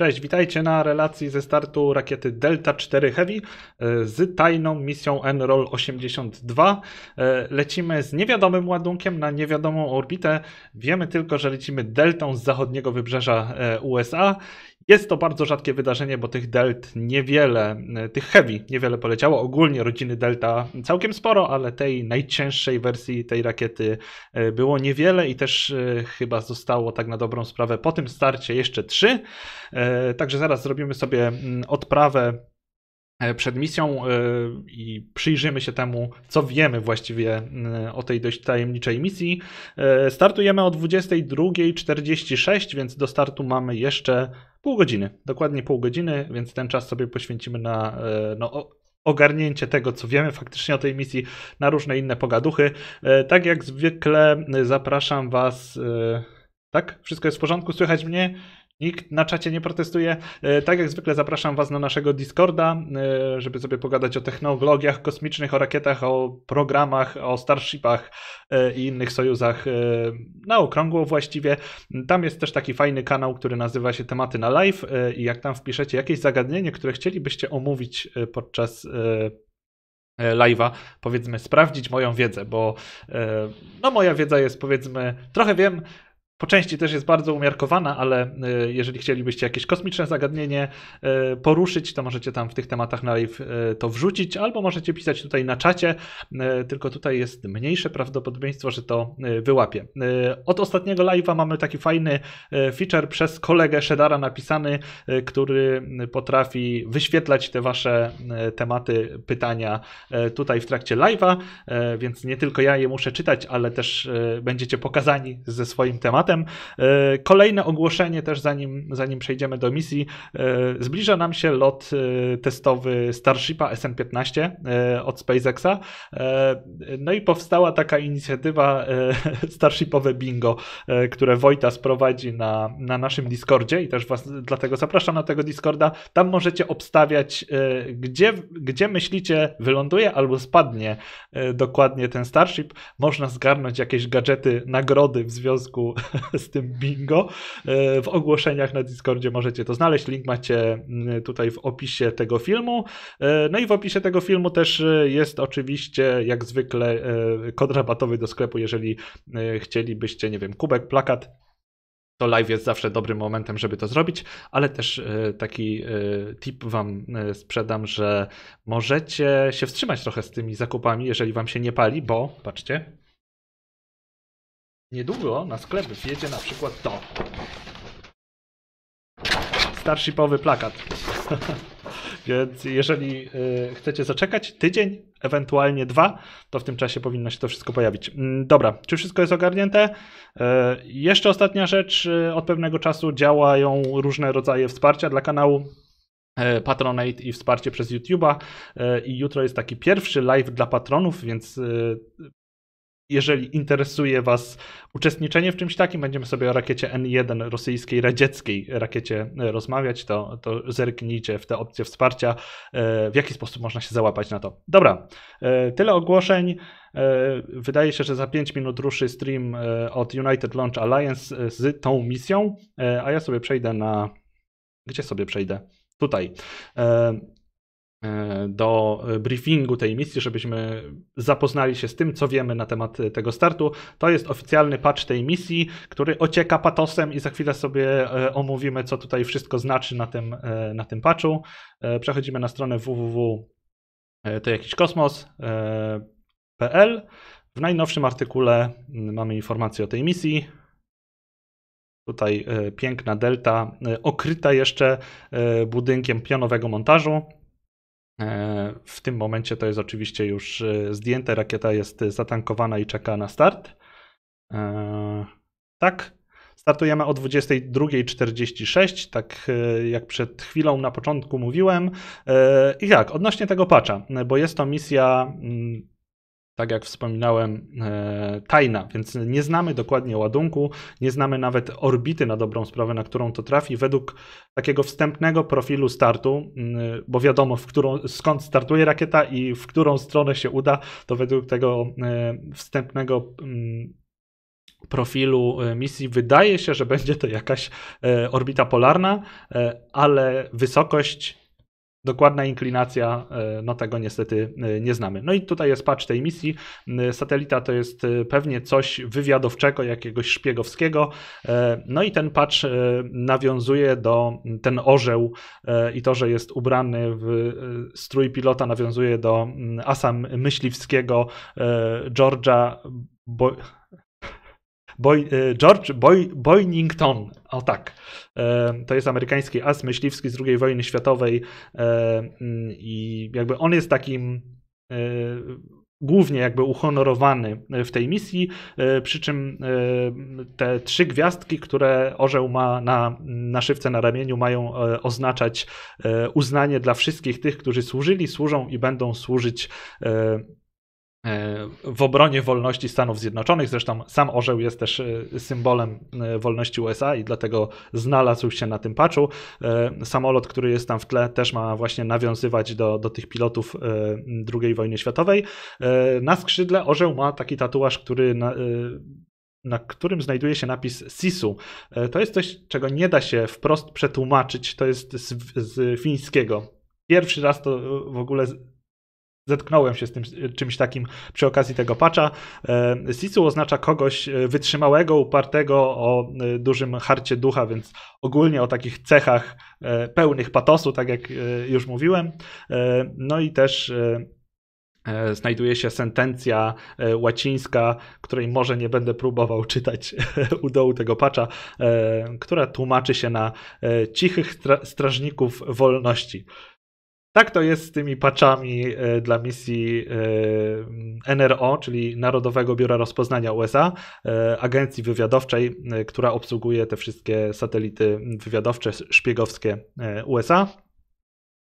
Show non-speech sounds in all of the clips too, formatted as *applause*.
Cześć, witajcie na relacji ze startu rakiety Delta 4 Heavy e, z tajną misją Enroll 82. E, lecimy z niewiadomym ładunkiem na niewiadomą orbitę. Wiemy tylko, że lecimy deltą z zachodniego wybrzeża e, USA jest to bardzo rzadkie wydarzenie, bo tych delt niewiele, e, tych heavy niewiele poleciało. Ogólnie rodziny delta całkiem sporo, ale tej najcięższej wersji tej rakiety e, było niewiele i też e, chyba zostało tak na dobrą sprawę po tym starcie jeszcze trzy. Także zaraz zrobimy sobie mm, odprawę przed misją i przyjrzymy się temu, co wiemy właściwie mm, o tej dość tajemniczej misji. Startujemy o 22.46, więc do startu mamy jeszcze Pół godziny, dokładnie pół godziny, więc ten czas sobie poświęcimy na e, no, ogarnięcie tego, co wiemy faktycznie o tej misji, na różne inne pogaduchy. E, tak jak zwykle zapraszam Was. E, tak? Wszystko jest w porządku? Słychać mnie? Nikt na czacie nie protestuje. E, tak jak zwykle zapraszam Was na naszego Discorda, e, żeby sobie pogadać o technologiach kosmicznych, o rakietach, o programach, o Starshipach e, i innych sojuzach na okrągło właściwie. Tam jest też taki fajny kanał, który nazywa się Tematy na Live i jak tam wpiszecie jakieś zagadnienie, które chcielibyście omówić podczas live'a, powiedzmy, sprawdzić moją wiedzę, bo no moja wiedza jest powiedzmy, trochę wiem, po części też jest bardzo umiarkowana, ale e, jeżeli chcielibyście jakieś kosmiczne zagadnienie e, poruszyć, to możecie tam w tych tematach na live e, to wrzucić, albo możecie pisać tutaj na czacie, tylko tutaj jest mniejsze prawdopodobieństwo, że to wyłapie. Od ostatniego live'a mamy taki fajny feature przez kolegę Shedara napisany, który potrafi wyświetlać te wasze tematy, pytania tutaj w trakcie live'a, więc nie tylko ja je muszę czytać, ale też będziecie pokazani ze swoim tematem. E, kolejne ogłoszenie też zanim, zanim przejdziemy do misji. E, zbliża nam się lot e, testowy Starshipa SN-15 od SpaceXa. No i powstała taka inicjatywa *laughs* Starshipowe Bingo, które Wojta sprowadzi na, na naszym Discordzie i też was dlatego zapraszam na tego Discorda. Tam możecie obstawiać, gdzie, gdzie myślicie wyląduje albo spadnie dokładnie ten Starship. Można zgarnąć jakieś gadżety, nagrody w związku z tym bingo. E, w ogłoszeniach na Discordzie możecie to znaleźć. Link macie mm, tutaj w opisie tego filmu. E, no i w opisie tego filmu też e, jest oczywiście, jak zwykle, kod rabatowy do sklepu, jeżeli chcielibyście, nie wiem, kubek, plakat to live jest zawsze dobrym momentem, żeby to zrobić, ale też taki tip Wam sprzedam, że możecie się wstrzymać trochę z tymi zakupami, jeżeli Wam się nie pali, bo patrzcie, Niedługo na sklep wjedzie na przykład to. Starshipowy plakat. *laughs* Więc jeżeli y, chcecie zaczekać tydzień, ewentualnie dwa, to w tym czasie powinno się to wszystko pojawić. Mm, dobra, czy wszystko jest ogarnięte? Y, jeszcze ostatnia rzecz. Y, od pewnego czasu działają różne rodzaje wsparcia dla kanału. Y, Patronate i wsparcie przez YouTube'a. Y, I jutro jest taki pierwszy live dla patronów, więc jeżeli interesuje Was uczestniczenie w czymś takim, będziemy sobie o rakiecie N1 rosyjskiej, radzieckiej rakiecie e, rozmawiać, to, to zerknijcie w te opcje wsparcia, e, w jaki sposób można się załapać na to. Dobra, e, tyle ogłoszeń. Wydaje się, że za 5 minut ruszy stream od United Launch Alliance z tą misją, a ja sobie przejdę na. Gdzie sobie przejdę? Tutaj E, do e, briefingu tej misji, żebyśmy zapoznali się z tym, co wiemy na temat e, tego startu. To jest oficjalny patch tej misji, który ocieka patosem i za chwilę sobie omówimy, co tutaj wszystko znaczy na tym, na tym patchu. Przechodzimy na stronę www. To jakiś kosmos.pl. W najnowszym artykule mamy informację o tej misji. Tutaj piękna delta, okryta jeszcze budynkiem pionowego montażu. E, w tym momencie to jest oczywiście już e, zdjęte, rakieta jest zatankowana i czeka na start. E, tak, Startujemy o 22.46, tak jak przed chwilą na początku mówiłem. I tak, odnośnie tego patcha, bo jest to misja mm, tak jak wspominałem, e, tajna, więc nie znamy dokładnie ładunku, nie znamy nawet orbity na dobrą sprawę, na którą to trafi. Według takiego wstępnego profilu startu, bo wiadomo, w którą, skąd startuje rakieta i w którą stronę się uda, to według tego e, wstępnego profilu e, misji wydaje się, że będzie to jakaś orbita polarna, ale wysokość Dokładna inklinacja, e, no tego niestety e, nie znamy. No i tutaj jest patch tej misji. E, satelita to jest pewnie coś wywiadowczego, jakiegoś szpiegowskiego. No i ten patch nawiązuje do, ten orzeł i to, że jest ubrany w strój pilota, nawiązuje do Asam Myśliwskiego, Georgia Bo Boy, e, George Boy, Boynington, o tak, e, to jest amerykański as myśliwski z II wojny światowej e, mm, i jakby on jest takim głównie jakby uhonorowany w tej misji, przy czym te trzy gwiazdki, które orzeł ma na szywce, na ramieniu, mają oznaczać uznanie dla wszystkich tych, którzy służyli, służą i będą służyć E, w obronie wolności Stanów Zjednoczonych. Zresztą sam orzeł jest też e, symbolem e, wolności USA i dlatego znalazł się na tym patchu. Samolot, który jest tam w tle, też ma właśnie nawiązywać do, do tych pilotów II wojny światowej. Na skrzydle orzeł ma taki tatuaż, który na, na którym znajduje się napis Sisu. To jest coś, czego nie da się wprost przetłumaczyć. To jest z, z fińskiego. Pierwszy raz to w ogóle zetknąłem się z tym e, czymś takim przy okazji tego patcha. E, Sisu oznacza kogoś e, wytrzymałego, upartego o dużym harcie ducha, więc ogólnie o takich cechach pełnych patosu, tak jak już mówiłem. No i też znajduje się sentencja łacińska, której może nie będę próbował czytać u dołu tego pacza, która tłumaczy się na cichych strażników wolności. Tak to jest z tymi patchami e, dla misji e, NRO, czyli Narodowego Biura Rozpoznania USA, e, agencji wywiadowczej, która obsługuje te wszystkie satelity wywiadowcze, szpiegowskie USA.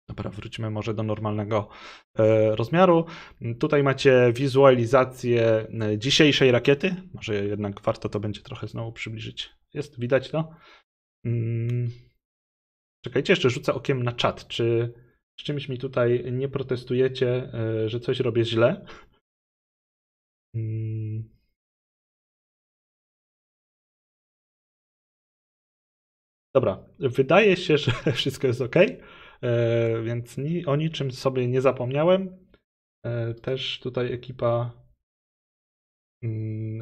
Dobra, wróćmy może do normalnego rozmiaru. Tutaj macie wizualizację dzisiejszej rakiety. Może jednak warto to będzie trochę znowu przybliżyć. Jest, widać to? Mm. Czekajcie, jeszcze rzucę okiem na czat. Czy z czymś mi tutaj nie protestujecie, e, że coś robię źle. Mm. Dobra, wydaje się, że *laughs* wszystko jest ok, e, więc o niczym sobie nie zapomniałem. E, też tutaj ekipa Y,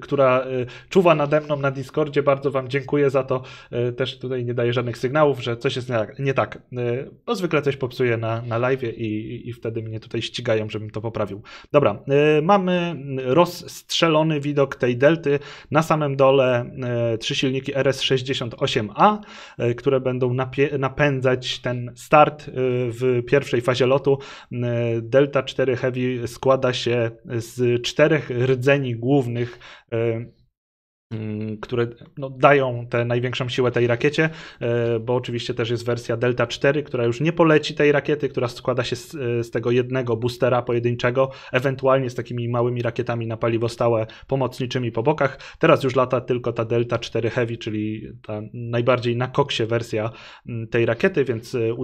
która y, czuwa nade mną na Discordzie. Bardzo Wam dziękuję za to. Y, też tutaj nie daję żadnych sygnałów, że coś jest nie tak, tak. bo zwykle coś popsuję na, na live i, i wtedy mnie tutaj ścigają, żebym to poprawił. Dobra, mamy rozstrzelony widok tej delty. Na samym dole trzy silniki RS68A, które będą napędzać ten start w pierwszej fazie lotu. Delta 4 Heavy składa się z czterech rdzeni głównych y, mm, które no, dają tę największą siłę tej rakiecie, y, bo oczywiście też jest wersja Delta 4, która już nie poleci tej rakiety, która składa się z, z, tego jednego boostera pojedynczego, ewentualnie z takimi małymi rakietami na paliwo stałe pomocniczymi po bokach. Teraz już lata tylko ta Delta 4 Heavy, czyli ta najbardziej na koksie wersja mm, tej rakiety, więc y,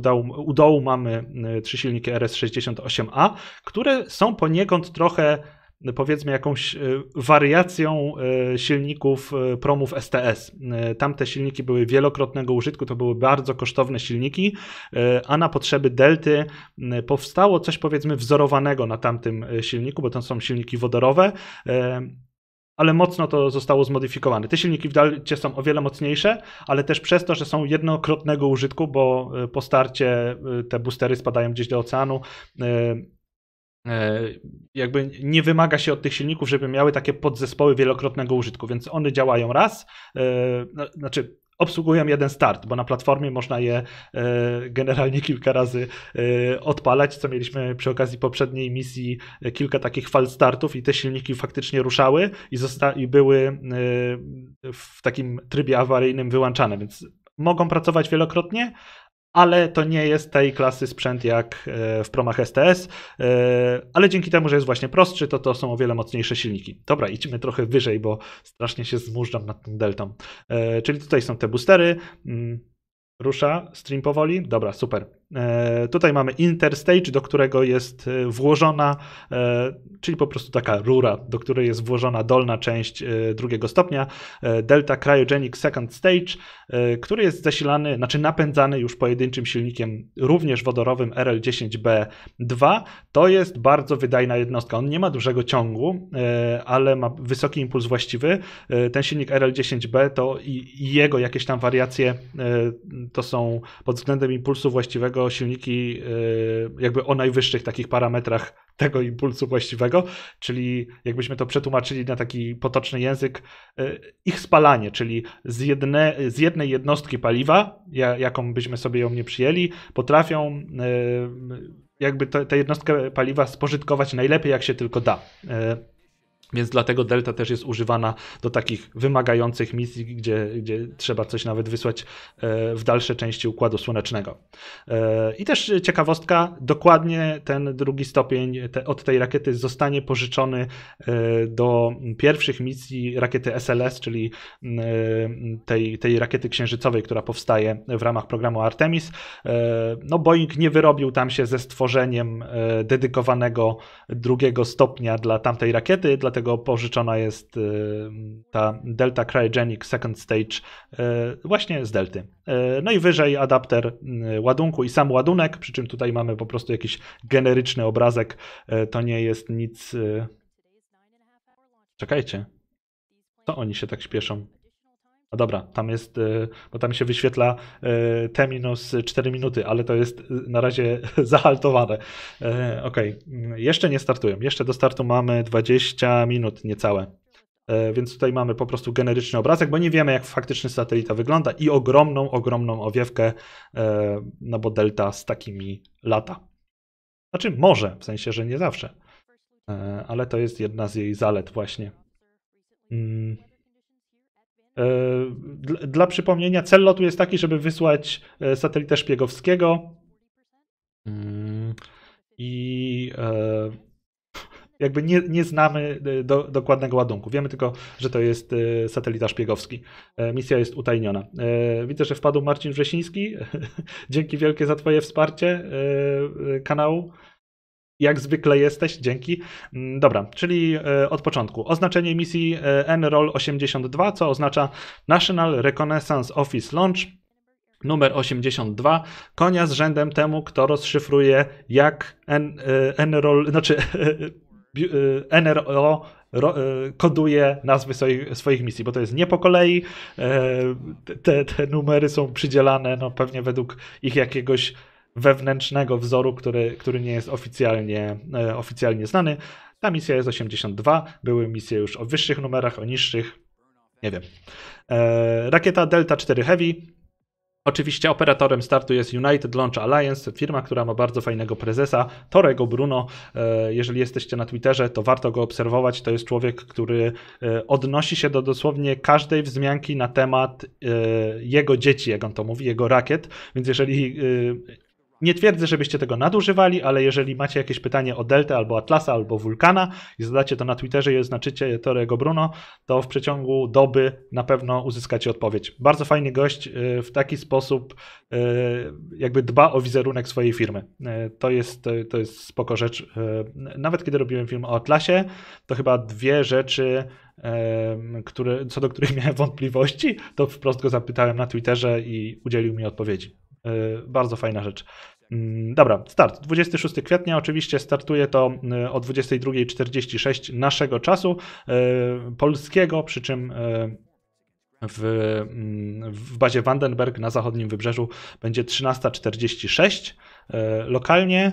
u dołu mamy trzy silniki RS-68A, które są poniekąd trochę no, powiedzmy jakąś e, wariacją e, silników e, promów STS. Tamte silniki były wielokrotnego użytku, to były bardzo kosztowne silniki, a na potrzeby Delty powstało coś powiedzmy wzorowanego na tamtym silniku, bo to są silniki wodorowe ale mocno to zostało zmodyfikowane. Te silniki w Dalcie są o wiele mocniejsze, ale też przez to, że są jednokrotnego użytku, bo po starcie te boostery spadają gdzieś do oceanu, E, jakby nie wymaga się od tych silników, żeby miały takie podzespoły wielokrotnego użytku, więc one działają raz, e, no, znaczy obsługują jeden start, bo na platformie można je e, generalnie kilka razy odpalać, co mieliśmy przy okazji poprzedniej misji kilka takich fal startów i te silniki faktycznie ruszały i, zosta- i były w takim trybie awaryjnym wyłączane, więc mogą pracować wielokrotnie, ale to nie jest tej klasy sprzęt jak e, w Promach STS, e, ale dzięki temu, że jest właśnie prostszy, to to są o wiele mocniejsze silniki. Dobra, idźmy trochę wyżej, bo strasznie się zmużdżam nad tą deltą. E, czyli tutaj są te boostery, mm, rusza stream powoli, dobra, super. E, tutaj mamy interstage, do którego jest e, włożona, e, czyli po prostu taka rura, do której jest włożona dolna część drugiego stopnia, Delta Cryogenic Second Stage, który jest zasilany, znaczy napędzany już pojedynczym silnikiem, również wodorowym RL10B2. To jest bardzo wydajna jednostka. On nie ma dużego ciągu, ale ma wysoki impuls właściwy. Ten silnik RL10B to i jego jakieś tam wariacje to są pod względem impulsu właściwego tego silniki y, jakby o najwyższych takich parametrach tego impulsu właściwego, czyli jakbyśmy to przetłumaczyli na taki potoczny język, y, ich spalanie, czyli z, jedne, z jednej jednostki paliwa, jaką byśmy sobie ją nie przyjęli, potrafią y, jakby tę jednostkę paliwa spożytkować najlepiej jak się tylko da więc dlatego Delta też jest używana do takich wymagających misji, gdzie, gdzie trzeba coś nawet wysłać e, w dalsze części Układu Słonecznego. E, I też ciekawostka, dokładnie ten drugi stopień te, od tej rakiety zostanie pożyczony e, do pierwszych misji rakiety SLS, czyli mm, tej, tej rakiety księżycowej, która powstaje w ramach programu Artemis. No, Boeing nie wyrobił tam się ze stworzeniem dedykowanego drugiego stopnia dla tamtej rakiety, dlatego pożyczona jest y, ta Delta Cryogenic Second Stage y, właśnie z Delty. Y, no i wyżej adapter ładunku i sam ładunek, przy czym tutaj mamy po prostu jakiś generyczny obrazek, to nie jest nic... Czekajcie, co oni się tak śpieszą? dobra, tam jest, y, bo tam się wyświetla y, T minus 4 minuty, ale to jest y, na razie *laughs* zahaltowane. E, ok, mm, jeszcze nie startują. Jeszcze do startu mamy 20 minut niecałe. E, więc tutaj mamy po prostu generyczny obrazek, bo nie wiemy, jak faktyczny satelita wygląda i ogromną, ogromną owiewkę, e, no bo delta z takimi lata. Znaczy może, w sensie, że nie zawsze, ale to jest jedna z jej zalet właśnie. Mm. E, dla, przypomnienia, cel lotu jest taki, żeby wysłać e, satelitę szpiegowskiego. Mm, I e, *laughs* jakby nie, nie znamy do, dokładnego ładunku. Wiemy tylko, że to jest satelita szpiegowski. Misja jest utajniona. Widzę, że wpadł Marcin Wrzesiński. *laughs* Dzięki wielkie za Twoje wsparcie kanału jak zwykle jesteś, dzięki. Mm, dobra, czyli e, od początku. Oznaczenie misji e, NROL 82, co oznacza National Reconnaissance Office Launch numer 82, konia z rzędem temu, kto rozszyfruje jak e, NROL, znaczy NRO Ro, koduje nazwy swoich, swoich, misji, bo to jest nie po kolei. Te, te numery są przydzielane no, pewnie według ich jakiegoś wewnętrznego wzoru, który, który nie jest oficjalnie, e, oficjalnie znany. Ta misja jest 82, były misje już o wyższych numerach, o niższych, nie wiem. E, rakieta Delta 4 Heavy. Oczywiście operatorem startu jest United Launch Alliance, firma, która ma bardzo fajnego prezesa, Torego Bruno. E, jeżeli jesteście na Twitterze, to warto go obserwować. To jest człowiek, który odnosi się do dosłownie każdej wzmianki na temat jego dzieci, jak on to mówi, jego rakiet. Więc jeżeli nie twierdzę, żebyście tego nadużywali, ale jeżeli macie jakieś pytanie o Deltę albo Atlasa albo Wulkana i zadacie to na Twitterze i oznaczycie Torego Bruno, to w przeciągu doby na pewno uzyskacie odpowiedź. Bardzo fajny gość y, w taki sposób y, jakby dba o wizerunek swojej firmy. Y, to jest, to jest spoko rzecz. Nawet kiedy robiłem film o Atlasie, to chyba dwie rzeczy które, co do których *laughs* miałem wątpliwości, to wprost go zapytałem na Twitterze i udzielił mi odpowiedzi. E, bardzo fajna rzecz. Mm, dobra, start. 26 kwietnia oczywiście startuje to e, o 22.46 naszego czasu e, polskiego, przy czym w, mm, w bazie Vandenberg na zachodnim wybrzeżu będzie 13.46 lokalnie.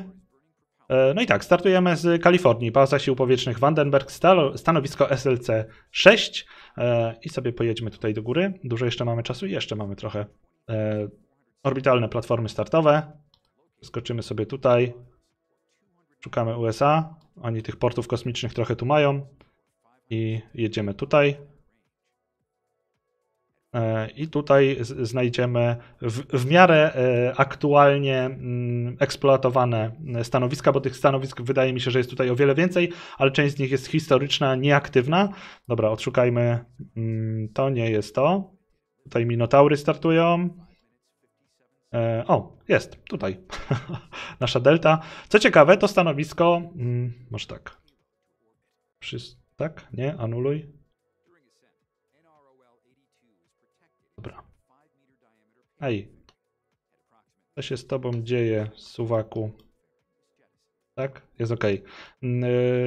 No i tak, startujemy z Kalifornii, Baza sił powietrznych Vandenberg, stanowisko SLC 6 i sobie pojedźmy tutaj do góry. Dużo jeszcze mamy czasu i jeszcze mamy trochę Orbitalne platformy startowe. Skoczymy sobie tutaj. Szukamy USA. Oni tych portów kosmicznych trochę tu mają. I jedziemy tutaj. E, I tutaj znajdziemy w, w, miarę e, aktualnie mm, eksploatowane stanowiska, bo tych stanowisk wydaje mi się, że jest tutaj o wiele więcej, ale część z nich jest historyczna, nieaktywna. Dobra, odszukajmy. Mm, to nie jest to. Tutaj minotaury startują. E, o, jest, tutaj. *laughs* Nasza delta. Co ciekawe, to stanowisko. Mm, może tak. Przy, tak? Nie, anuluj. Dobra. Ej. Co się z tobą dzieje, suwaku? Tak, jest ok.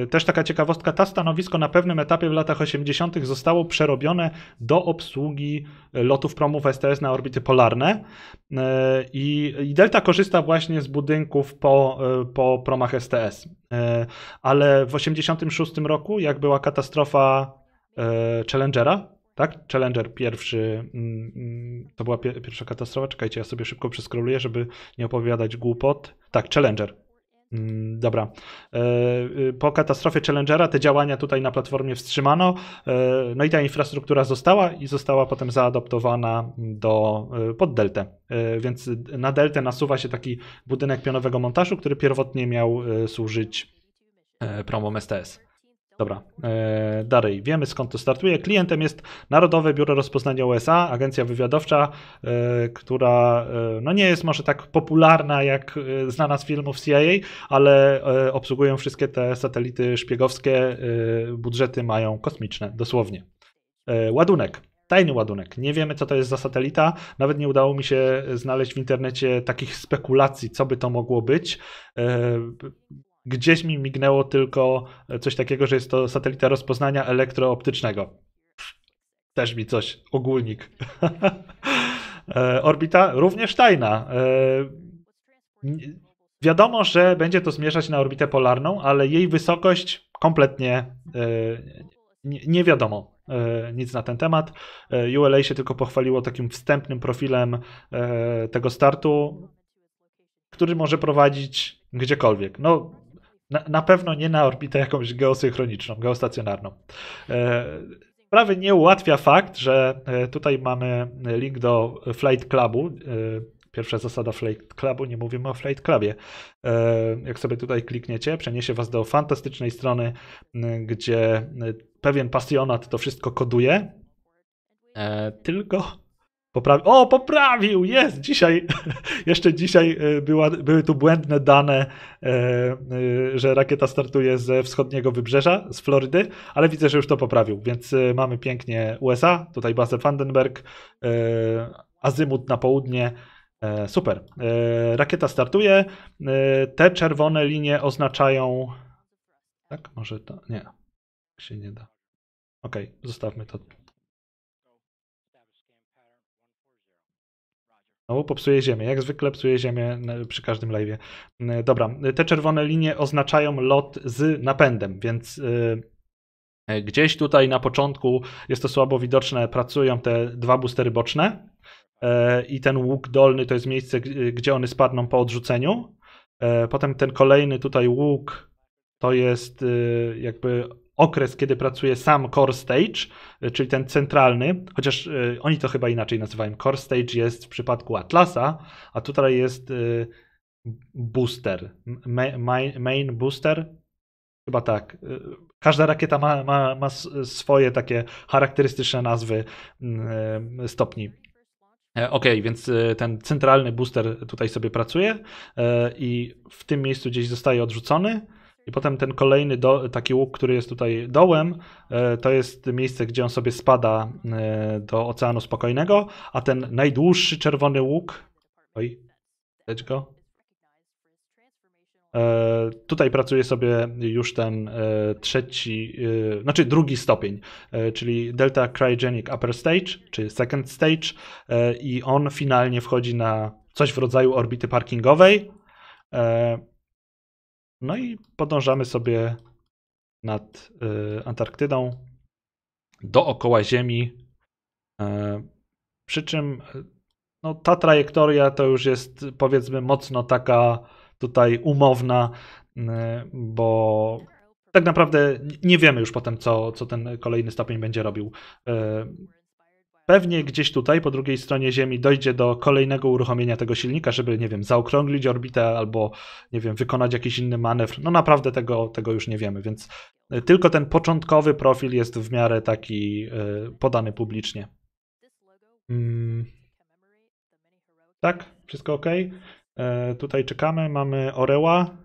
Też taka ciekawostka, ta stanowisko na pewnym etapie w latach 80. zostało przerobione do obsługi y, lotów promów STS na orbity polarne y, i, i Delta korzysta właśnie z budynków po, y, po promach STS. Ale w 86 roku, jak była katastrofa Challengera, tak? Challenger pierwszy, mm, mm, to była pierwsza katastrofa, czekajcie, ja sobie szybko przeskroluję, żeby nie opowiadać głupot. Tak, Challenger, Mm, dobra. E, y, po katastrofie Challengera te działania tutaj na platformie wstrzymano, e, no i ta infrastruktura została i została potem zaadoptowana do, y, pod Deltę. E, więc na Deltę nasuwa się taki budynek pionowego montażu, który pierwotnie miał y, służyć promom STS. Dobra, e, dalej. Wiemy skąd to startuje. Klientem jest Narodowe Biuro Rozpoznania USA, agencja wywiadowcza, e, która e, no nie jest może tak popularna jak e, znana z filmów CIA, ale e, obsługują wszystkie te satelity szpiegowskie. E, budżety mają kosmiczne, dosłownie. ładunek tajny ładunek. Nie wiemy, co to jest za satelita. Nawet nie udało mi się znaleźć w internecie takich spekulacji, co by to mogło być gdzieś mi mignęło tylko coś takiego, że jest to satelita rozpoznania elektrooptycznego. Też mi coś, ogólnik. *laughs* E, orbita również tajna. E, wiadomo, że będzie to zmierzać na orbitę polarną, ale jej wysokość kompletnie e, nie wiadomo nic na ten temat. ULA się tylko pochwaliło takim wstępnym profilem tego startu, który może prowadzić gdziekolwiek. No, na, na pewno nie na orbitę jakąś geosynchroniczną, geostacjonarną. E, Prawie nie ułatwia fakt, że e, tutaj mamy link do Flight Clubu. E, pierwsza zasada Flight Clubu, nie mówimy o Flight Clubie. Jak sobie tutaj klikniecie, przeniesie Was do fantastycznej strony, gdzie pewien pasjonat to wszystko koduje. Tylko Poprawi o, poprawił! Jest! Dzisiaj, *laughs* jeszcze dzisiaj e, była, były tu błędne dane, e, e, że rakieta startuje ze wschodniego wybrzeża, z Florydy, ale widzę, że już to poprawił, więc mamy pięknie USA, tutaj bazę Vandenberg, azymut na południe. Super. Rakieta startuje. Te czerwone linie oznaczają. Tak, może to. Nie, się nie da. Okej, okay, zostawmy to No, popsuje ziemię. Jak zwykle psuje ziemię przy każdym live. E, dobra, te czerwone linie oznaczają lot z napędem, więc y, e, gdzieś tutaj na początku jest to słabo widoczne, pracują te dwa boostery boczne e, i ten łuk dolny to jest miejsce, y, gdzie one spadną po odrzuceniu. Potem ten kolejny tutaj łuk to jest y, jakby okres, kiedy pracuje sam Core Stage, e, czyli ten centralny, chociaż e, oni to chyba inaczej nazywają. Core Stage jest w przypadku Atlasa, a tutaj jest e, booster, main booster, Chyba tak. Każda rakieta ma, ma, ma, swoje takie charakterystyczne nazwy stopni. Ok, więc ten centralny booster tutaj sobie pracuje i w tym miejscu gdzieś zostaje odrzucony. I potem ten kolejny do, taki łuk, który jest tutaj dołem, e, to jest miejsce, gdzie on sobie spada e, do Oceanu Spokojnego, a ten najdłuższy czerwony łuk, oj, widać go, e, Tutaj pracuje sobie już ten trzeci, znaczy drugi stopień, czyli Delta Cryogenic Upper Stage, czy Second Stage, i on finalnie wchodzi na coś w rodzaju orbity parkingowej. No i podążamy sobie nad y, Antarktydą dookoła Ziemi. E, przy czym e, no, ta trajektoria to już jest powiedzmy mocno taka tutaj umowna, y, bo tak naprawdę nie wiemy już potem, co, co ten kolejny stopień będzie robił. E, Pewnie gdzieś tutaj, po drugiej stronie Ziemi, dojdzie do kolejnego uruchomienia tego silnika, żeby, nie wiem, zaokrąglić orbitę albo, nie wiem, wykonać jakiś inny manewr. No naprawdę tego, tego już nie wiemy, więc y, tylko ten początkowy profil jest w miarę taki y, podany publicznie. Mm. Tak, wszystko ok. E, tutaj czekamy, mamy Oreła.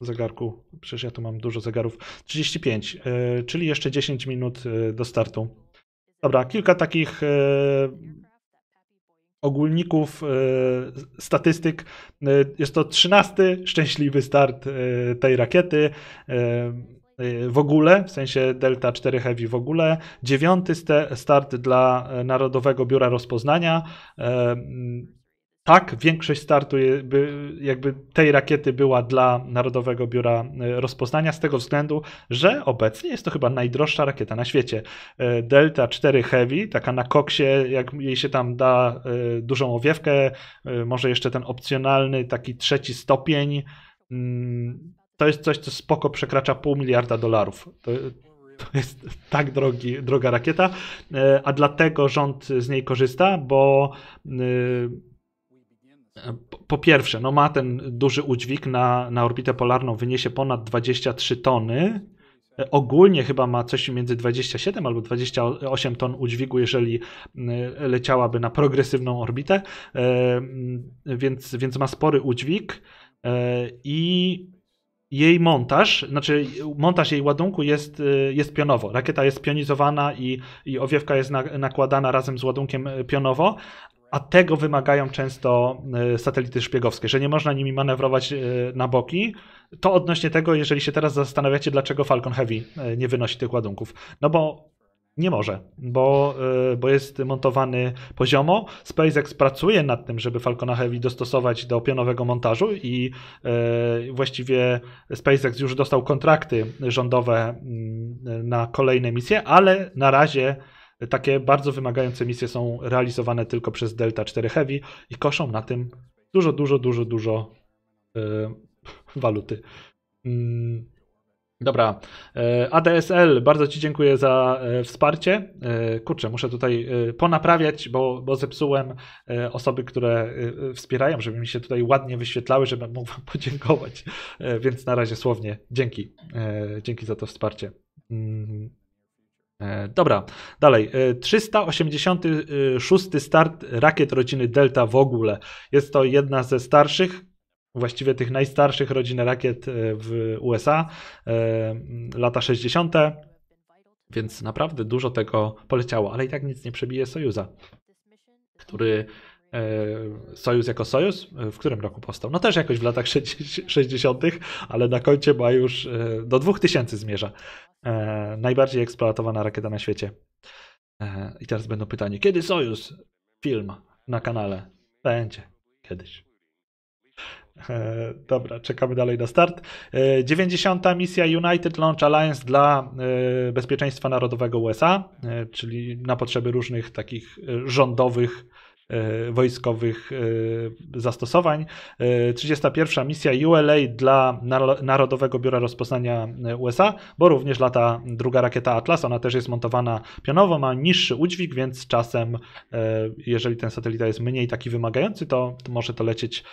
Zegarku, przecież ja tu mam dużo zegarów. 35, e, czyli jeszcze 10 minut y, do startu. Dobra, kilka takich e, ogólników e, statystyk. E, jest to trzynasty szczęśliwy start tej rakiety w ogóle, w sensie Delta 4 Heavy w ogóle. Dziewiąty start dla Narodowego Biura Rozpoznania tak, większość startu jakby tej rakiety była dla Narodowego Biura e, Rozpoznania z tego względu, że obecnie jest to chyba najdroższa rakieta na świecie. E, Delta 4 Heavy, taka na koksie, jak jej się tam da e, dużą owiewkę, może jeszcze ten opcjonalny taki trzeci stopień. Mm, to jest coś, co spoko przekracza pół miliarda dolarów. To, to jest tak drogi, droga rakieta, a dlatego rząd z niej korzysta, bo po pierwsze, no ma ten duży udźwig na, na orbitę polarną, wyniesie ponad 23 tony. Ogólnie chyba ma coś między 27 albo 28 ton udźwigu, jeżeli e, leciałaby na progresywną orbitę, e, więc, więc ma spory udźwig e, i jej montaż, znaczy montaż jej ładunku jest, jest pionowo. Rakieta jest pionizowana i, i owiewka jest na, nakładana razem z ładunkiem pionowo, a tego wymagają często e, satelity szpiegowskie, że nie można nimi manewrować e, na boki. To odnośnie tego, jeżeli się teraz zastanawiacie, dlaczego Falcon Heavy e, nie wynosi tych ładunków. No bo nie może, bo, bo jest montowany poziomo. SpaceX pracuje nad tym, żeby Falcona Heavy dostosować do pionowego montażu i właściwie SpaceX już dostał kontrakty rządowe mm, na kolejne misje, ale na razie takie bardzo wymagające misje są realizowane tylko przez Delta 4 Heavy i koszą na tym dużo, dużo, dużo, dużo yy, *laughs* waluty. Mm. Dobra, e, ADSL, bardzo Ci dziękuję za e, wsparcie. Kurczę, muszę tutaj ponaprawiać, bo, bo zepsułem osoby, które wspierają, żeby mi się tutaj ładnie wyświetlały, żebym mógł Wam *laughs* podziękować. Więc na razie słownie dzięki. Dzięki za to wsparcie. Mm. E, dobra, dalej. 386 e, start rakiet rodziny Delta w ogóle. Jest to jedna ze starszych, właściwie tych najstarszych rodzin rakiet e, w USA, lata 60. Więc naprawdę dużo tego poleciało, ale i tak nic nie przebije Sojuza, który E, Sojusz jako Sojusz, e, w którym roku powstał? No też jakoś w latach 60., ale na końcu ma już e, do 2000 zmierza. Najbardziej eksploatowana rakieta na świecie. I teraz będą pytanie, kiedy Sojusz? Film na kanale. Będzie. Kiedyś. Dobra, czekamy dalej na start. 90. misja United Launch Alliance dla bezpieczeństwa narodowego USA, czyli na potrzeby różnych takich rządowych E, wojskowych e, zastosowań. 31. E, misja ULA dla Narodowego Biura Rozpoznania USA, bo również lata druga rakieta Atlas, ona też jest montowana pionowo, ma niższy udźwig, więc czasem, jeżeli ten satelita jest mniej taki wymagający, to, to może to lecieć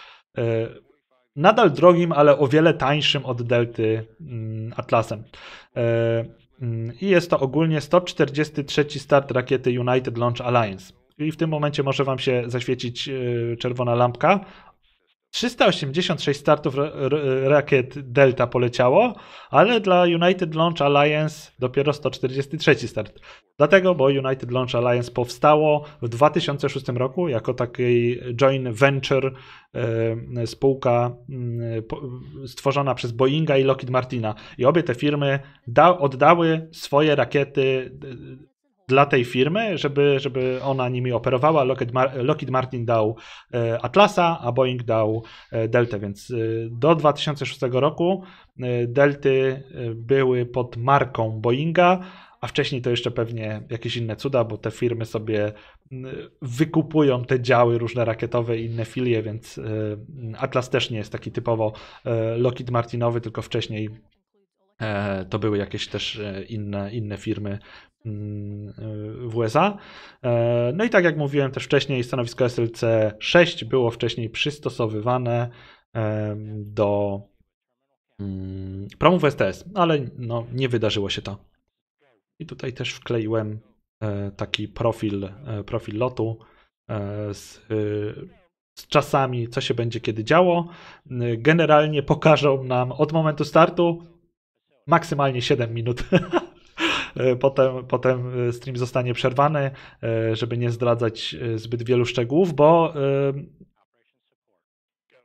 nadal drogim, ale o wiele tańszym od Delty mm, Atlasem. Mm, I jest to ogólnie 143 start rakiety United Launch Alliance i w tym momencie może Wam się zaświecić e, czerwona lampka. 386 startów rakiet Delta poleciało, ale dla United Launch Alliance dopiero 143 start. Dlatego, bo United Launch Alliance powstało w 2006 roku jako taki joint venture e, spółka mm, stworzona przez Boeinga i Lockheed Martina. I obie te firmy oddały swoje rakiety dla tej firmy, żeby, żeby ona nimi operowała. Lockheed, Mar Lockheed Martin dał e, Atlasa, a Boeing dał e, Deltę, więc e, do 2006 roku Delty były pod marką Boeinga, a wcześniej to jeszcze pewnie jakieś inne cuda, bo te firmy sobie wykupują te działy różne rakietowe i inne filie, więc Atlas też nie jest taki typowo Lockheed Martinowy, tylko wcześniej to były jakieś też inne, inne firmy Mm, w USA. E, no i tak jak mówiłem też wcześniej, stanowisko SLC 6 było wcześniej przystosowywane do mm, promów STS, ale no, nie wydarzyło się to. I tutaj też wkleiłem e, taki profil, e, profil lotu z, z czasami, co się będzie kiedy działo. Generalnie pokażą nam od momentu startu maksymalnie 7 minut *laughs* E, potem, potem e, stream zostanie przerwany, e, żeby nie zdradzać zbyt wielu szczegółów, bo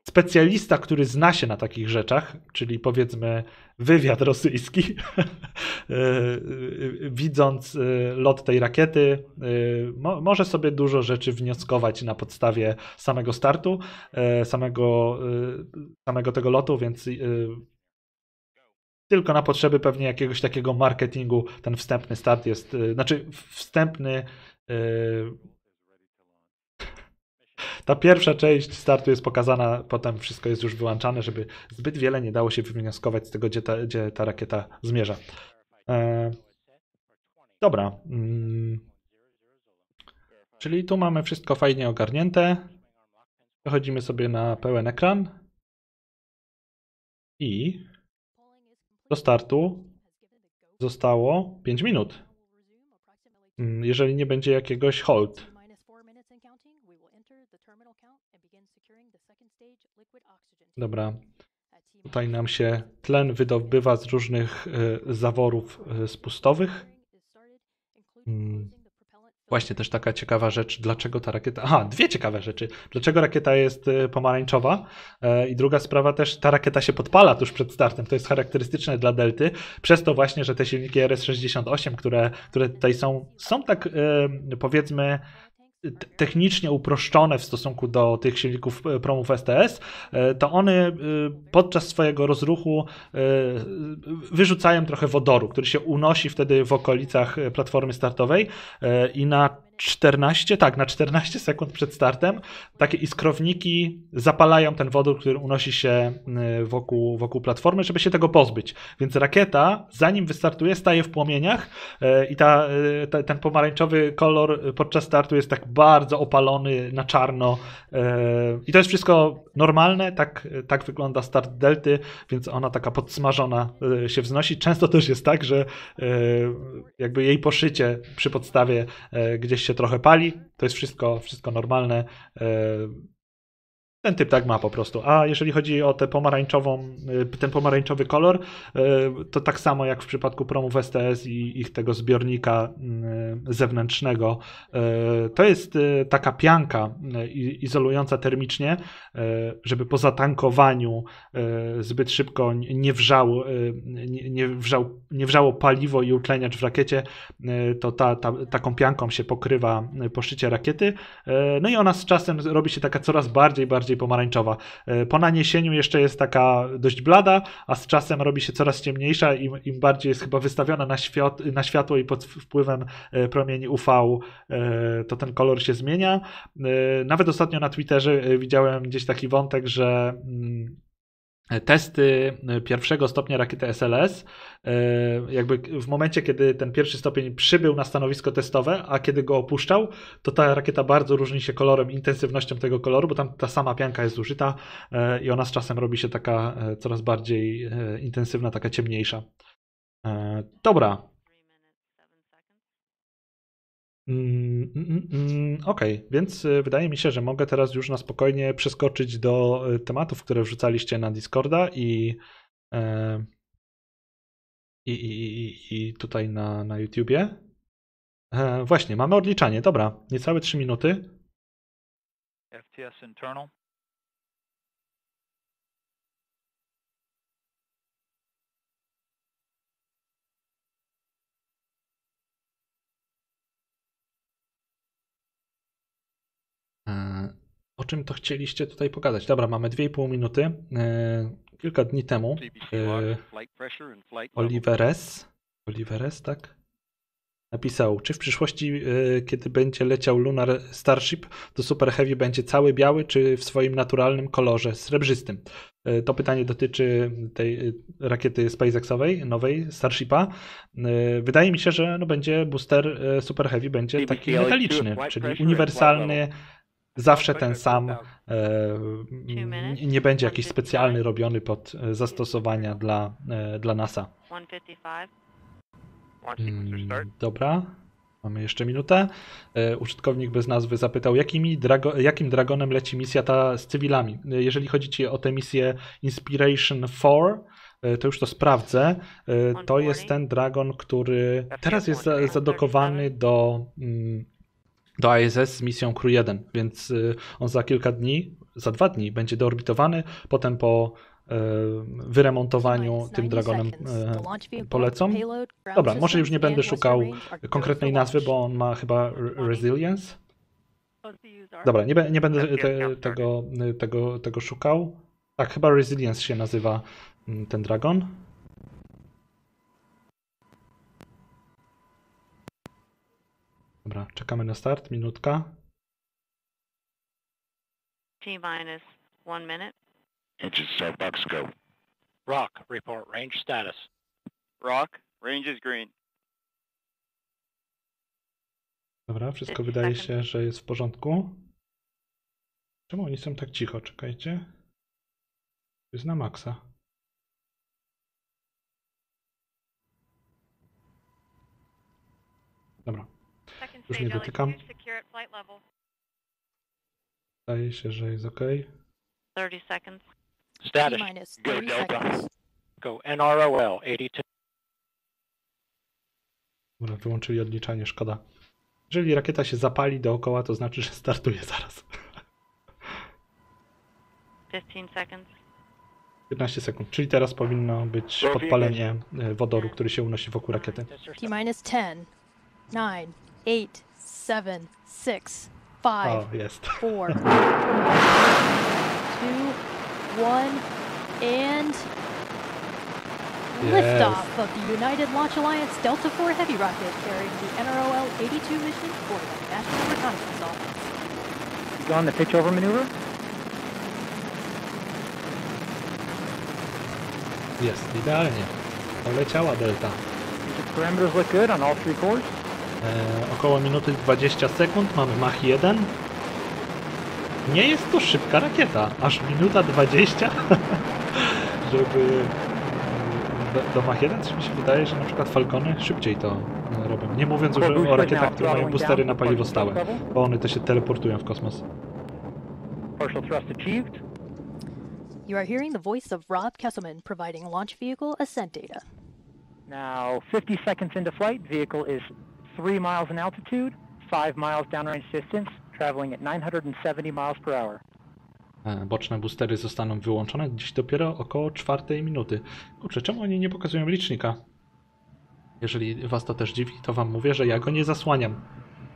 specjalista, który zna się na takich rzeczach, czyli powiedzmy wywiad rosyjski, *laughs* widząc lot tej rakiety, może sobie dużo rzeczy wnioskować na podstawie samego startu, samego, samego tego lotu, więc tylko na potrzeby pewnie jakiegoś takiego marketingu ten wstępny start jest, y, znaczy wstępny. Y, ta pierwsza część startu jest pokazana, potem wszystko jest już wyłączane, żeby zbyt wiele nie dało się wywnioskować z tego, gdzie ta, gdzie ta rakieta zmierza. E, dobra. Mm, czyli tu mamy wszystko fajnie ogarnięte. Przechodzimy sobie na pełen ekran. I do startu zostało 5 minut. Mm, jeżeli nie będzie jakiegoś hold. Dobra. Tutaj nam się tlen wydobywa z różnych y, zaworów y, spustowych. Hmm. Właśnie też taka ciekawa rzecz, dlaczego ta rakieta. Aha, dwie ciekawe rzeczy. Dlaczego rakieta jest y, pomarańczowa? E, I druga sprawa też, ta rakieta się podpala tuż przed startem. To jest charakterystyczne dla Delty. Przez to właśnie, że te silniki RS-68, które, które tutaj są, są tak y, powiedzmy technicznie uproszczone w stosunku do tych silników e, promów STS, e, to one e, podczas swojego rozruchu wyrzucają trochę wodoru, który się unosi wtedy w okolicach platformy startowej i na 14, tak, na 14 sekund przed startem takie iskrowniki zapalają ten wodór, który unosi się y, wokół, wokół platformy, żeby się tego pozbyć. Więc rakieta, zanim wystartuje, staje w płomieniach y, i ta, y, ta, ten pomarańczowy kolor podczas startu jest tak bardzo opalony na czarno. I to jest wszystko normalne, tak, tak wygląda start delty, więc ona taka podsmażona się wznosi. Często też jest tak, że jakby jej poszycie przy podstawie gdzieś się trochę pali, to jest wszystko, wszystko normalne. E, ten typ tak ma po prostu. A jeżeli chodzi o tę pomarańczową, y, ten pomarańczowy kolor, y, to tak samo jak w przypadku promów STS i ich tego zbiornika y, zewnętrznego. To jest taka pianka izolująca termicznie, żeby po zatankowaniu zbyt szybko nie, wrzał, nie, wrzał, nie wrzało paliwo i utleniacz w rakiecie, to ta, ta, taką pianką się pokrywa poszycie rakiety. No i ona z czasem robi się taka coraz bardziej, bardziej bardziej pomarańczowa. E, po naniesieniu jeszcze jest taka dość blada, a z czasem robi się coraz ciemniejsza, im, im bardziej jest chyba wystawiona na, świat, na światło i pod wpływem e, promieni UV e, to ten kolor się zmienia. Nawet ostatnio na Twitterze widziałem gdzieś taki wątek, że mm, testy y, pierwszego stopnia rakiety SLS, y, jakby w momencie, kiedy ten pierwszy stopień przybył na stanowisko testowe, a kiedy go opuszczał, to ta rakieta bardzo różni się kolorem, intensywnością tego koloru, bo tam ta sama pianka jest użyta y, i ona z czasem robi się taka coraz bardziej intensywna, taka ciemniejsza. Dobra, Mm, mm, mm, okej, okay. więc y, wydaje mi się, że mogę teraz już na spokojnie przeskoczyć do y, tematów, które wrzucaliście na Discorda e, i, i, i, i tutaj na, na YouTubie. E, właśnie, mamy odliczanie, dobra, niecałe 3 minuty. FTS internal. E, o czym to chcieliście tutaj pogadać? Dobra, mamy 2,5 minuty. E, kilka dni temu e, Oliveres, Oliveres, tak? Napisał, czy w przyszłości, kiedy będzie leciał Lunar Starship, to Super Heavy będzie cały biały, czy w swoim naturalnym kolorze srebrzystym? To pytanie dotyczy tej rakiety SpaceXowej, nowej Starshipa. Wydaje mi się, że no będzie booster Super Heavy będzie taki metaliczny, czyli uniwersalny zawsze ten sam. E, nie będzie jakiś specjalny robiony pod e, zastosowania dla, e, dla NASA. Mm, dobra. Mamy jeszcze minutę. Użytkownik bez nazwy zapytał, jakimi drago, jakim dragonem leci misja ta z cywilami? Jeżeli chodzi ci o tę misję Inspiration 4, to już to sprawdzę. To jest ten dragon, który teraz jest zadokowany do mm, do ISS z misją Crew 1, więc y, on za kilka dni, za dwa dni będzie deorbitowany, potem po y, wyremontowaniu tym Dragonem y, polecą. Dobra, może już nie będę szukał konkretnej nazwy, bo on ma chyba Resilience. Dobra, nie, nie będę te, tego, tego, tego szukał. Tak, chyba Resilience się nazywa mm, ten Dragon. Dobra, czekamy na start. Minutka. T minus one minute. Engine set, box go. Rock, report range status. Rock, range is green. Dobra, wszystko wydaje się, że jest w porządku. Czemu oni są tak cicho? Czekajcie. jest na maksa. Dobra. Już nie dotykam. Zdaje się, że jest ok. 30 seconds. Status. Go Delta. Go NROL 82. Dobra, wyłączyli odliczanie, szkoda. Jeżeli rakieta się zapali dookoła, to znaczy, że startuje zaraz. 15 seconds. 15 sekund, czyli teraz powinno być podpalenie e, wodoru, który się unosi wokół rakiety. T-10, 9, eight, seven, six, five, oh, yes. *laughs* four, two, one, and yes. off of the United Launch Alliance Delta IV heavy rocket carrying the NROL 82 mission for the National Reconnaissance Office. You on the pitch over maneuver? Yes, di Darnia. Poleciała Delta. The parameters look good on all three cores? E, około minuty 20 sekund, mamy Mach 1. Nie jest to szybka rakieta, aż minuta 20, *laughs* żeby mm, do, do Mach 1, mi się wydaje, że na przykład Falcony szybciej to e, robią. Nie mówiąc już o rakietach, które mają boostery na paliwo stałe, bo one też się teleportują w kosmos. Partial thrust achieved. You are hearing the voice of Rob Kesselman providing launch vehicle ascent data. Now, 50 seconds into flight, vehicle is three miles in altitude, five miles downrange distance, traveling at 970 miles per hour. E, boczne boostery zostaną wyłączone gdzieś dopiero około czwartej minuty. Kurczę, czemu oni nie pokazują licznika? Jeżeli was to też dziwi, to wam mówię, że ja go nie zasłaniam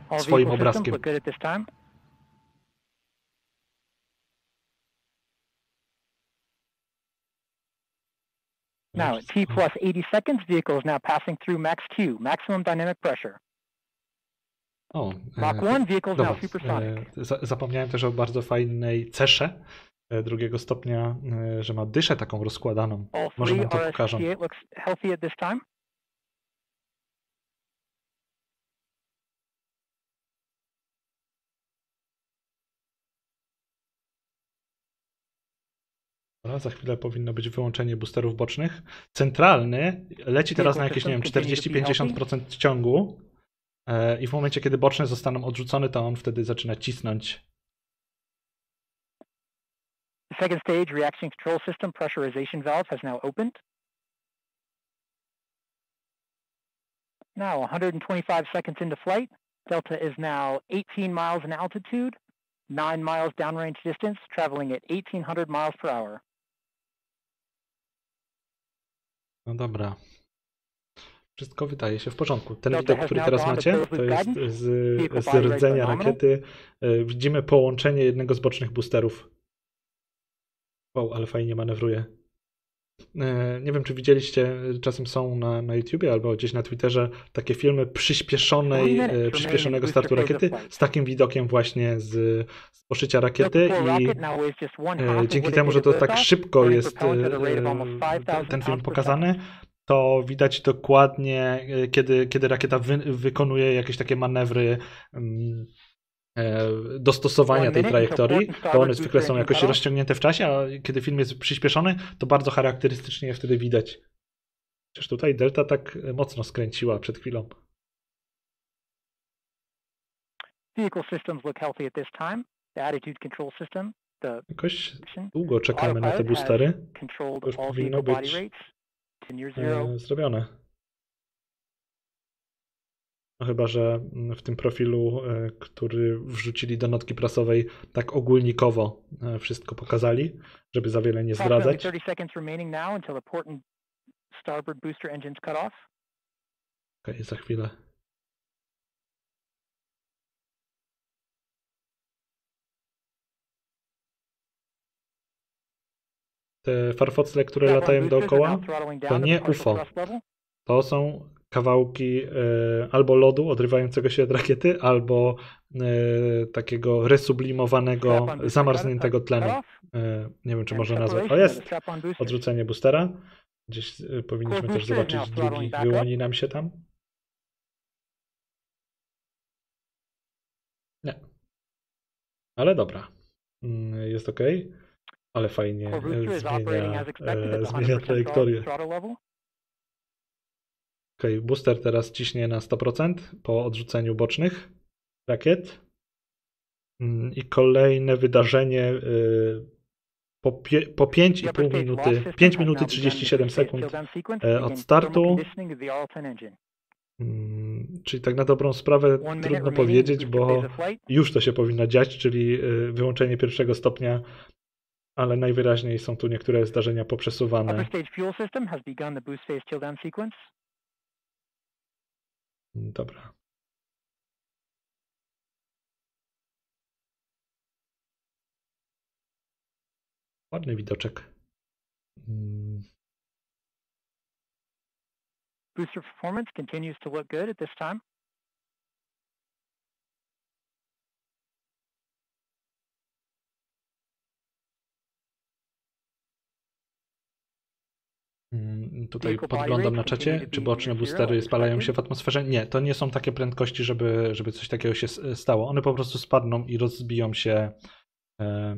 All swoim obrazkiem. Now, T plus 80 seconds, vehicle is now passing through max Q, maximum dynamic pressure. O, Mark One Vehicles dobra, Now e, Supersonic. Zapomniałem też o bardzo fajnej cesze e, drugiego stopnia, e, że ma dyszę taką rozkładaną. Może mi to pokażą. Za chwilę powinno być wyłączenie boosterów bocznych. Centralny leci teraz na jakieś, nie wiem, 40-50% ciągu. E, I w momencie, kiedy boczne zostaną odrzucone, to on wtedy zaczyna cisnąć. The second stage, reaction control system pressurization valve has now opened. Now 125 seconds into flight, Delta is now 18 miles in altitude, 9 miles downrange distance, traveling at 1800 miles per hour. No dobra, wszystko wydaje się w porządku. Ten no, widok, który teraz macie, to jest z, z rdzenia rakiety. E, widzimy połączenie jednego z bocznych boosterów. Wow, ale fajnie manewruje. E, nie wiem, czy widzieliście, czasem są na, na YouTubie albo gdzieś na Twitterze takie filmy przyspieszonej, e, przyspieszonego startu rakiety z takim widokiem właśnie z, z poszycia rakiety i dzięki temu, że to tak szybko jest ten film pokazany, to widać dokładnie, e, kiedy, kiedy rakieta wy, wykonuje jakieś takie manewry mm, e, dostosowania tej trajektorii, to one zwykle są jakoś rozciągnięte w czasie, a kiedy film jest przyspieszony, to bardzo charakterystycznie je wtedy widać. Chociaż tutaj Delta tak mocno skręciła przed chwilą. Vehicle systems look healthy at this time. The attitude control system Jakoś długo czekamy na te boostery. To już powinno być E, zrobione. No chyba, że mm, w tym profilu, e, który wrzucili do notki prasowej, tak ogólnikowo e, wszystko pokazali, żeby za wiele nie zdradzać. Okej, okay, za chwilę. te farfocle, które tak, latają dookoła, to nie UFO. To są kawałki e, albo lodu odrywającego się od rakiety, albo e, takiego resublimowanego, zamarzniętego tak? tlenu. E, nie wiem, czy można nazwać. O, jest! Odrzucenie boostera. Gdzieś powinniśmy też zobaczyć drugi. Wyłoni tak? nam się tam. Nie. Ale dobra. Mm, jest ok. Ale fajnie zmienia, e, zmienia trajektorię. Ok, booster teraz ciśnie na 100% po odrzuceniu bocznych rakiet. Mm, I kolejne wydarzenie y, po, pie, po 5,5 minuty, 5 minuty 37 sekund e, od startu. Mm, czyli tak na dobrą sprawę trudno powiedzieć, bo już to się powinno dziać, czyli y, wyłączenie pierwszego stopnia ale najwyraźniej są tu niektóre zdarzenia poprzesuwane. Dobra. Ładny widoczek. Mm. Booster performance continues to look good at this time. Mm, tutaj podglądam na czacie, czy boczne boostery spalają się w atmosferze. Nie, to nie są takie prędkości, żeby, żeby coś takiego się e, stało. One po prostu spadną i rozbiją się. E,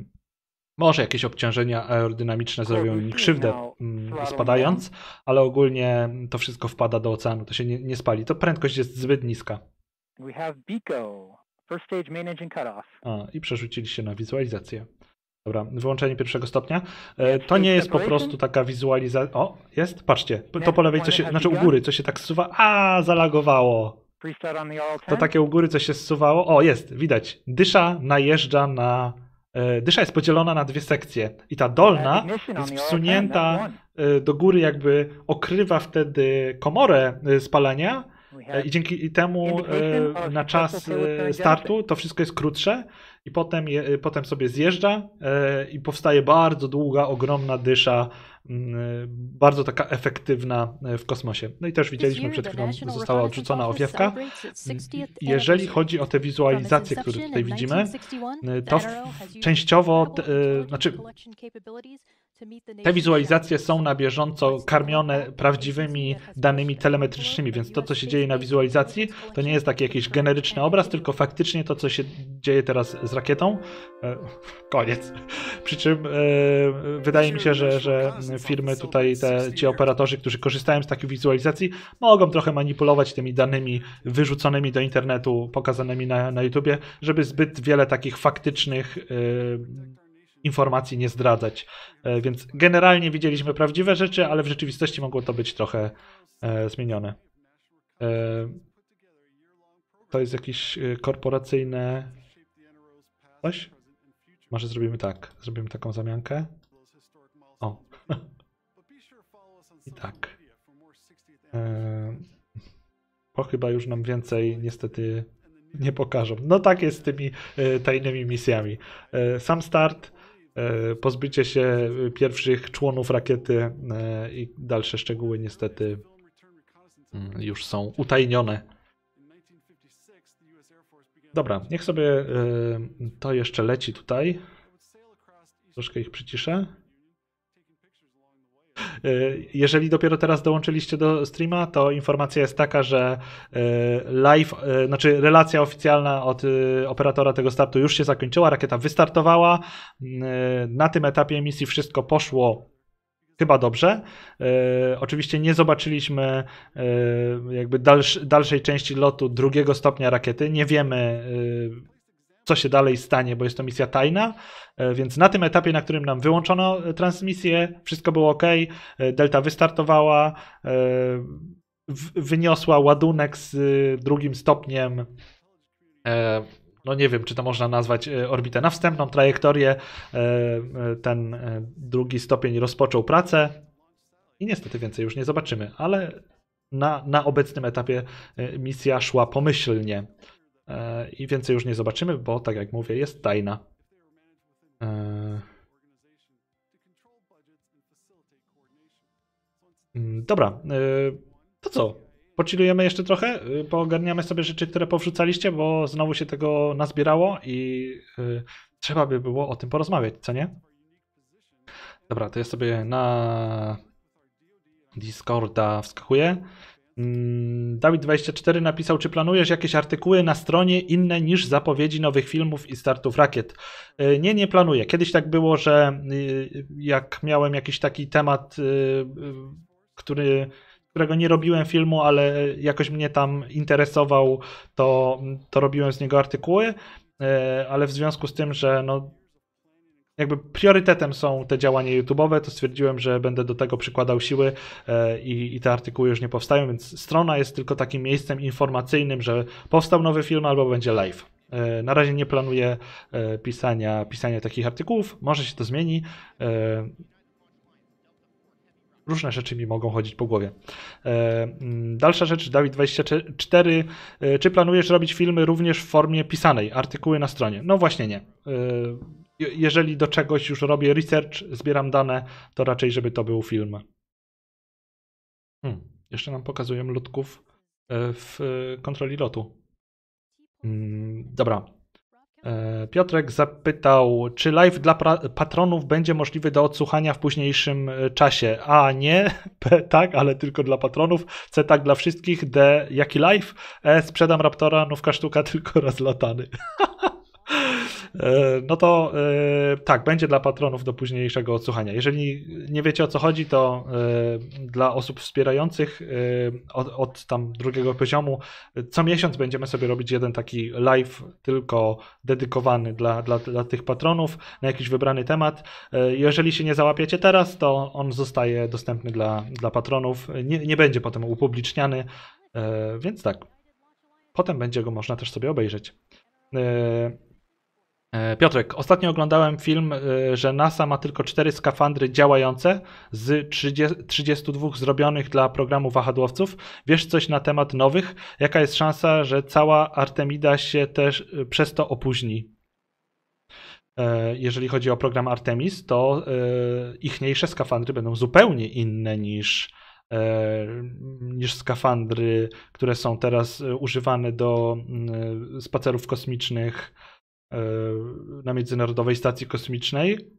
może jakieś obciążenia aerodynamiczne zrobią im krzywdę mm, spadając, ale ogólnie to wszystko wpada do oceanu, to się nie, nie spali. To prędkość jest zbyt niska. We have first stage main engine cutoff. A, i przerzucili się na wizualizację. Dobra, wyłączenie pierwszego stopnia. E, to nie jest po prostu taka wizualizacja. O, jest? Patrzcie, to po lewej, co się, znaczy u góry, co się tak zsuwa. A, zalagowało. To takie u góry, co się zsuwało. O, jest, widać. Dysza najeżdża na. E, dysza jest podzielona na dwie sekcje i ta dolna jest wsunięta e, do góry, jakby okrywa wtedy komorę spalania i dzięki temu na czas startu to wszystko jest krótsze i potem, je, y, potem sobie zjeżdża e, i powstaje bardzo długa, ogromna dysza, mm, y, bardzo taka efektywna e, w kosmosie. No i też widzieliśmy przed chwilą, została odrzucona owiewka. Mm, jeżeli chodzi o te wizualizacje, które tutaj widzimy, y, to częściowo, znaczy te wizualizacje są na bieżąco karmione prawdziwymi danymi telemetrycznymi, więc to, co się dzieje na wizualizacji, to nie jest taki jakiś generyczny obraz, tylko faktycznie to, co się dzieje teraz z rakietą. E, *laughs* koniec. Przy czym e, wydaje mi się, że, że firmy tutaj, te, ci operatorzy, którzy korzystają z takich wizualizacji, mogą trochę manipulować tymi danymi wyrzuconymi do internetu, pokazanymi na, na YouTubie, żeby zbyt wiele takich faktycznych e, informacji nie zdradzać. E, więc generalnie widzieliśmy prawdziwe rzeczy, ale w rzeczywistości mogło to być trochę e, zmienione. E, to jest jakieś korporacyjne coś? Może zrobimy tak. Zrobimy taką zamiankę. O. *laughs* I tak. Bo chyba już nam więcej niestety nie pokażą. No tak jest z tymi tajnymi misjami. Sam start E, pozbycie się pierwszych członów rakiety e, i dalsze szczegóły niestety mm, już są utajnione. Dobra, niech sobie e, to jeszcze leci tutaj. Troszkę ich przyciszę. Y, jeżeli dopiero teraz dołączyliście do streama, to informacja jest taka, że y, live, y, znaczy relacja oficjalna od operatora tego startu już się zakończyła, rakieta wystartowała. Na tym etapie misji wszystko poszło chyba dobrze. E, oczywiście nie zobaczyliśmy e, jakby dalszej części lotu drugiego stopnia rakiety. Nie wiemy, e, co się dalej stanie, bo jest to misja tajna. E, więc na tym etapie, na którym nam wyłączono e, transmisję, wszystko było ok, e, Delta wystartowała, wyniosła ładunek z drugim stopniem no nie wiem, czy to można nazwać orbitę na wstępną trajektorię. Ten drugi stopień rozpoczął pracę i niestety więcej już nie zobaczymy, ale na, na obecnym etapie misja szła pomyślnie. E, I więcej już nie zobaczymy, bo tak jak mówię, jest tajna. E, mm, dobra, e, to co? Pochillujemy jeszcze trochę, poogarniamy sobie rzeczy, które powrzucaliście, bo znowu się tego nazbierało i trzeba by było o tym porozmawiać, co nie? Dobra, to ja sobie na Discorda wskakuję. Mm, Dawid24 napisał, czy planujesz jakieś artykuły na stronie inne niż zapowiedzi nowych filmów i startów rakiet? E, nie, nie planuję. Kiedyś tak było, że y, jak miałem jakiś taki temat, y, y, który którego nie robiłem filmu, ale jakoś mnie tam interesował, to, to robiłem z niego artykuły, e, ale w związku z tym, że no, jakby priorytetem są te działania YouTube'owe, to stwierdziłem, że będę do tego przykładał siły e, i, i, te artykuły już nie powstają, więc strona jest tylko takim miejscem informacyjnym, że powstał nowy film albo będzie live. E, na razie nie planuję e, pisania, pisania takich artykułów, może się to zmieni. Różne rzeczy mi mogą chodzić po głowie. Mm, dalsza rzecz, Dawid24. Czy planujesz robić filmy również w formie pisanej, artykuły na stronie? No właśnie nie jeżeli do czegoś już robię research, zbieram dane, to raczej, żeby to był film. Hmm. Jeszcze nam pokazują lotków e, w kontroli lotu. Hmm, dobra. E, Piotrek zapytał, czy live dla patronów będzie możliwy do odsłuchania w późniejszym e, czasie? A nie, *laughs* P, tak, ale tylko dla patronów, C tak dla wszystkich, D jaki live, E sprzedam Raptora, nówka sztuka *laughs* tylko raz *laughs* E, no to e, tak, będzie dla patronów do późniejszego odsłuchania. Jeżeli nie wiecie o co chodzi, to e, dla osób wspierających od, od tam drugiego poziomu co miesiąc będziemy sobie robić jeden taki live tylko dedykowany dla, dla, dla tych patronów na jakiś wybrany temat. Jeżeli się nie załapiecie teraz, to on zostaje dostępny dla, dla patronów. Nie, nie będzie potem upubliczniany, więc tak. Potem będzie go można też sobie obejrzeć. E, Piotrek, ostatnio oglądałem film, e, że NASA ma tylko cztery skafandry działające z 30, 32 zrobionych dla programu wahadłowców. Wiesz coś na temat nowych? Jaka jest szansa, że cała Artemida się też e, przez to opóźni? Jeżeli chodzi o program Artemis, to ichniejsze skafandry będą zupełnie inne niż, niż skafandry, które są teraz używane do mm, spacerów kosmicznych na Międzynarodowej Stacji Kosmicznej,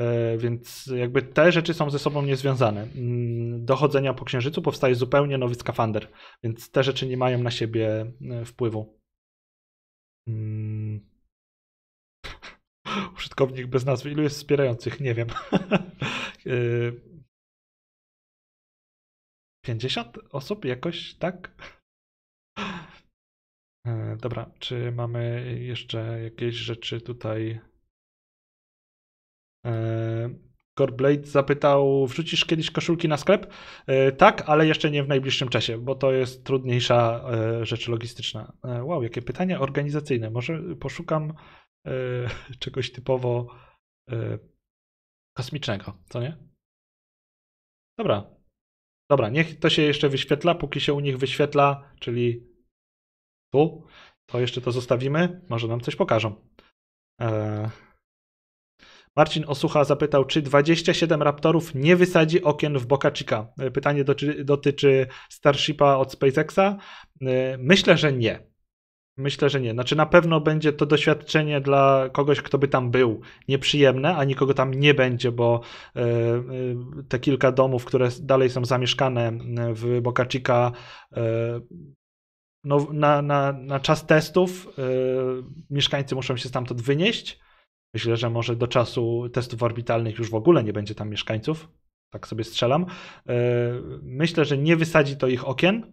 e, więc jakby te rzeczy są ze sobą niezwiązane. Mm, Do chodzenia po Księżycu powstaje zupełnie nowy skafander, więc te rzeczy nie mają na siebie e, wpływu. Mm. *laughs* Użytkownik bez nazwy. Ilu jest wspierających? Nie wiem. 50 *laughs* e, osób jakoś, tak? E, dobra, czy mamy jeszcze jakieś rzeczy tutaj? E, zapytał, wrzucisz kiedyś koszulki na sklep? E, tak, ale jeszcze nie w najbliższym czasie, bo to jest trudniejsza e, rzecz logistyczna. wow, jakie pytania organizacyjne. Może poszukam *laughs* czegoś typowo kosmicznego, co nie? Dobra. Dobra, niech to się jeszcze wyświetla, póki się u nich wyświetla, czyli tu, to jeszcze to zostawimy, może nam coś pokażą. Eee. Marcin Osucha zapytał, czy 27 Raptorów nie wysadzi okien w Boca Chica? E, pytanie dotyczy, dotyczy Starshipa od SpaceXa. E, myślę, że nie. Myślę, że nie. Znaczy na pewno będzie to doświadczenie dla kogoś, kto by tam był nieprzyjemne, a nikogo tam nie będzie, bo e, te kilka domów, które dalej są zamieszkane w Bokaczyka no, na, na, na czas testów y, mieszkańcy muszą się stamtąd wynieść. Myślę, że może do czasu testów orbitalnych już w ogóle nie będzie tam mieszkańców. Tak sobie strzelam. Y, myślę, że nie wysadzi to ich okien.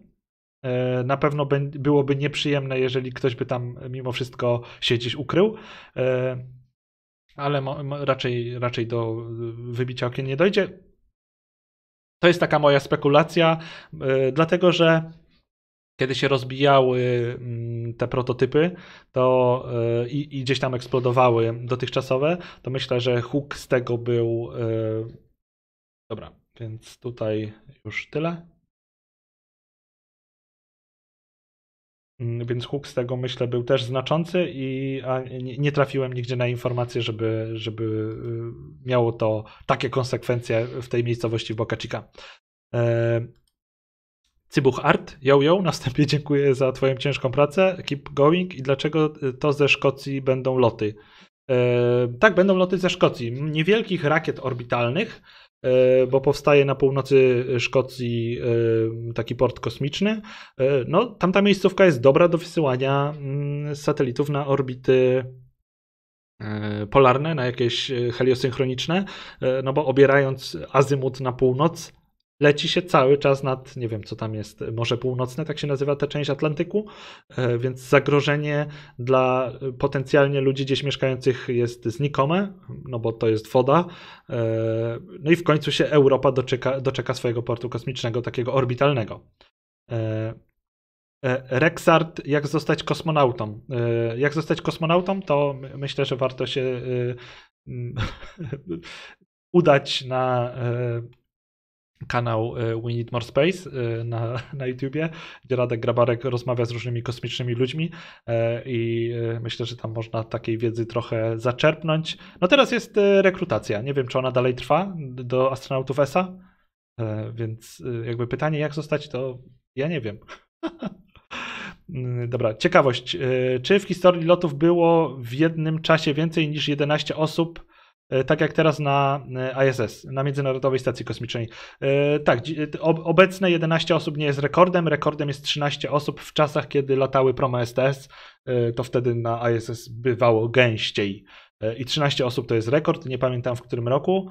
Y, na pewno by, byłoby nieprzyjemne, jeżeli ktoś by tam mimo wszystko się gdzieś ukrył. Ale raczej, raczej do wybicia okien nie dojdzie. To jest taka moja spekulacja, dlatego że kiedy się rozbijały mm, te prototypy to, e, i, i gdzieś tam eksplodowały dotychczasowe, to myślę, że huk z tego był. E, dobra, więc tutaj już tyle. Mm, więc huk z tego myślę był też znaczący i nie trafiłem nigdzie na informację, żeby, żeby e, miało to takie konsekwencje w tej miejscowości Boca Chica. Cybuch Art, yo yo, następnie *laughs* dziękuję za twoją ciężką pracę, keep going i dlaczego y, to ze Szkocji będą loty? E, tak, będą loty ze Szkocji, niewielkich rakiet orbitalnych, e, bo powstaje na północy Szkocji e, taki port kosmiczny. No, tamta miejscówka jest dobra do wysyłania mm, satelitów na orbity polarne, na jakieś heliosynchroniczne, no bo obierając azymut na północ, leci się cały czas nad, nie wiem co tam jest, Morze Północne, tak się nazywa ta część Atlantyku, e, więc zagrożenie dla e, potencjalnie ludzi gdzieś mieszkających jest znikome, no bo to jest woda. E, no i w końcu się Europa doczeka, doczeka swojego portu kosmicznego, takiego orbitalnego. Rexart, jak zostać kosmonautą. Jak zostać kosmonautą, to myślę, że warto się *laughs* udać na kanał y, We Need More Space y, na, na YouTubie, gdzie Radek Grabarek rozmawia z różnymi kosmicznymi ludźmi e, i y, myślę, że tam można takiej wiedzy trochę zaczerpnąć. No teraz jest rekrutacja. Nie wiem, czy ona dalej trwa do astronautów ESA, e, więc jakby pytanie, jak zostać, to ja nie wiem. *laughs* Mm, dobra, ciekawość. Czy w historii lotów było w jednym czasie więcej niż 11 osób E, tak jak teraz na ISS, e, na Międzynarodowej Stacji Kosmicznej. E, tak, obecne 11 osób nie jest rekordem, rekordem jest 13 osób w czasach, kiedy latały Promo STS, to wtedy na ISS bywało gęściej. I 13 osób to jest rekord, nie pamiętam w którym roku,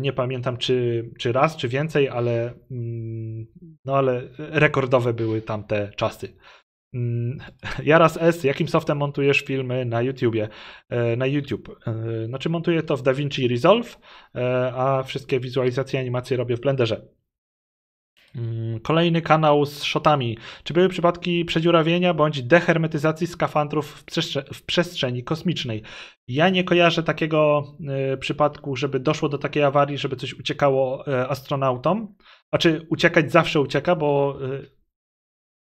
nie pamiętam czy, czy raz, czy więcej, ale, mm, no ale rekordowe były tamte czasy. Mm, *laughs* Jaras S, jakim softem montujesz filmy na YouTubie? E, na YouTube. E, znaczy montuję to w DaVinci Resolve, e, a wszystkie wizualizacje animacje robię w Blenderze. Mm, kolejny kanał z shotami. Czy były przypadki przedziurawienia bądź dehermetyzacji skafandrów w, przestrze w przestrzeni kosmicznej? Ja nie kojarzę takiego y, przypadku, żeby doszło do takiej awarii, żeby coś uciekało y, astronautom. Znaczy, uciekać zawsze ucieka, bo y,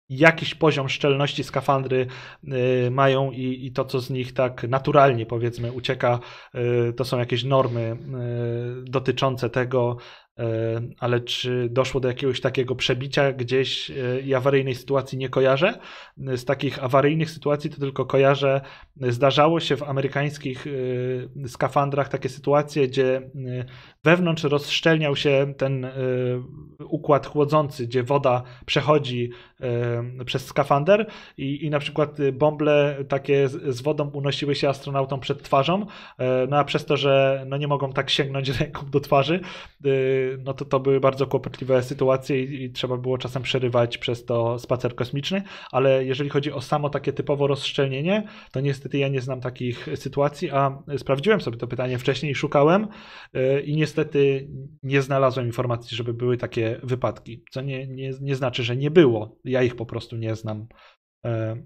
jakiś poziom szczelności skafandry y, mają i, i, to, co z nich tak naturalnie powiedzmy ucieka, y, to są jakieś normy y, dotyczące tego, ale czy doszło do jakiegoś takiego przebicia gdzieś i awaryjnej sytuacji nie kojarzę. Z takich awaryjnych sytuacji to tylko kojarzę, zdarzało się w amerykańskich skafandrach takie sytuacje, gdzie wewnątrz rozszczelniał się ten y, układ chłodzący, gdzie woda przechodzi y, przez skafander i, i na przykład bąble takie z, z wodą unosiły się astronautom przed twarzą, y, no a przez to, że no nie mogą tak sięgnąć *laughs* ręką do twarzy, no to to były bardzo kłopotliwe sytuacje i, i trzeba było czasem przerywać przez to spacer kosmiczny, ale jeżeli chodzi o samo takie typowo rozszczelnienie, to niestety ja nie znam takich sytuacji, a sprawdziłem sobie to pytanie wcześniej, szukałem i nie niestety nie znalazłem informacji, żeby były takie wypadki, co nie, nie, nie znaczy, że nie było. Ja ich po prostu nie znam. E,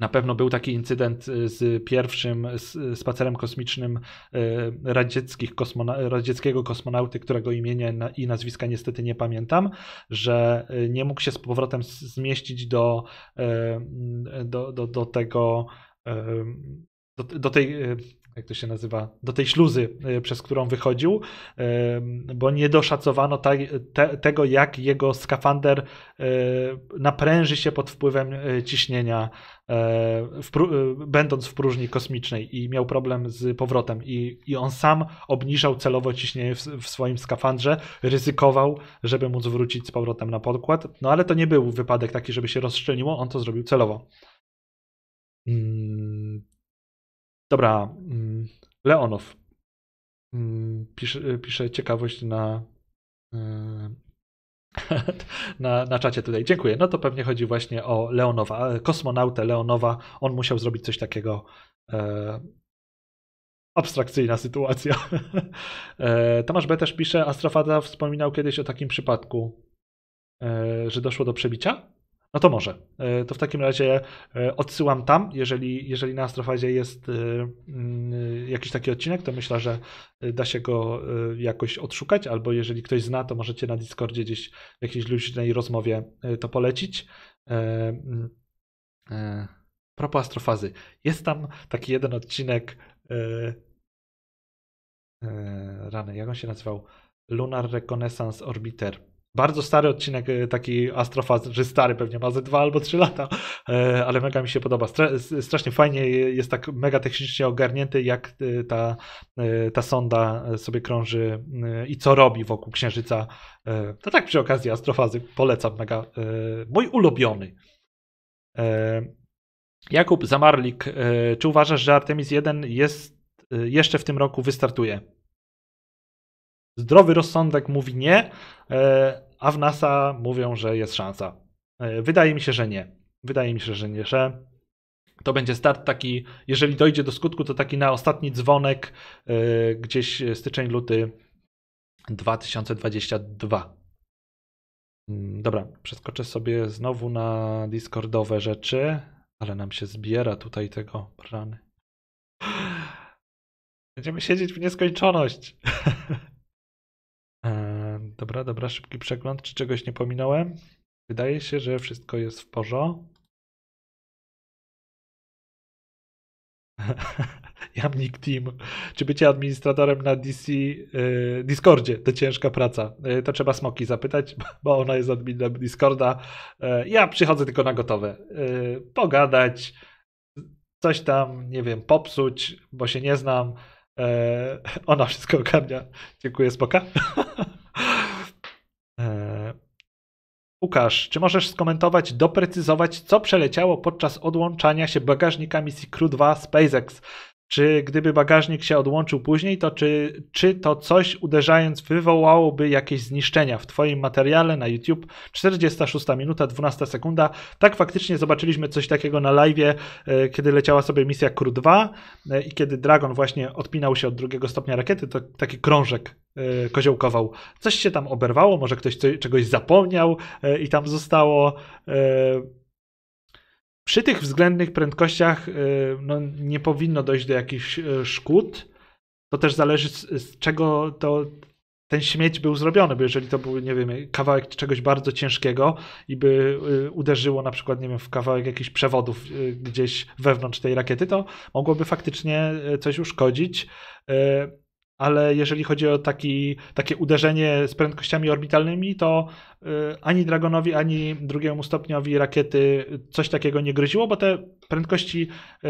na pewno był taki incydent e, z pierwszym spacerem kosmicznym e, kosmona radzieckiego kosmonauty, którego imienia i nazwiska niestety nie pamiętam, że nie mógł się z powrotem zmieścić do, do, do, do tego do, do, tej jak to się nazywa, do tej śluzy, e, przez którą wychodził, bo nie doszacowano te, tego, jak jego skafander e, napręży się pod wpływem e, ciśnienia, w będąc w próżni kosmicznej i miał problem z powrotem. I, i on sam obniżał celowo ciśnienie w, w swoim skafandrze, ryzykował, żeby móc wrócić z powrotem na podkład. No ale to nie był wypadek taki, żeby się rozszczelniło, on to zrobił celowo. Hmm. Dobra, mm, Leonow mm, pisze, pisze ciekawość na, e, *laughs* na, na czacie tutaj. Dziękuję. No to pewnie chodzi właśnie o Leonowa, e, kosmonautę Leonowa. On musiał zrobić coś takiego. E, abstrakcyjna sytuacja. *laughs* E, Tomasz B. też pisze, Astrofada wspominał kiedyś o takim przypadku, e, że doszło do przebicia no to może. E, to w takim razie e, odsyłam tam. Jeżeli, jeżeli na Astrofazie jest e, mm, jakiś taki odcinek, to myślę, że da się go jakoś odszukać, albo jeżeli ktoś zna, to możecie na Discordzie gdzieś w jakiejś luźnej rozmowie to polecić. Mm, propos astrofazy. Jest tam taki jeden odcinek rany, jak on się nazywał? Lunar Reconnaissance Orbiter bardzo stary odcinek, e, taki Astrofaz, że stary pewnie ma ze 2 albo 3 lata, e, ale mega mi się podoba. Strasznie fajnie jest tak mega technicznie ogarnięty, jak e, ta, ta sonda sobie krąży i co robi wokół Księżyca. To tak przy okazji Astrofazy polecam mega. Mój ulubiony. Jakub Zamarlik, czy uważasz, że Artemis 1 jest jeszcze w tym roku wystartuje? zdrowy rozsądek mówi nie, e, a w NASA mówią, że jest szansa. E, wydaje mi się, że nie. Wydaje mi się, że nie, że to będzie start taki, jeżeli dojdzie do skutku, to taki na ostatni dzwonek e, gdzieś styczeń, luty 2022. Mm, dobra, przeskoczę sobie znowu na Discordowe rzeczy, ale nam się zbiera tutaj tego rany. Będziemy siedzieć w nieskończoność. *laughs* E, dobra, dobra, szybki przegląd. Czy czegoś nie pominąłem? Wydaje się, że wszystko jest w porządku. *laughs* Jamnik Team. Czy bycie administratorem na DC, yy, e, Discordzie to ciężka praca? Yy, to trzeba Smoki zapytać, bo ona jest adminem Discorda. Yy, ja przychodzę tylko na gotowe. pogadać, coś tam, nie wiem, popsuć, bo się nie znam E, *laughs* ona wszystko ogarnia. Dziękuję, Spoka. *laughs* e, Łukasz, czy możesz skomentować, doprecyzować, co przeleciało podczas odłączania się bagażnikami Crew 2 SpaceX? Czy gdyby bagażnik się odłączył później, to czy, czy to coś uderzając wywołałoby jakieś zniszczenia? W Twoim materiale na YouTube 46 minuta, 12 sekunda. Tak faktycznie zobaczyliśmy coś takiego na live, e, kiedy leciała sobie misja Crew 2 e, i kiedy Dragon właśnie odpinał się od drugiego stopnia rakiety, to taki krążek e, koziołkował. Coś się tam oberwało, może ktoś czegoś zapomniał i tam zostało. Przy tych względnych prędkościach y, no, nie powinno dojść do jakichś y, szkód. To też zależy z czego to ten śmieć był zrobiony, bo jeżeli to był, nie wiem, kawałek czegoś bardzo ciężkiego i by y, uderzyło na przykład, nie wiem, w kawałek jakichś przewodów gdzieś wewnątrz tej rakiety, to mogłoby faktycznie coś uszkodzić ale jeżeli chodzi o taki, takie uderzenie z prędkościami orbitalnymi, to y, ani Dragonowi, ani drugiemu stopniowi rakiety coś takiego nie groziło, bo te prędkości y,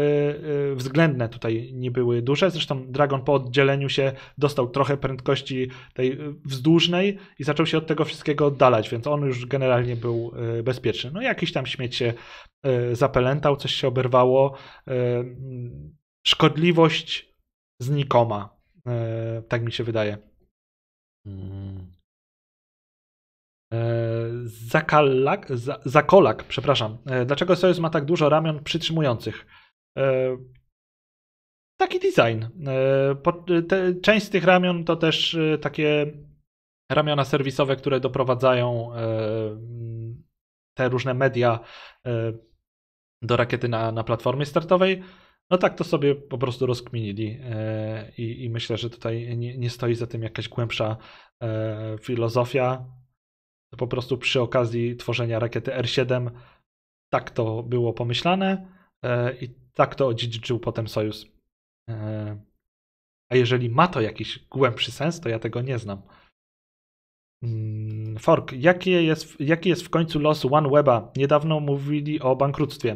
y, względne tutaj nie były duże. Zresztą Dragon po oddzieleniu się dostał trochę prędkości tej wzdłużnej i zaczął się od tego wszystkiego oddalać, więc on już generalnie był bezpieczny. No jakiś tam śmieć się zapelętał, coś się oberwało. Szkodliwość znikoma E, tak mi się wydaje. Mm. E, zakalak, Zakolak, przepraszam. E, dlaczego Soyuz ma tak dużo ramion przytrzymujących? Taki design. Część z tych ramion to też takie ramiona serwisowe, które doprowadzają te różne media do rakiety na, na platformie startowej. No tak, to sobie po prostu rozkminili e, i, i myślę, że tutaj nie, nie, stoi za tym jakaś głębsza e, filozofia. Po prostu przy okazji tworzenia rakiety R7 tak to było pomyślane e, i tak to odziedziczył potem Sojus. A jeżeli ma to jakiś głębszy sens, to ja tego nie znam. Mm, fork, jest, jaki jest w końcu los OneWeba? Niedawno mówili o bankructwie.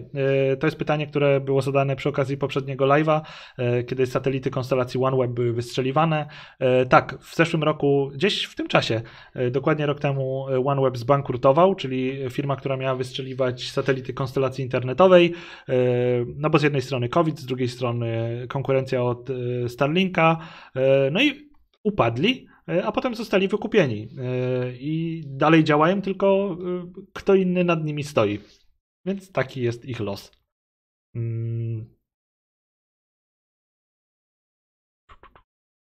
E, to jest pytanie, które było zadane przy okazji poprzedniego live'a, e, kiedy satelity konstelacji OneWeb były wystrzeliwane. E, tak, w zeszłym roku, gdzieś w tym czasie, dokładnie rok temu OneWeb zbankrutował, czyli firma, która miała wystrzeliwać satelity konstelacji internetowej, no bo z jednej strony COVID, z drugiej strony konkurencja od Starlinka, no i upadli E, a potem zostali wykupieni e, i dalej działają, tylko e, kto inny nad nimi stoi. Więc taki jest ich los. Mm.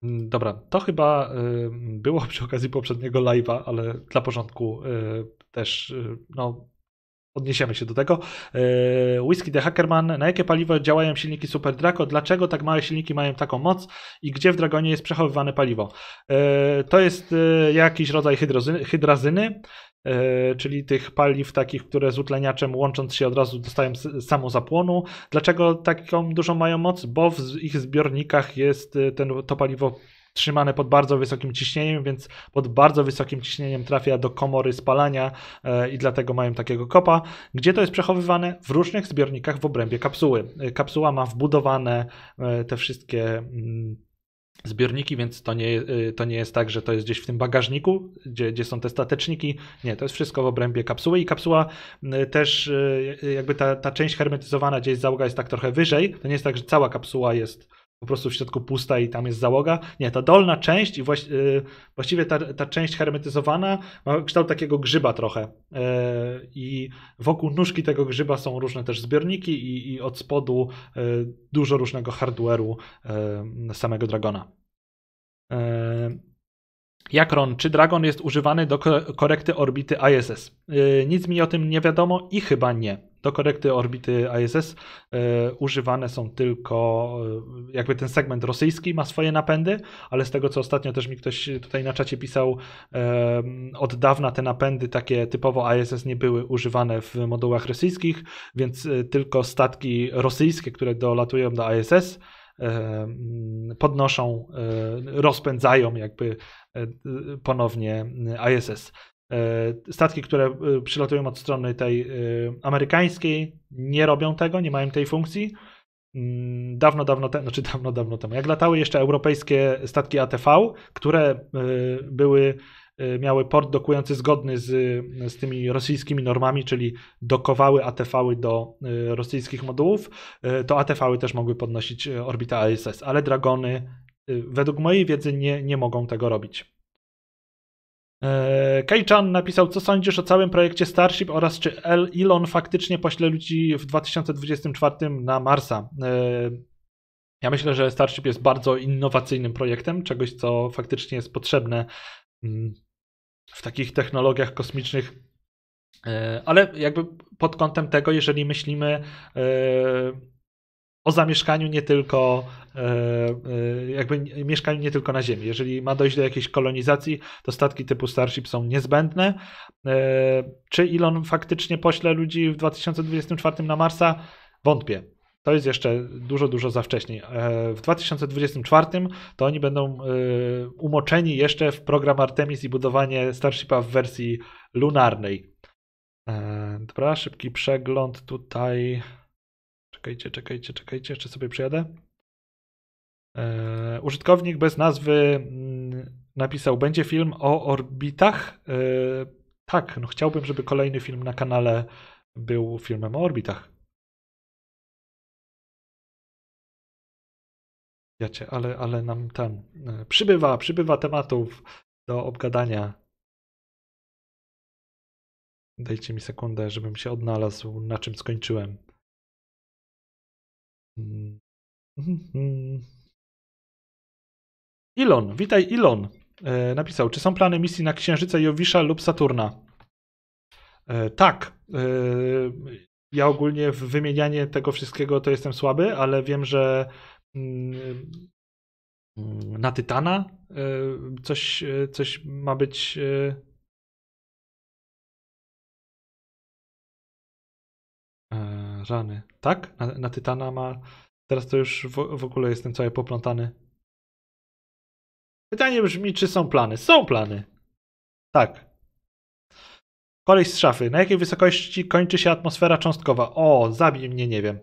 Dobra, to chyba było przy okazji poprzedniego live'a, ale dla porządku też no, Odniesiemy się do tego. E, Whisky The Hackerman. Na jakie paliwo działają silniki Super Draco? Dlaczego tak małe silniki mają taką moc? I gdzie w Dragonie jest przechowywane paliwo? E, to jest e, jakiś rodzaj hydrozyny, hydrazyny, czyli tych paliw takich, które z utleniaczem łącząc się od razu dostają samozapłonu. Dlaczego taką dużą mają moc? Bo w ich zbiornikach jest ten, to paliwo trzymane pod bardzo wysokim ciśnieniem, więc pod bardzo wysokim ciśnieniem trafia do komory spalania e, i dlatego mają takiego kopa. Gdzie to jest przechowywane? W różnych zbiornikach w obrębie kapsuły. E, kapsuła ma wbudowane e, te wszystkie mm, zbiorniki, więc to nie, to nie jest tak, że to jest gdzieś w tym bagażniku, gdzie, gdzie są te stateczniki. Nie, to jest wszystko w obrębie kapsuły i kapsuła też jakby ta, ta część hermetyzowana, gdzieś załoga jest tak trochę wyżej. To nie jest tak, że cała kapsuła jest po prostu w środku pusta i tam jest załoga. Nie, ta dolna część i y, właściwie ta, ta część hermetyzowana ma kształt takiego grzyba trochę. E, I wokół nóżki tego grzyba są różne też zbiorniki i, i od spodu e, dużo różnego hardware'u e, samego Dragona. Jakron czy Dragon jest używany do korekty orbity ISS? Nic mi o tym nie wiadomo i chyba nie. Do korekty orbity ISS e, używane są tylko, e, jakby ten segment rosyjski ma swoje napędy, ale z tego co ostatnio też mi ktoś tutaj na czacie pisał, e, od dawna te napędy takie typowo ISS nie były używane w modułach rosyjskich, więc tylko statki rosyjskie, które dolatują do ISS, mm, podnoszą, rozpędzają jakby ponownie ISS. E, statki, które e, przylatują od strony tej e, amerykańskiej, nie robią tego, nie mają tej funkcji. Mm, dawno, dawno temu, znaczy dawno, dawno temu, jak latały jeszcze europejskie statki ATV, które były, miały port dokujący zgodny z, z tymi rosyjskimi normami, czyli dokowały ATV-y do rosyjskich modułów, to ATV-y też mogły podnosić orbita ISS, ale Dragony według mojej wiedzy nie, nie mogą tego robić. E, Kajchan napisał, co sądzisz o całym projekcie Starship oraz czy Elon faktycznie pośle ludzi w 2024 na Marsa? E, ja myślę, że Starship jest bardzo innowacyjnym projektem, czegoś, co faktycznie jest potrzebne mm, w takich technologiach kosmicznych, e, ale jakby pod kątem tego, jeżeli myślimy o zamieszkaniu nie tylko e, e, jakby mieszkaniu nie tylko na ziemi. Jeżeli ma dojść do jakiejś kolonizacji, to statki typu Starship są niezbędne. E, czy Elon faktycznie pośle ludzi w 2024 na Marsa? Wątpię. To jest jeszcze dużo, dużo za wcześnie. W 2024 to oni będą umoczeni jeszcze w program Artemis i budowanie Starshipa w wersji lunarnej. Dobra, szybki przegląd tutaj. Czekajcie, czekajcie, czekajcie, jeszcze sobie przyjadę. E, użytkownik bez nazwy mm, napisał: Będzie film o orbitach? E, tak, no chciałbym, żeby kolejny film na kanale był filmem o orbitach. Wiecie, ale, ale nam ten e, przybywa, przybywa tematów do obgadania. Dajcie mi sekundę, żebym się odnalazł, na czym skończyłem. *laughs* Ilon, witaj Ilon. E, napisał, czy są plany misji na Księżyce Jowisza lub Saturna? E, tak. E, ja ogólnie w wymienianie tego wszystkiego to jestem słaby, ale wiem, że mm, mm, na Tytana coś, coś ma być rany. Tak? Na, na Tytana ma... Teraz to już w, w ogóle jestem cały poplątany. Pytanie brzmi, czy są plany? Są plany. Tak. Kolej z szafy. Na jakiej wysokości kończy się atmosfera cząstkowa? O, zabij mnie, nie wiem.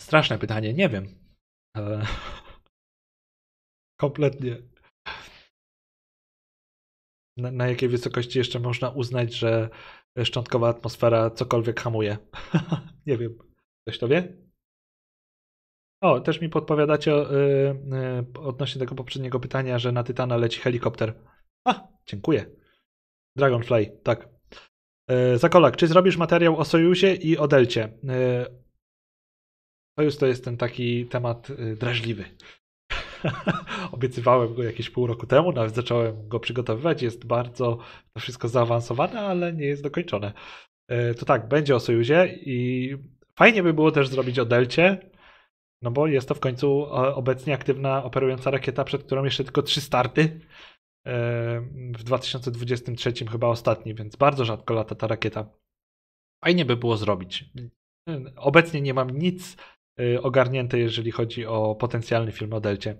Straszne pytanie, nie wiem. Ale... *laughs* Kompletnie. Na, na, jakiej wysokości jeszcze można uznać, że szczątkowa atmosfera cokolwiek hamuje. *laughs* nie wiem. Ktoś to wie? O, też mi podpowiadacie yy, yy, odnośnie tego poprzedniego pytania, że na Tytana leci helikopter. A, dziękuję. Dragonfly, tak. Yy, Zakolak, czy zrobisz materiał o Sojuzie i o Delcie? Sojus to jest ten taki temat drażliwy. *laughs* Obiecywałem go jakieś pół roku temu, nawet zacząłem go przygotowywać. Jest bardzo to wszystko zaawansowane, ale nie jest dokończone. E, to tak, będzie o Sojuzie i fajnie by było też zrobić o Delcie, no bo jest to w końcu e, obecnie aktywna operująca rakieta, przed którą jeszcze tylko trzy starty. E, w 2023 chyba ostatni, więc bardzo rzadko lata ta rakieta. Fajnie by było zrobić. Obecnie nie mam nic ogarnięte, jeżeli chodzi o potencjalny film o Delcie.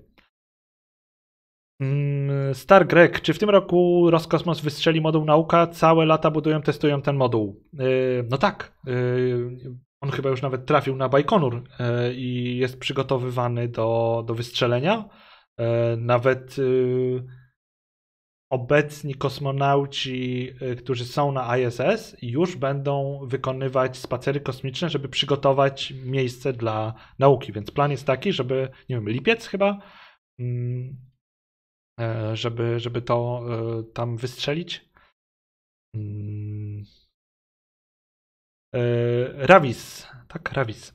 Mm, Star Greg, czy w tym roku Roskosmos wystrzeli moduł nauka? Całe lata budują, testują ten moduł. Y, no tak. Y, on chyba już nawet trafił na Bajkonur y, i jest przygotowywany do, do wystrzelenia. Nawet obecni kosmonauci, którzy są na ISS, już będą wykonywać spacery kosmiczne, żeby przygotować miejsce dla nauki. Więc plan jest taki, żeby, nie wiem, lipiec chyba mm, E, żeby, żeby to e, tam wystrzelić. Mm. E, Ravis, tak, Ravis.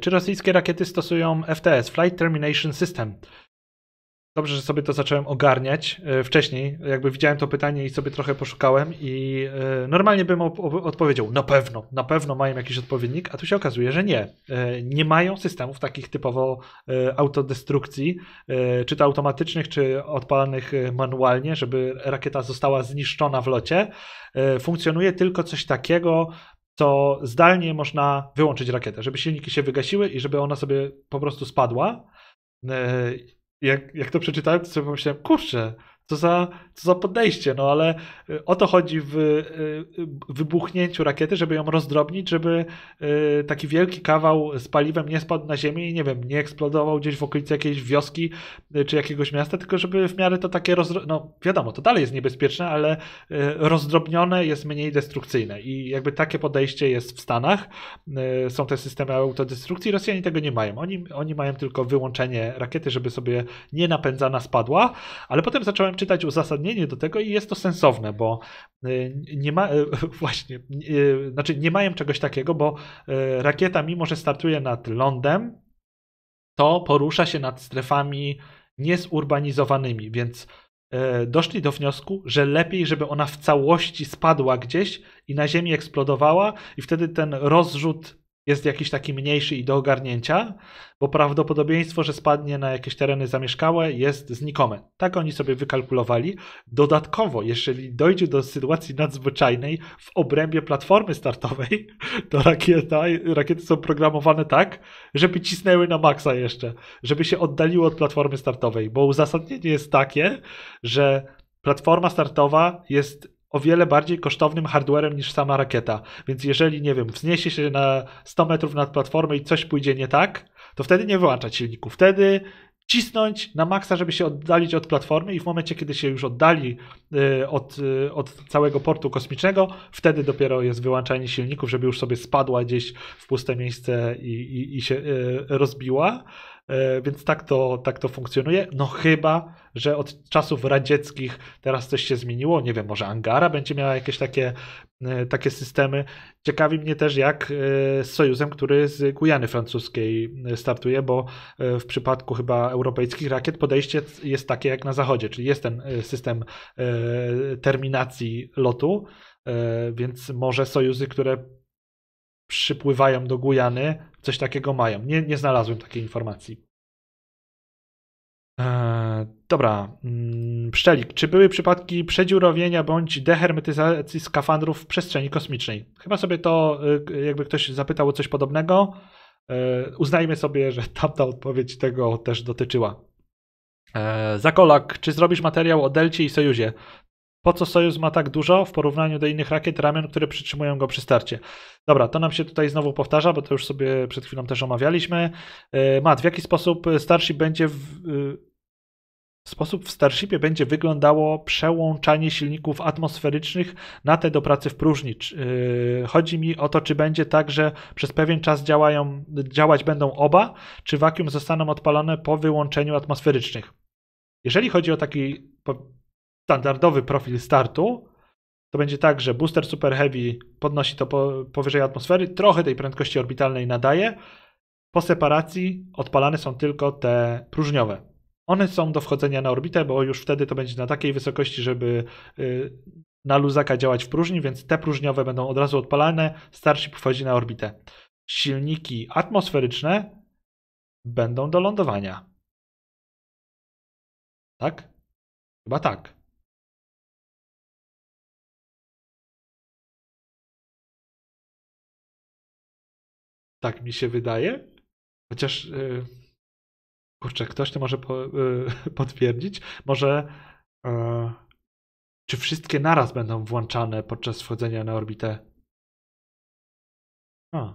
Czy rosyjskie rakiety stosują FTS, Flight Termination System? Dobrze, że sobie to zacząłem ogarniać e, wcześniej. Jakby widziałem to pytanie i sobie trochę poszukałem, i e, normalnie bym odpowiedział: na pewno, na pewno mają jakiś odpowiednik, a tu się okazuje, że nie. E, nie mają systemów takich typowo autodestrukcji, czy to automatycznych, czy odpalanych manualnie, żeby rakieta została zniszczona w locie. Funkcjonuje tylko coś takiego, to zdalnie można wyłączyć rakietę, żeby silniki się wygasiły i żeby ona sobie po prostu spadła jak, jak to przeczytałem, to sobie pomyślałem, kurczę, co za, co za podejście, no ale y, o to chodzi w y, wybuchnięciu rakiety, żeby ją rozdrobnić, żeby y, taki wielki kawał z paliwem nie spadł na ziemię i nie wiem, nie eksplodował gdzieś w okolicy jakiejś wioski czy jakiegoś miasta, tylko żeby w miarę to takie, rozdro... no wiadomo, to dalej jest niebezpieczne, ale rozdrobnione jest mniej destrukcyjne i jakby takie podejście jest w Stanach. Są te systemy autodestrukcji, Rosjanie tego nie mają. Oni, oni mają tylko wyłączenie rakiety, żeby sobie nie napędzana spadła, ale potem zacząłem czytać uzasadnienie do tego i jest to sensowne, bo y, nie ma, y, *laughs* właśnie, y, znaczy nie mają czegoś takiego, bo rakieta, mimo że startuje nad lądem, to porusza się nad strefami niezurbanizowanymi, więc doszli do wniosku, że lepiej, żeby ona w całości spadła gdzieś i na Ziemi eksplodowała, i wtedy ten rozrzut jest jakiś taki mniejszy i do ogarnięcia, bo prawdopodobieństwo, że spadnie na jakieś tereny zamieszkałe jest znikome. Tak oni sobie wykalkulowali. Dodatkowo, jeżeli dojdzie do sytuacji nadzwyczajnej w obrębie platformy startowej, *laughs* to rakieta, rakiety są programowane tak, żeby cisnęły na maksa jeszcze, żeby się oddaliły od platformy startowej, bo uzasadnienie jest takie, że platforma startowa jest o wiele bardziej kosztownym hardwarem niż sama rakieta. Więc jeżeli, nie wiem, wzniesie się na 100 metrów nad platformę i coś pójdzie nie tak, to wtedy nie wyłączać silników, Wtedy cisnąć na maksa, żeby się oddalić od platformy i w momencie, kiedy się już oddali y, od, y, od całego portu kosmicznego, wtedy dopiero jest wyłączanie silników, żeby już sobie spadła gdzieś w puste miejsce i, i, i się y, rozbiła. E, więc tak to, tak to funkcjonuje. No chyba, że od czasów radzieckich teraz coś się zmieniło. Nie wiem, może Angara będzie miała jakieś takie, e, takie systemy. Ciekawi mnie też, jak e, z Sojuzem, który z Gujany Francuskiej startuje, bo w przypadku chyba europejskich rakiet podejście jest takie jak na zachodzie, czyli jest ten system terminacji lotu, więc może sojuzy, które przypływają do Gujany, coś takiego mają. Nie, nie znalazłem takiej informacji. Eee, dobra, mm, Pszczelik. Czy były przypadki przedziurowienia bądź dehermetyzacji skafandrów w przestrzeni kosmicznej? Chyba sobie to, y, jakby ktoś zapytał o coś podobnego, eee, uznajmy sobie, że tamta odpowiedź tego też dotyczyła. E, Zakolak, czy zrobisz materiał o Delcie i Sojuzie? Po co Sojus ma tak dużo w porównaniu do innych rakiet ramion, które przytrzymują go przy starcie? Dobra, to nam się tutaj znowu powtarza, bo to już sobie przed chwilą też omawialiśmy. E, Mat, w jaki sposób Starship będzie e, w, sposób w Starshipie będzie wyglądało przełączanie silników atmosferycznych na te do pracy w próżni. E, chodzi mi o to, czy będzie tak, że przez pewien czas działają, działać będą oba, czy wakium zostaną odpalone po wyłączeniu atmosferycznych. Jeżeli chodzi o taki standardowy profil startu, to będzie tak, że booster Super Heavy podnosi to po, powyżej atmosfery, trochę tej prędkości orbitalnej nadaje. Po separacji odpalane są tylko te próżniowe. One są do wchodzenia na orbitę, bo już wtedy to będzie na takiej wysokości, żeby y, na luzaka działać w próżni, więc te próżniowe będą od razu odpalane, Starsi wchodzi na orbitę. Silniki atmosferyczne będą do lądowania. Tak? Chyba tak. Tak mi się wydaje. Chociaż y, kurczę, ktoś to może y, *laughs* potwierdzić. Może e, czy wszystkie naraz będą włączane podczas wchodzenia na orbitę? A.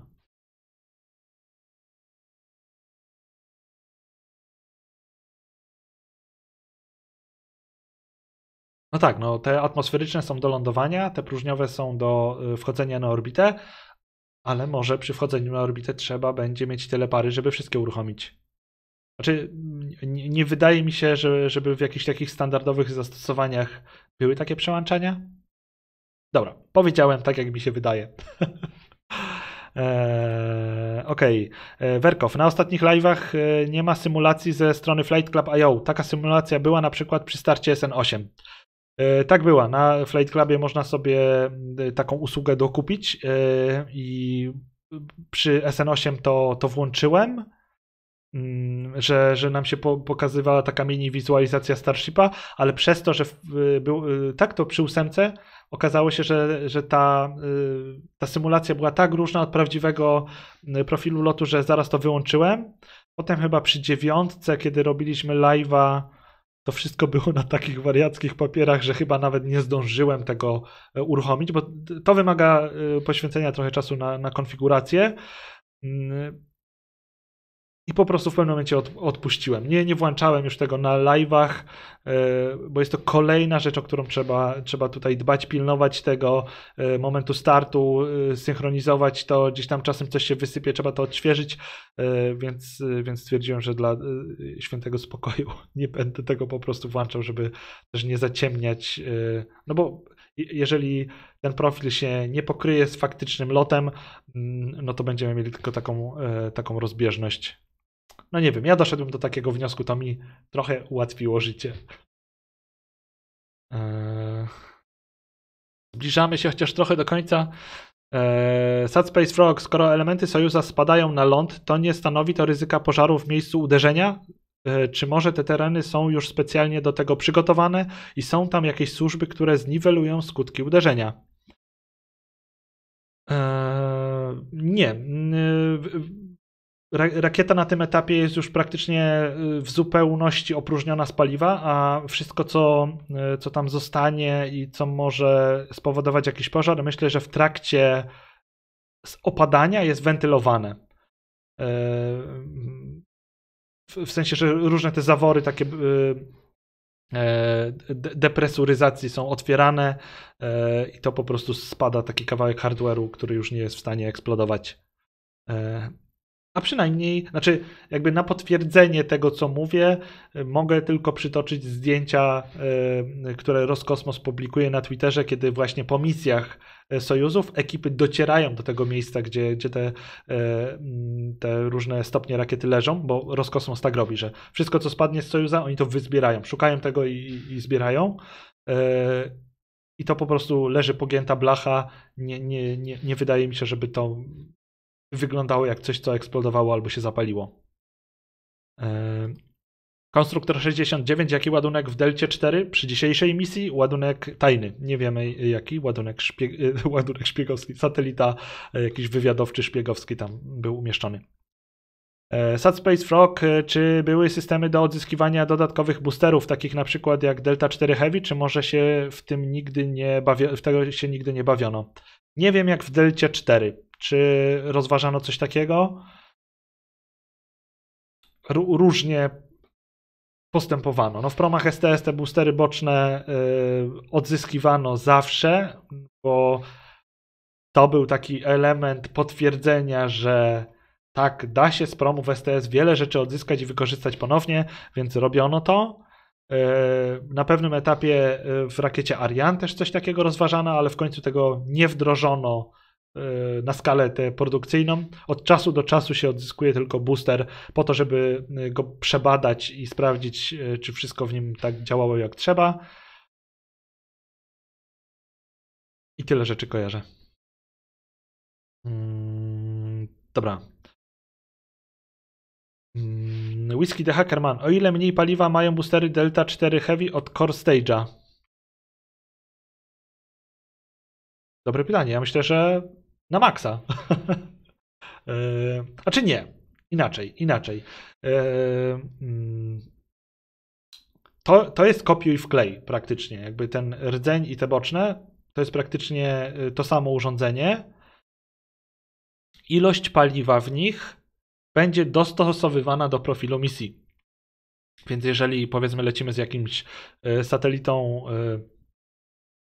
No tak, no te atmosferyczne są do lądowania, te próżniowe są do y, wchodzenia na orbitę, ale może przy wchodzeniu na orbitę trzeba będzie mieć tyle pary, żeby wszystkie uruchomić. Znaczy, nie, nie wydaje mi się, że, żeby w jakichś takich standardowych zastosowaniach były takie przełączania. Dobra, powiedziałem tak, jak mi się wydaje. Eee, *laughs* Okej. Okay. E, Werkow, na ostatnich live'ach e, nie ma symulacji ze strony Flight Club IO. Taka symulacja była na przykład przy starcie SN8. E, tak była. Na Flight Clubie można sobie e, taką usługę dokupić e, i przy SN8 to, to włączyłem, mm, że, że nam się pokazywała taka mini wizualizacja Starshipa, ale przez to, że był, tak to przy ósemce okazało się, że, że ta, ta symulacja była tak różna od prawdziwego profilu lotu, że zaraz to wyłączyłem. Potem chyba przy dziewiątce, kiedy robiliśmy live'a to wszystko było na takich wariackich papierach, że chyba nawet nie zdążyłem tego e, uruchomić, bo to wymaga e, poświęcenia trochę czasu na, na konfigurację. Mm, i po prostu w pewnym momencie od, odpuściłem. Nie, nie włączałem już tego na live'ach, e, bo jest to kolejna rzecz, o którą trzeba, trzeba tutaj dbać, pilnować tego e, momentu startu, e, synchronizować to, gdzieś tam czasem coś się wysypie, trzeba to odświeżyć, więc, więc stwierdziłem, że dla świętego spokoju *laughs* nie będę tego po prostu włączał, żeby też nie zaciemniać, no bo jeżeli ten profil się nie pokryje z faktycznym lotem, mm, no to będziemy mieli tylko taką, taką rozbieżność no nie wiem, ja doszedłem do takiego wniosku, to mi trochę ułatwiło życie. Eee... Zbliżamy się chociaż trochę do końca. Eee, Sad Space Frog, skoro elementy Sojuza spadają na ląd, to nie stanowi to ryzyka pożaru w miejscu uderzenia? E, czy może te tereny są już specjalnie do tego przygotowane i są tam jakieś służby, które zniwelują skutki uderzenia? Eee, nie. Mm, e, rakieta na tym etapie jest już praktycznie y, w zupełności opróżniona z paliwa, a wszystko, co, y, co tam zostanie i co może spowodować jakiś pożar, myślę, że w trakcie opadania jest wentylowane. Y, w sensie, że różne te zawory takie e, depresuryzacji są otwierane e, i to po prostu spada taki kawałek hardware'u, który już nie jest w stanie eksplodować e, a przynajmniej, znaczy, jakby na potwierdzenie tego, co mówię, mogę tylko przytoczyć zdjęcia, y, które Roskosmos publikuje na Twitterze, kiedy właśnie po misjach e, Sojuzów ekipy docierają do tego miejsca, gdzie, gdzie te, e, mm, te różne stopnie rakiety leżą, bo Roskosmos tak robi, że wszystko, co spadnie z Sojuza, oni to wyzbierają, szukają tego i, i zbierają e, i to po prostu leży pogięta blacha. Nie, nie, nie, nie wydaje mi się, żeby to wyglądało jak coś, co eksplodowało albo się zapaliło. E, Konstruktor 69, jaki ładunek w Delcie 4? Przy dzisiejszej misji ładunek tajny, nie wiemy jaki, ładunek, szpieg *laughs* ładunek szpiegowski, satelita e, jakiś wywiadowczy szpiegowski tam był umieszczony. E, Sad Space Frog, czy były systemy do odzyskiwania dodatkowych boosterów, takich na przykład jak Delta 4 Heavy, czy może się w tym nigdy nie, bawio- w tego się nigdy nie bawiono? Nie wiem jak w Delcie 4. Czy rozważano coś takiego? różnie postępowano. No w promach STS te boostery boczne yy, odzyskiwano zawsze, bo to był taki element potwierdzenia, że tak, da się z promów STS wiele rzeczy odzyskać i wykorzystać ponownie, więc robiono to. Y, na pewnym etapie y, w rakiecie Ariane też coś takiego rozważano, ale w końcu tego nie wdrożono Y, na skalę tę produkcyjną. Od czasu do czasu się odzyskuje tylko booster po to, żeby y, go przebadać i sprawdzić, y, czy wszystko w nim tak działało jak trzeba. I tyle rzeczy kojarzę. Mm, dobra. Mm, whisky The Hackerman. O ile mniej paliwa mają boostery Delta 4 Heavy od Core Stage'a? Dobre pytanie. Ja myślę, że na maksa. A *laughs* e, czy znaczy nie? Inaczej, inaczej. E, mm. To, to jest kopiuj wklej praktycznie. Jakby ten rdzeń i te boczne to jest praktycznie e, to samo urządzenie. Ilość paliwa w nich będzie dostosowywana do profilu misji. Więc jeżeli powiedzmy lecimy z jakimś satelitą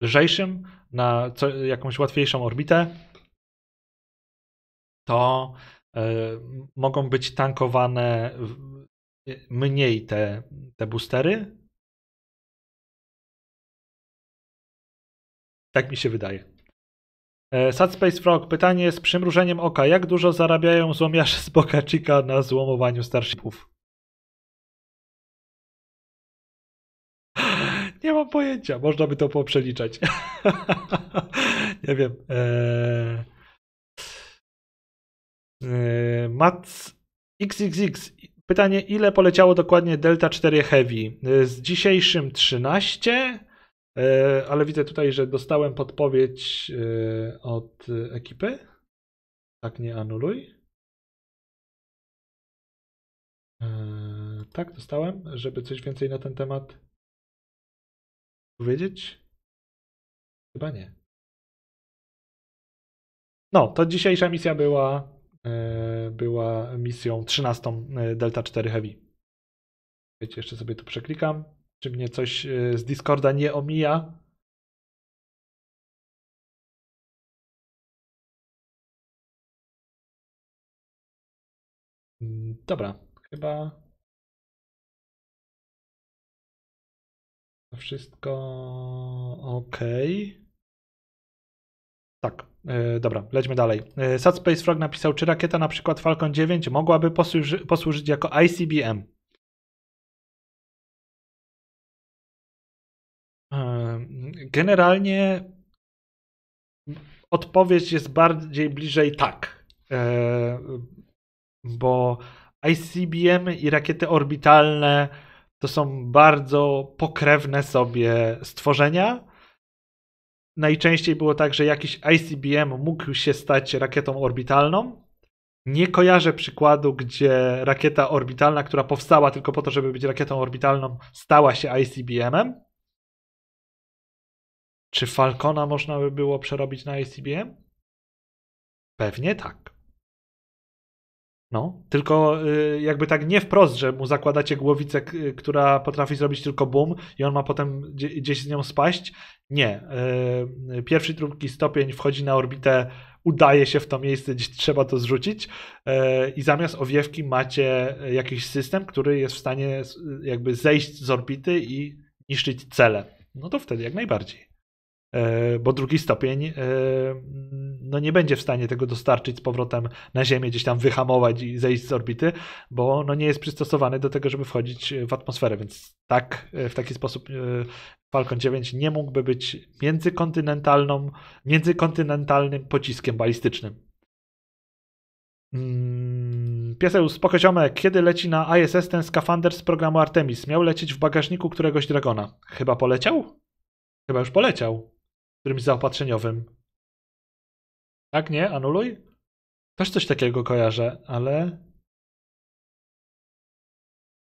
lżejszym na co, jakąś łatwiejszą orbitę, to e, mogą być tankowane e, mniej te, te boostery? Tak mi się wydaje. E, Sad Space Frog, pytanie z przymrużeniem oka. Jak dużo zarabiają złomiarze z bokaczika na złomowaniu starshipów? *laughs* Nie mam pojęcia, można by to poprzeliczać. *laughs* Nie wiem. Eee... Yy, XXX. Pytanie, ile poleciało dokładnie Delta 4 Heavy? Yy, z dzisiejszym 13, yy, ale widzę tutaj, że dostałem podpowiedź yy, od ekipy. Tak, nie anuluj. Tak, dostałem, żeby coś więcej na ten temat powiedzieć. Chyba nie. No, to dzisiejsza misja była E, była misją 13 e, Delta 4 Heavy. Wiecie, jeszcze sobie tu przeklikam. Czy mnie coś e, z Discorda nie omija? Mm, dobra, chyba wszystko ok. Tak, e, dobra, lećmy dalej. Yy, Sad Space Frog napisał, czy rakieta na przykład Falcon 9 mogłaby posłuży posłużyć jako ICBM? E, generalnie odpowiedź jest bardziej bliżej tak, bo ICBM i rakiety orbitalne to są bardzo pokrewne sobie stworzenia najczęściej było tak, że jakiś ICBM mógł się stać rakietą orbitalną. Nie kojarzę przykładu, gdzie rakieta orbitalna, która powstała tylko po to, żeby być rakietą orbitalną, stała się ICBM-em. Czy Falcona można by było przerobić na ICBM? Pewnie tak. No, tylko y, jakby tak nie wprost, że mu zakładacie głowicę, y, która potrafi zrobić tylko boom i on ma potem gdzieś z nią spaść. Nie. Y, pierwszy, trupki stopień wchodzi na orbitę, udaje się w to miejsce, gdzie trzeba to zrzucić i zamiast owiewki macie jakiś system, który jest w stanie jakby zejść z orbity i niszczyć cele. No to wtedy jak najbardziej. E, bo drugi stopień e, no nie będzie w stanie tego dostarczyć z powrotem na Ziemię, gdzieś tam wyhamować i zejść z orbity, bo no nie jest przystosowany do tego, żeby wchodzić w atmosferę, więc tak, e, w taki sposób Falcon 9 nie mógłby być międzykontynentalną, międzykontynentalnym pociskiem balistycznym. Mm, Pieseł spokojome, kiedy leci na ISS ten skafander z programu Artemis? Miał lecieć w bagażniku któregoś dragona. Chyba poleciał? Chyba już poleciał którymś zaopatrzeniowym. Tak, nie? Anuluj? Też coś takiego kojarzę, ale.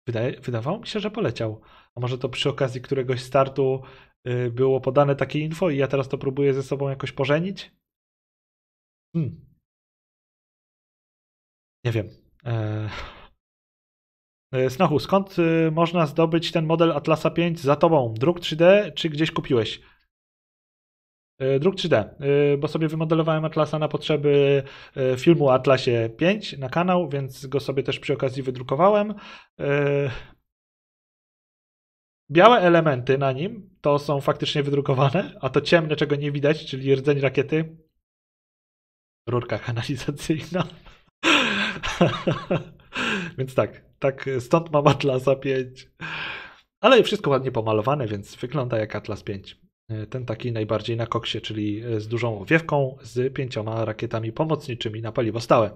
Wydaje, wydawało mi się, że poleciał. A może to przy okazji któregoś startu y, było podane takie info i ja teraz to próbuję ze sobą jakoś pożenić? Hmm. Nie wiem. Eee... Snochu, skąd y, można zdobyć ten model Atlasa 5 za tobą? Druk 3D czy gdzieś kupiłeś? E, druk 3D, e, bo sobie wymodelowałem Atlasa na potrzeby e, filmu Atlasie 5 na kanał, więc go sobie też przy okazji wydrukowałem. Białe elementy na nim to są faktycznie wydrukowane, a to ciemne, czego nie widać, czyli rdzeń rakiety, rurka kanalizacyjna. *laughs* więc tak, tak, stąd mam Atlasa 5. Ale wszystko ładnie pomalowane, więc wygląda jak Atlas 5. E, ten taki najbardziej na koksie, czyli e, z dużą owiewką, z pięcioma rakietami pomocniczymi na paliwo stałe.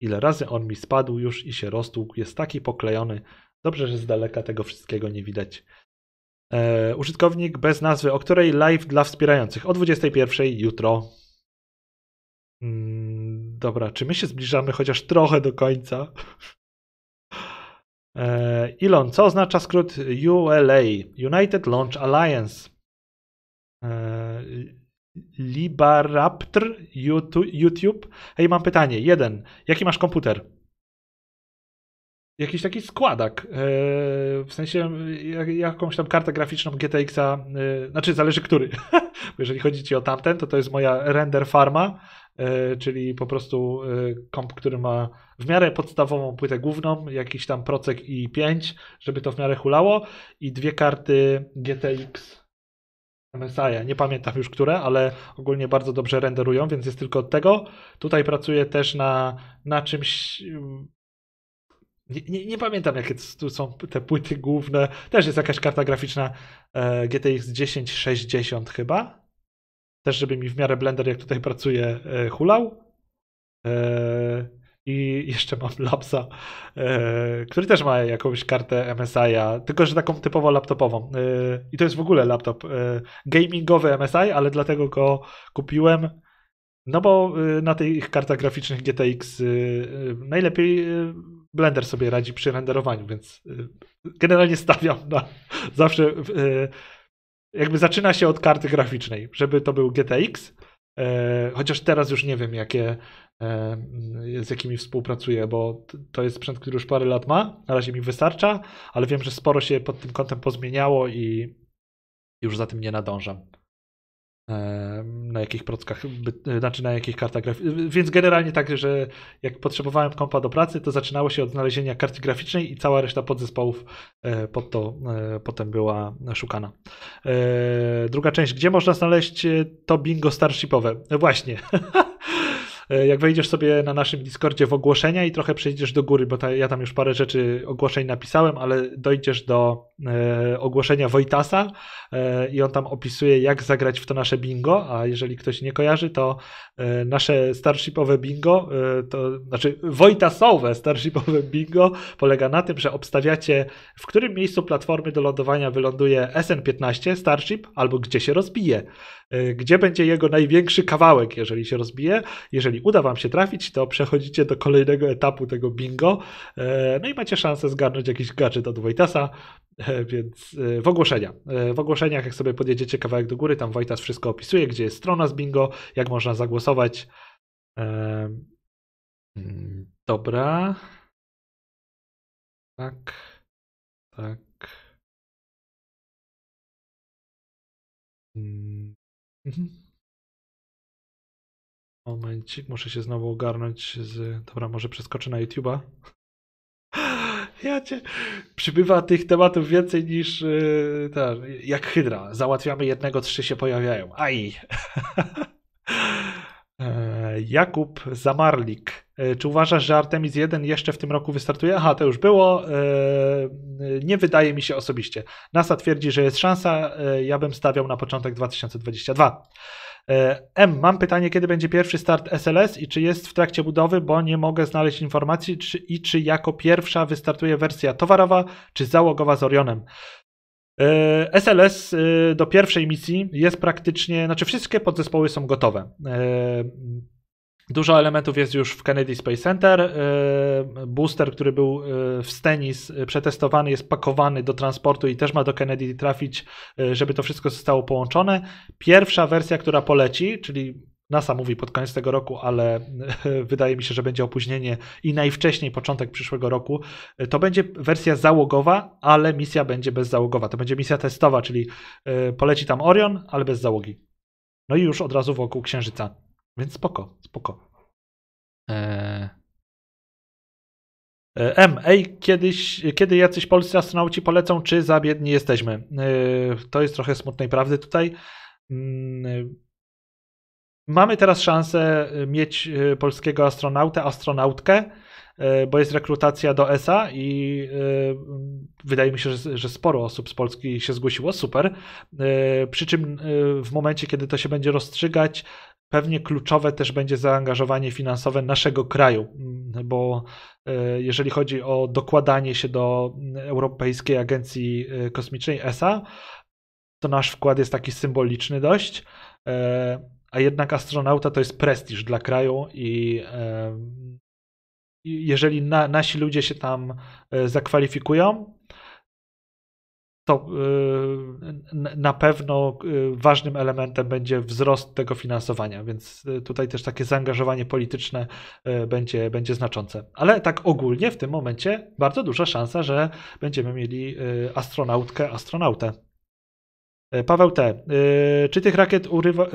Ile razy on mi spadł już i się roztłukł, jest taki poklejony. Dobrze, że z daleka tego wszystkiego nie widać. E, użytkownik bez nazwy, o której live dla wspierających o 21 jutro. Mm, dobra, czy my się zbliżamy chociaż trochę do końca? Eee, Elon, co oznacza skrót ULA? United Launch Alliance. Yy, Libaraptr YouTube. Hej, mam pytanie. Jeden. Jaki masz komputer? Jakiś taki składak. Yy, w sensie jakąś tam kartę graficzną GTX-a. Yy, znaczy, zależy który. *laughs* Jeżeli chodzi ci o tamten, to to jest moja render farma, czyli po prostu komp, który ma w miarę podstawową płytę główną, jakiś tam procek i 5, żeby to w miarę hulało i dwie karty GTX MSI, nie pamiętam już które, ale ogólnie bardzo dobrze renderują, więc jest tylko od tego. Tutaj pracuję też na, na czymś. Nie, nie, nie pamiętam, jakie tu są te płyty główne. Też jest jakaś karta graficzna e, GTX 1060 chyba. Też, żeby mi w miarę Blender, jak tutaj pracuję, e, hulał. E, i jeszcze mam lapsa, e, który też ma jakąś kartę MSI, tylko że taką typowo laptopową. E, I to jest w ogóle laptop e, gamingowy MSI, ale dlatego go kupiłem. No bo na tych kartach graficznych GTX najlepiej Blender sobie radzi przy renderowaniu, więc generalnie stawiam na zawsze jakby zaczyna się od karty graficznej, żeby to był GTX, chociaż teraz już nie wiem jakie E, z jakimi współpracuję, bo to jest sprzęt, który już parę lat ma, na razie mi wystarcza, ale wiem, że sporo się pod tym kątem pozmieniało i już za tym nie nadążam. E, na jakich prockach, znaczy na jakich kartach graficznych. Więc generalnie tak, że jak potrzebowałem kompa do pracy, to zaczynało się od znalezienia karty graficznej i cała reszta podzespołów e, pod to potem była szukana. Druga część, gdzie można znaleźć to bingo starshipowe? Właśnie. *laughs* E, jak wejdziesz sobie na naszym Discordzie w ogłoszenia i trochę przejdziesz do góry, bo ta, ja tam już parę rzeczy ogłoszeń napisałem, ale dojdziesz do e, ogłoszenia Wojtasa e, i on tam opisuje, jak zagrać w to nasze bingo, a jeżeli ktoś nie kojarzy, to e, nasze starshipowe bingo, e, to znaczy Wojtasowe starshipowe bingo polega na tym, że obstawiacie, w którym miejscu platformy do lądowania wyląduje SN15 Starship albo gdzie się rozbije. E, gdzie będzie jego największy kawałek, jeżeli się rozbije. Jeżeli uda Wam się trafić, to przechodzicie do kolejnego etapu tego bingo. E, no i macie szansę zgarnąć jakiś gadżet od Wojtasa. E, więc w ogłoszenia. W ogłoszeniach, jak sobie podjedziecie kawałek do góry, tam Wojtas wszystko opisuje, gdzie jest strona z bingo, jak można zagłosować. Mm, dobra. Tak. Tak. Mm. Mhm. Momencik, muszę się znowu ogarnąć z... Dobra, może przeskoczę na YouTube'a. *gasps* Ja cię... Przybywa tych tematów więcej niż yy, ta, jak hydra. Załatwiamy jednego, trzy się pojawiają. Aj! *laughs* E, Jakub Zamarlik. E, czy uważasz, że Artemis 1 jeszcze w tym roku wystartuje? Aha, to już było. E, nie wydaje mi się osobiście. NASA twierdzi, że jest szansa. Ja bym stawiał na początek 2022. M, mam pytanie, kiedy będzie pierwszy start SLS i czy jest w trakcie budowy, bo nie mogę znaleźć informacji, czy, i czy jako pierwsza wystartuje wersja towarowa czy załogowa z Orionem. SLS e, e, do pierwszej misji jest praktycznie, znaczy wszystkie podzespoły są gotowe. E, dużo elementów jest już w Kennedy Space Center. Booster, który był w Stenis przetestowany, jest pakowany do transportu i też ma do Kennedy trafić, żeby to wszystko zostało połączone. Pierwsza wersja, która poleci, czyli NASA mówi pod koniec tego roku, ale *laughs* wydaje mi się, że będzie opóźnienie i najwcześniej początek przyszłego roku. To będzie wersja załogowa, ale misja będzie bezzałogowa. To będzie misja testowa, czyli e, poleci tam Orion, ale bez załogi. No i już od razu wokół Księżyca. Więc spoko, spoko. E. E, M. Ej, kiedyś, kiedy jacyś polscy astronauci polecą, czy za biedni jesteśmy? to jest trochę smutnej prawdy tutaj. Mm, Mamy teraz szansę y, mieć y, polskiego astronautę, astronautkę, y, bo jest rekrutacja do ESA i wydaje mi się, że, sporo osób z Polski się zgłosiło. Super. Przy czym w momencie, kiedy to się będzie rozstrzygać, pewnie kluczowe też będzie zaangażowanie finansowe naszego kraju, mm, bo jeżeli chodzi o dokładanie się do mm, Europejskiej Agencji Kosmicznej ESA, to nasz wkład jest taki symboliczny dość a jednak astronauta to jest prestiż dla kraju i jeżeli na, nasi ludzie się tam e, zakwalifikują, to e, na pewno e, ważnym elementem będzie wzrost tego finansowania, więc tutaj też takie zaangażowanie polityczne będzie, będzie znaczące. Ale tak ogólnie w tym momencie bardzo duża szansa, że będziemy mieli astronautkę, astronautę. E, Paweł T. E, czy tych rakiet urywa, e,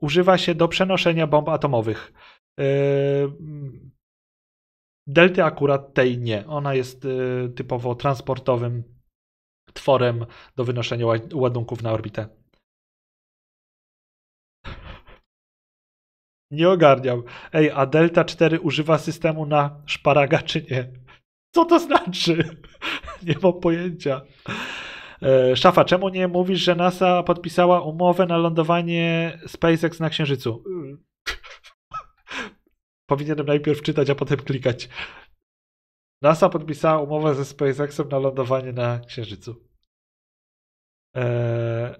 używa się do przenoszenia bomb atomowych? Mm, Delty akurat tej nie. Ona jest typowo transportowym tworem do wynoszenia ładunków na orbitę. *laughs* Nie ogarniam. Ej, a Delta 4 używa systemu na szparaga czy nie? Co to znaczy? *laughs* Nie mam pojęcia. E, Szafa, czemu nie mówisz, że NASA podpisała umowę na lądowanie SpaceX na Księżycu? *laughs* Powinienem najpierw czytać, a potem klikać. NASA podpisała umowę ze SpaceXem na lądowanie na Księżycu. Eee,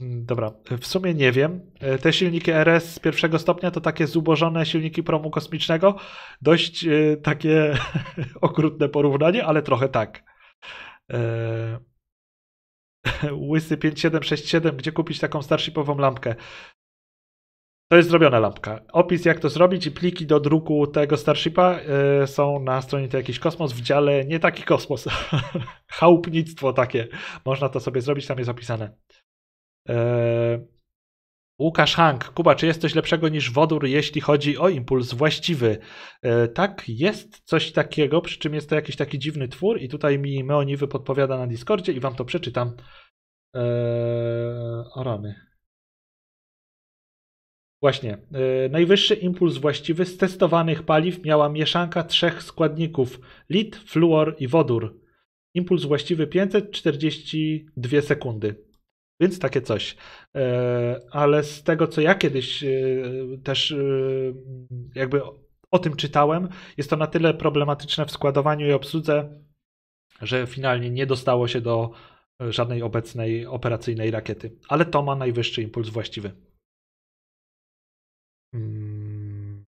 Mm, dobra, w sumie nie wiem. E, te silniki RS z pierwszego stopnia to takie zubożone silniki promu kosmicznego. Dość e, takie *laughs* okrutne porównanie, ale trochę tak. E, *laughs* łysy 5767, gdzie kupić taką starshipową lampkę? To jest zrobiona lampka. Opis jak to zrobić i pliki do druku tego Starshipa są na stronie to jakiś kosmos w dziale nie taki kosmos. *laughs* Chałupnictwo takie. Można to sobie zrobić, tam jest opisane. E, Łukasz Hank, Kuba, czy jest coś lepszego niż wodór, jeśli chodzi o impuls właściwy? E, tak, jest coś takiego, przy czym jest to jakiś taki dziwny twór i tutaj mi Meoniwy podpowiada na Discordzie i wam to przeczytam. Eee, o rany. Właśnie. E, najwyższy impuls właściwy z testowanych paliw miała mieszanka trzech składników: lit, fluor i wodór. Impuls właściwy 542 sekundy. Więc takie coś. E, ale z tego, co ja kiedyś e, też e, jakby o tym czytałem, jest to na tyle problematyczne w składowaniu i obsłudze, że finalnie nie dostało się do żadnej obecnej operacyjnej rakiety. Ale to ma najwyższy impuls właściwy. Mm.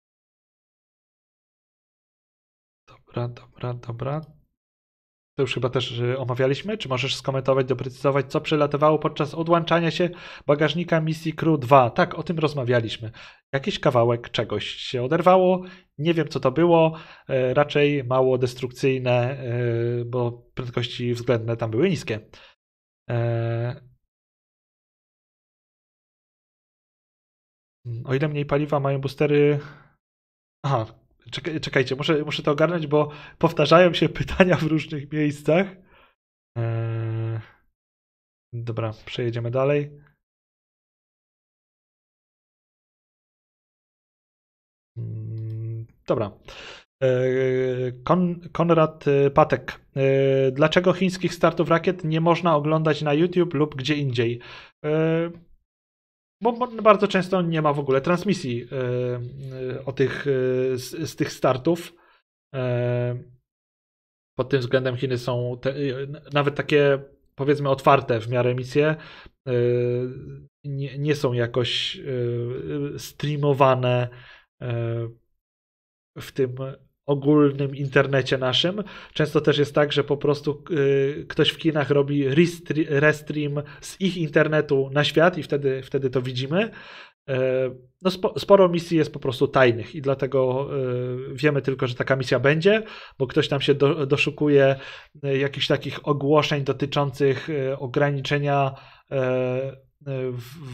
Dobra, dobra, dobra to już chyba też y, omawialiśmy, czy możesz skomentować, doprecyzować, co przelatywało podczas odłączania się bagażnika misji Crew 2. Tak, o tym rozmawialiśmy. Jakiś kawałek czegoś się oderwało, nie wiem co to było, e, raczej mało destrukcyjne, e, bo prędkości względne tam były niskie. E, mm, o ile mniej paliwa mają boostery... Aha, Czekaj, czekajcie, muszę, muszę to ogarnąć, bo powtarzają się *laughs* pytania w różnych miejscach. Eee... Dobra, przejedziemy dalej. Mm, dobra. Eee, Kon Konrad e, Patek. Eee, dlaczego chińskich startów rakiet nie można oglądać na YouTube lub gdzie indziej? Eee, bo, bardzo często nie ma w ogóle transmisji e, e, o tych, e, z, z tych startów pod tym względem Chiny są te, nawet takie powiedzmy otwarte w miarę misje nie, nie, są jakoś streamowane w tym ogólnym internecie naszym. Często też jest tak, że po prostu y, ktoś w kinach robi restream z ich internetu na świat i wtedy, wtedy to widzimy. Y, no sporo misji jest po prostu tajnych i dlatego y, wiemy tylko, że taka misja będzie, bo ktoś tam się doszukuje y, jakichś takich ogłoszeń dotyczących ograniczenia E,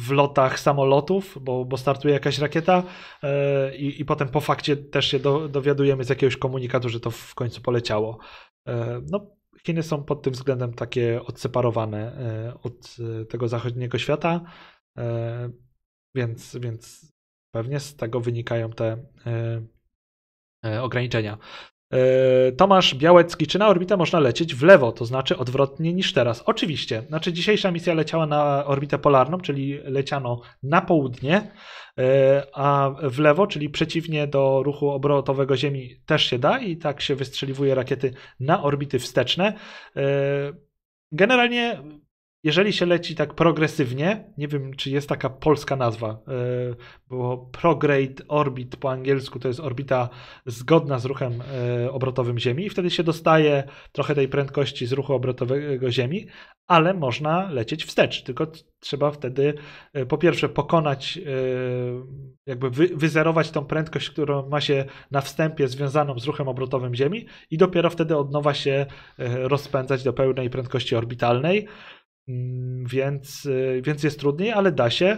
w lotach samolotów, bo, bo startuje jakaś rakieta e, i, i potem po fakcie też się do, dowiadujemy z jakiegoś komunikatu, że to w końcu poleciało. E, no, Chiny są pod tym względem takie odseparowane od tego zachodniego świata, więc, więc pewnie z tego wynikają te ograniczenia. E, Tomasz Białecki, czy na orbitę można lecieć w lewo, to znaczy odwrotnie niż teraz? Oczywiście. Znaczy dzisiejsza misja leciała na orbitę polarną, czyli leciano na południe, e, a w lewo, czyli przeciwnie do ruchu obrotowego Ziemi też się da i tak się wystrzeliwuje rakiety na orbity wsteczne. E, generalnie jeżeli się leci tak progresywnie, nie wiem czy jest taka polska nazwa, e, bo prograde orbit po angielsku to jest orbita zgodna z ruchem e, obrotowym Ziemi i wtedy się dostaje trochę tej prędkości z ruchu obrotowego Ziemi, ale można lecieć wstecz, tylko trzeba wtedy e, po pierwsze pokonać, jakby wyzerować tą prędkość, którą ma się na wstępie związaną z ruchem obrotowym Ziemi i dopiero wtedy od nowa się rozpędzać do pełnej prędkości orbitalnej. Mm, więc, y, więc jest trudniej, ale da się.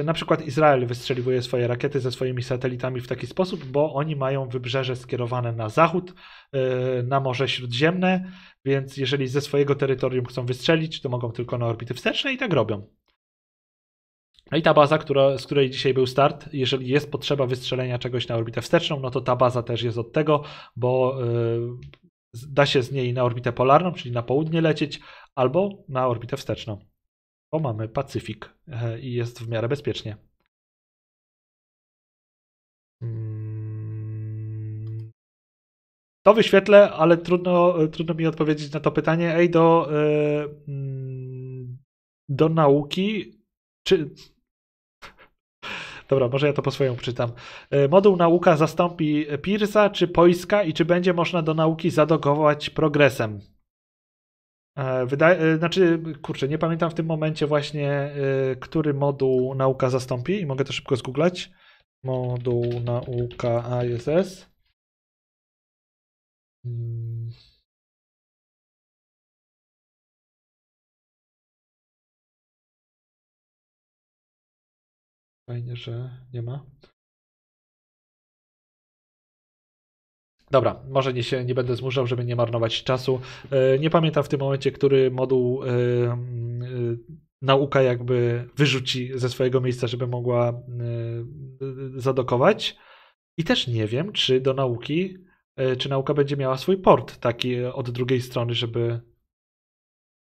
Y, na przykład Izrael wystrzeliwuje swoje rakiety ze swoimi satelitami w taki sposób, bo oni mają wybrzeże skierowane na zachód, y, na Morze Śródziemne, więc jeżeli ze swojego terytorium chcą wystrzelić, to mogą tylko na orbity wsteczne i tak robią. No i ta baza, która, z której dzisiaj był start, jeżeli jest potrzeba wystrzelenia czegoś na orbitę wsteczną, no to ta baza też jest od tego, bo da się z niej na orbitę polarną, czyli na południe lecieć, albo na orbitę wsteczną, bo mamy Pacyfik e, i jest w miarę bezpiecznie. Mm. To wyświetlę, ale trudno, trudno mi odpowiedzieć na to pytanie. Ej, do, e, mm, do nauki, czy Dobra, może ja to po swojemu przeczytam. E, moduł nauka zastąpi Pirsa czy Poiska i czy będzie można do nauki zadogować progresem? E, Wydaje, znaczy, kurczę, nie pamiętam w tym momencie właśnie, e, który moduł nauka zastąpi i mogę to szybko zgooglać. Moduł nauka ISS. Hmm. Fajnie, że nie ma. Dobra, może nie, się, nie będę zmuszał, żeby nie marnować czasu. E, nie pamiętam w tym momencie, który moduł e, e, nauka jakby wyrzuci ze swojego miejsca, żeby mogła zadokować. I też nie wiem, czy do nauki, czy nauka będzie miała swój port taki od drugiej strony, żeby.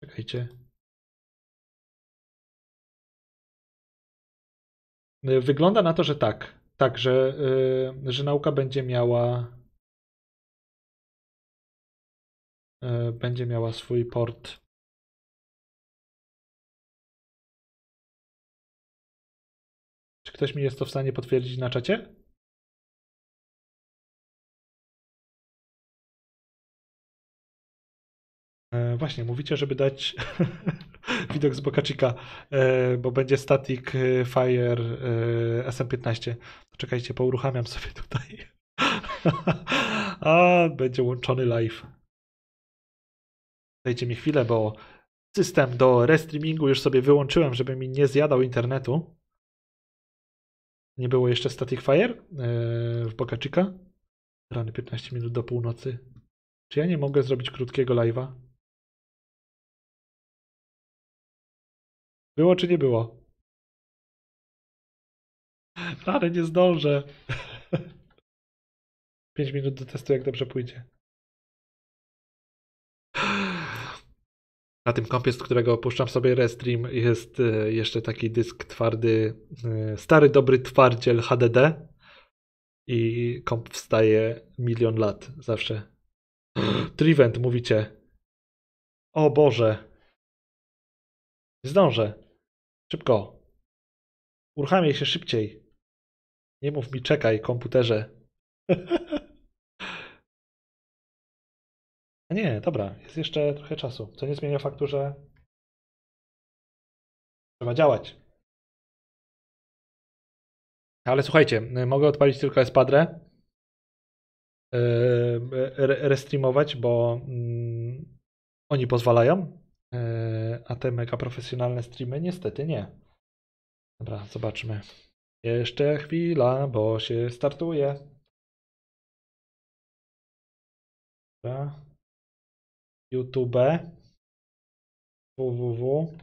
Czekajcie. Y, wygląda na to, że tak. Tak, że, y, że nauka będzie miała. Y, będzie miała swój port. Czy ktoś mi jest to w stanie potwierdzić na czacie? E, właśnie, mówicie, żeby dać *laughs* *laughs* widok z bokaczyka, e, bo będzie Static e, Fire e, SM15. Czekajcie, pouruchamiam sobie *laughs* tutaj. A, będzie łączony live. Dajcie mi chwilę, bo system do restreamingu już sobie wyłączyłem, żeby mi nie zjadał internetu. Nie było jeszcze Static Fire w bokaczyka. Rany 15 minut do północy. Czy ja nie mogę zrobić krótkiego live'a? Było czy nie było? Rany, nie zdążę. 5 *laughs* minut do testu, jak dobrze pójdzie. Na tym kompie, z którego opuszczam sobie Restream, jest e, jeszcze taki dysk twardy, e, stary, dobry twardziel HDD i komp wstaje milion lat zawsze. *gasps* Trivent, mówicie. O Boże. Zdążę. Szybko. Uruchamiaj się szybciej. Nie mów mi czekaj, komputerze. *laughs* A nie, dobra, jest jeszcze trochę czasu, co nie zmienia faktu, że trzeba działać. Ale słuchajcie, mogę odpalić tylko espadrę, yy, restreamować, bo mm, oni pozwalają, E, a te mega profesjonalne streamy niestety nie. Dobra, zobaczmy. Jeszcze chwila, bo się startuje. Dobra. YouTube www.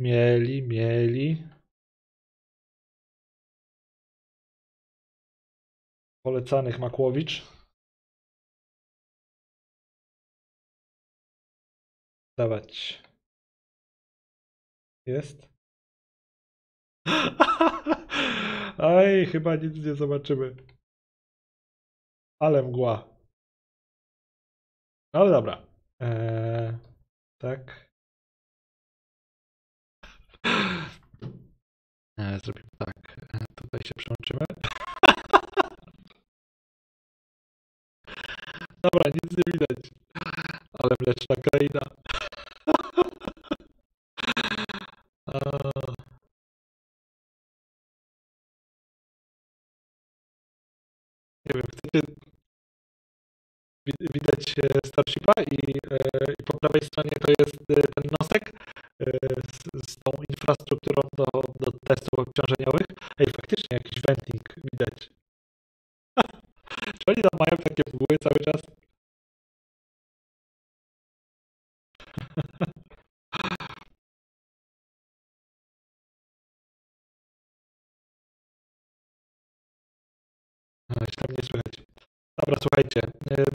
Mieli, mieli. Polecanych Makłowicz. Dawać. Jest? Aj, *laughs* chyba nic nie zobaczymy. Ale mgła. No ale dobra. Eee, tak. *laughs* Eee, zrobimy tak. Eee, tutaj się przełączymy. *laughs* dobra, nic nie widać. Ale mleczna kraina. *laughs* Nie wiem, chcecie. Widać e, Starshipa i, e, i po prawej stronie to jest e, ten nosek z, z tą infrastrukturą do, do testów obciążeniowych. Ej, faktycznie jakiś venting widać. *laughs* Czy oni tam mają takie pyły cały czas? tam nie słychać. Dobra, słuchajcie,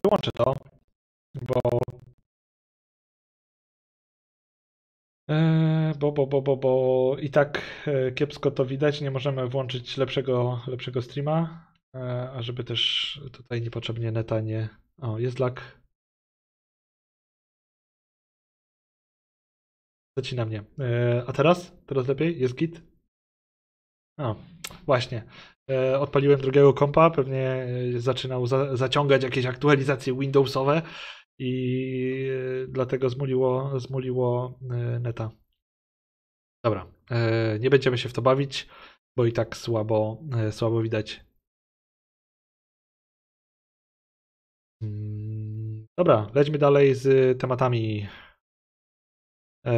wyłączę to, bo bo, bo, bo, bo, bo i tak kiepsko to widać, nie możemy włączyć lepszego, lepszego streama, a żeby też tutaj niepotrzebnie neta nie... O, jest lag. Zacina mnie. A teraz? Teraz lepiej? Jest git? O, właśnie. E, odpaliłem drugiego kompa, pewnie e, zaczynał za, zaciągać jakieś aktualizacje Windowsowe i e, dlatego zmuliło, zmuliło neta. Dobra, nie będziemy się w to bawić, bo i tak słabo, słabo widać. Mm, dobra, lećmy dalej z tematami E,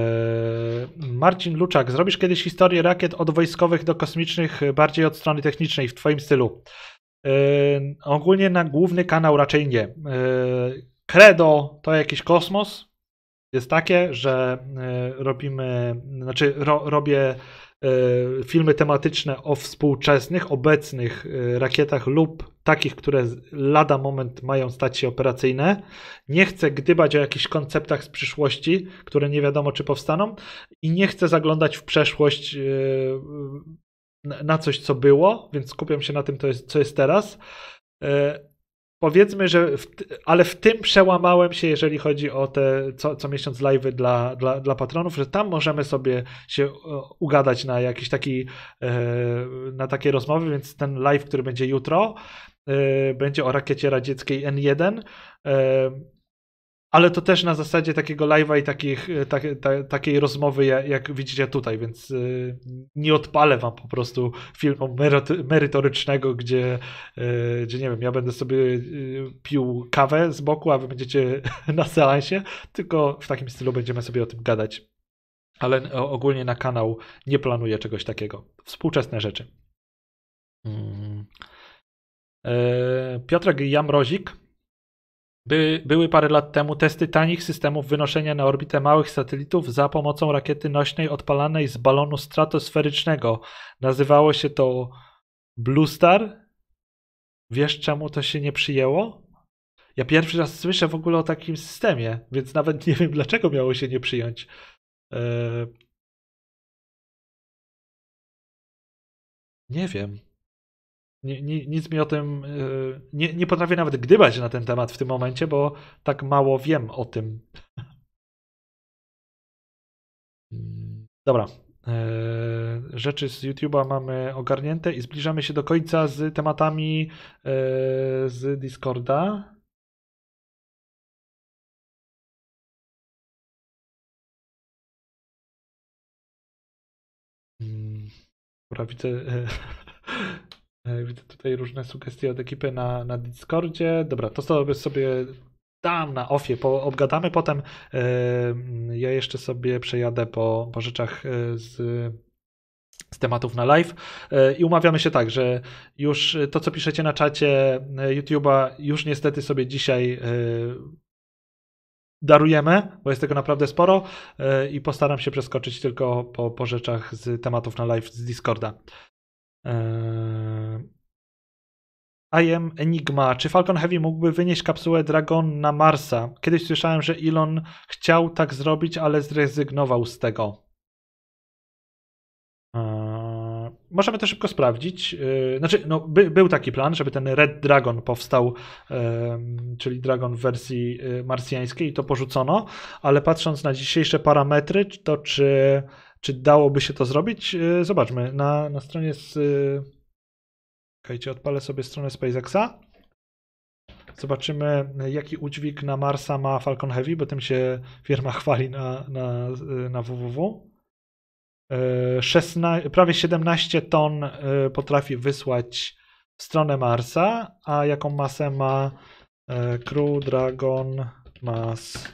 Marcin Luczak, zrobisz kiedyś historię rakiet od wojskowych do kosmicznych, bardziej od strony technicznej, w Twoim stylu? E, ogólnie na główny kanał raczej nie. E, credo to jakiś kosmos. Jest takie, że robimy, znaczy ro, robię E, filmy tematyczne o współczesnych, obecnych e, rakietach lub takich, które lada moment mają stać się operacyjne. Nie chcę gdybać o jakichś konceptach z przyszłości, które nie wiadomo czy powstaną i nie chcę zaglądać w przeszłość e, na coś, co było, więc skupiam się na tym, co jest teraz powiedzmy, że w, ale w tym przełamałem się, jeżeli chodzi o te co, co miesiąc live'y dla, dla, dla patronów, że tam możemy sobie się e, ugadać na jakiś taki, e, na takie rozmowy, więc ten live, który będzie jutro, e, będzie o rakiecie radzieckiej N1 ale to też na zasadzie takiego live'a i takich, e, ta, ta, takiej rozmowy, jak widzicie tutaj, więc e, nie odpalę wam po prostu filmu merytorycznego, gdzie, e, gdzie nie wiem, ja będę sobie pił kawę z boku, a wy będziecie *laughs* na seansie, tylko w takim stylu będziemy sobie o tym gadać. Ale ogólnie na kanał nie planuję czegoś takiego. Współczesne rzeczy. Mm. Piotrek Jamrozik by, były parę lat temu testy tanich systemów wynoszenia na orbitę małych satelitów za pomocą rakiety nośnej odpalanej z balonu stratosferycznego. Nazywało się to Blue Star. Wiesz czemu to się nie przyjęło? Ja pierwszy raz słyszę w ogóle o takim systemie, więc nawet nie wiem dlaczego miało się nie przyjąć. E, nie wiem nie, nie, nic mi o tym. E, nie, nie potrafię nawet gdybać na ten temat w tym momencie, bo tak mało wiem o tym. Dobra. E, rzeczy z YouTube'a mamy ogarnięte i zbliżamy się do końca z tematami e, z Discorda. Mm, dobra, widzę. *laughs* E, widzę tutaj różne sugestie od ekipy na, na Discordzie. Dobra, to sobie, sobie dam na ofie, po, obgadamy potem. E, ja jeszcze sobie przejadę po, po rzeczach e, z, z tematów na live i umawiamy się tak, że już to, co piszecie na czacie YouTube'a, już niestety sobie dzisiaj darujemy, bo jest tego naprawdę sporo i postaram się przeskoczyć tylko po, po rzeczach z tematów na live z Discorda. Eee, I am Enigma. Czy Falcon Heavy mógłby wynieść kapsułę Dragon na Marsa? Kiedyś słyszałem, że Elon chciał tak zrobić, ale zrezygnował z tego. Eee, możemy to szybko sprawdzić. Eee, znaczy, no, by, był taki plan, żeby ten Red Dragon powstał, czyli Dragon w wersji marsjańskiej i to porzucono, ale patrząc na dzisiejsze parametry, to czy czy dałoby się to zrobić? E, zobaczmy. Na, na stronie z. E, czekajcie, odpalę sobie stronę SpaceXa. Zobaczymy, jaki udźwig na Marsa ma Falcon Heavy, bo tym się firma *laughs* chwali na, na, e, na www. 16, prawie 17 ton potrafi wysłać w stronę Marsa, a jaką masę ma Crew Dragon Mass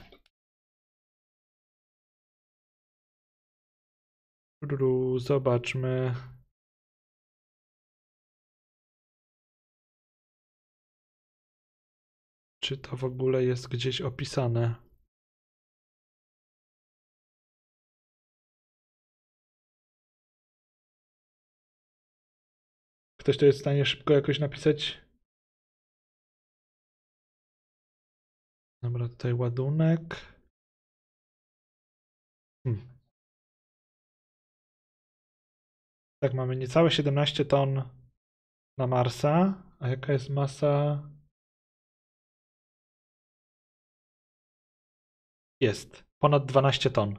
Zobaczmy. Czy to w ogóle jest gdzieś opisane? Ktoś to jest w stanie szybko jakoś napisać? Dobra, tutaj ładunek. Hmm. Tak, mamy niecałe 17 ton na Marsa. A jaka jest masa? Jest ponad 12 ton.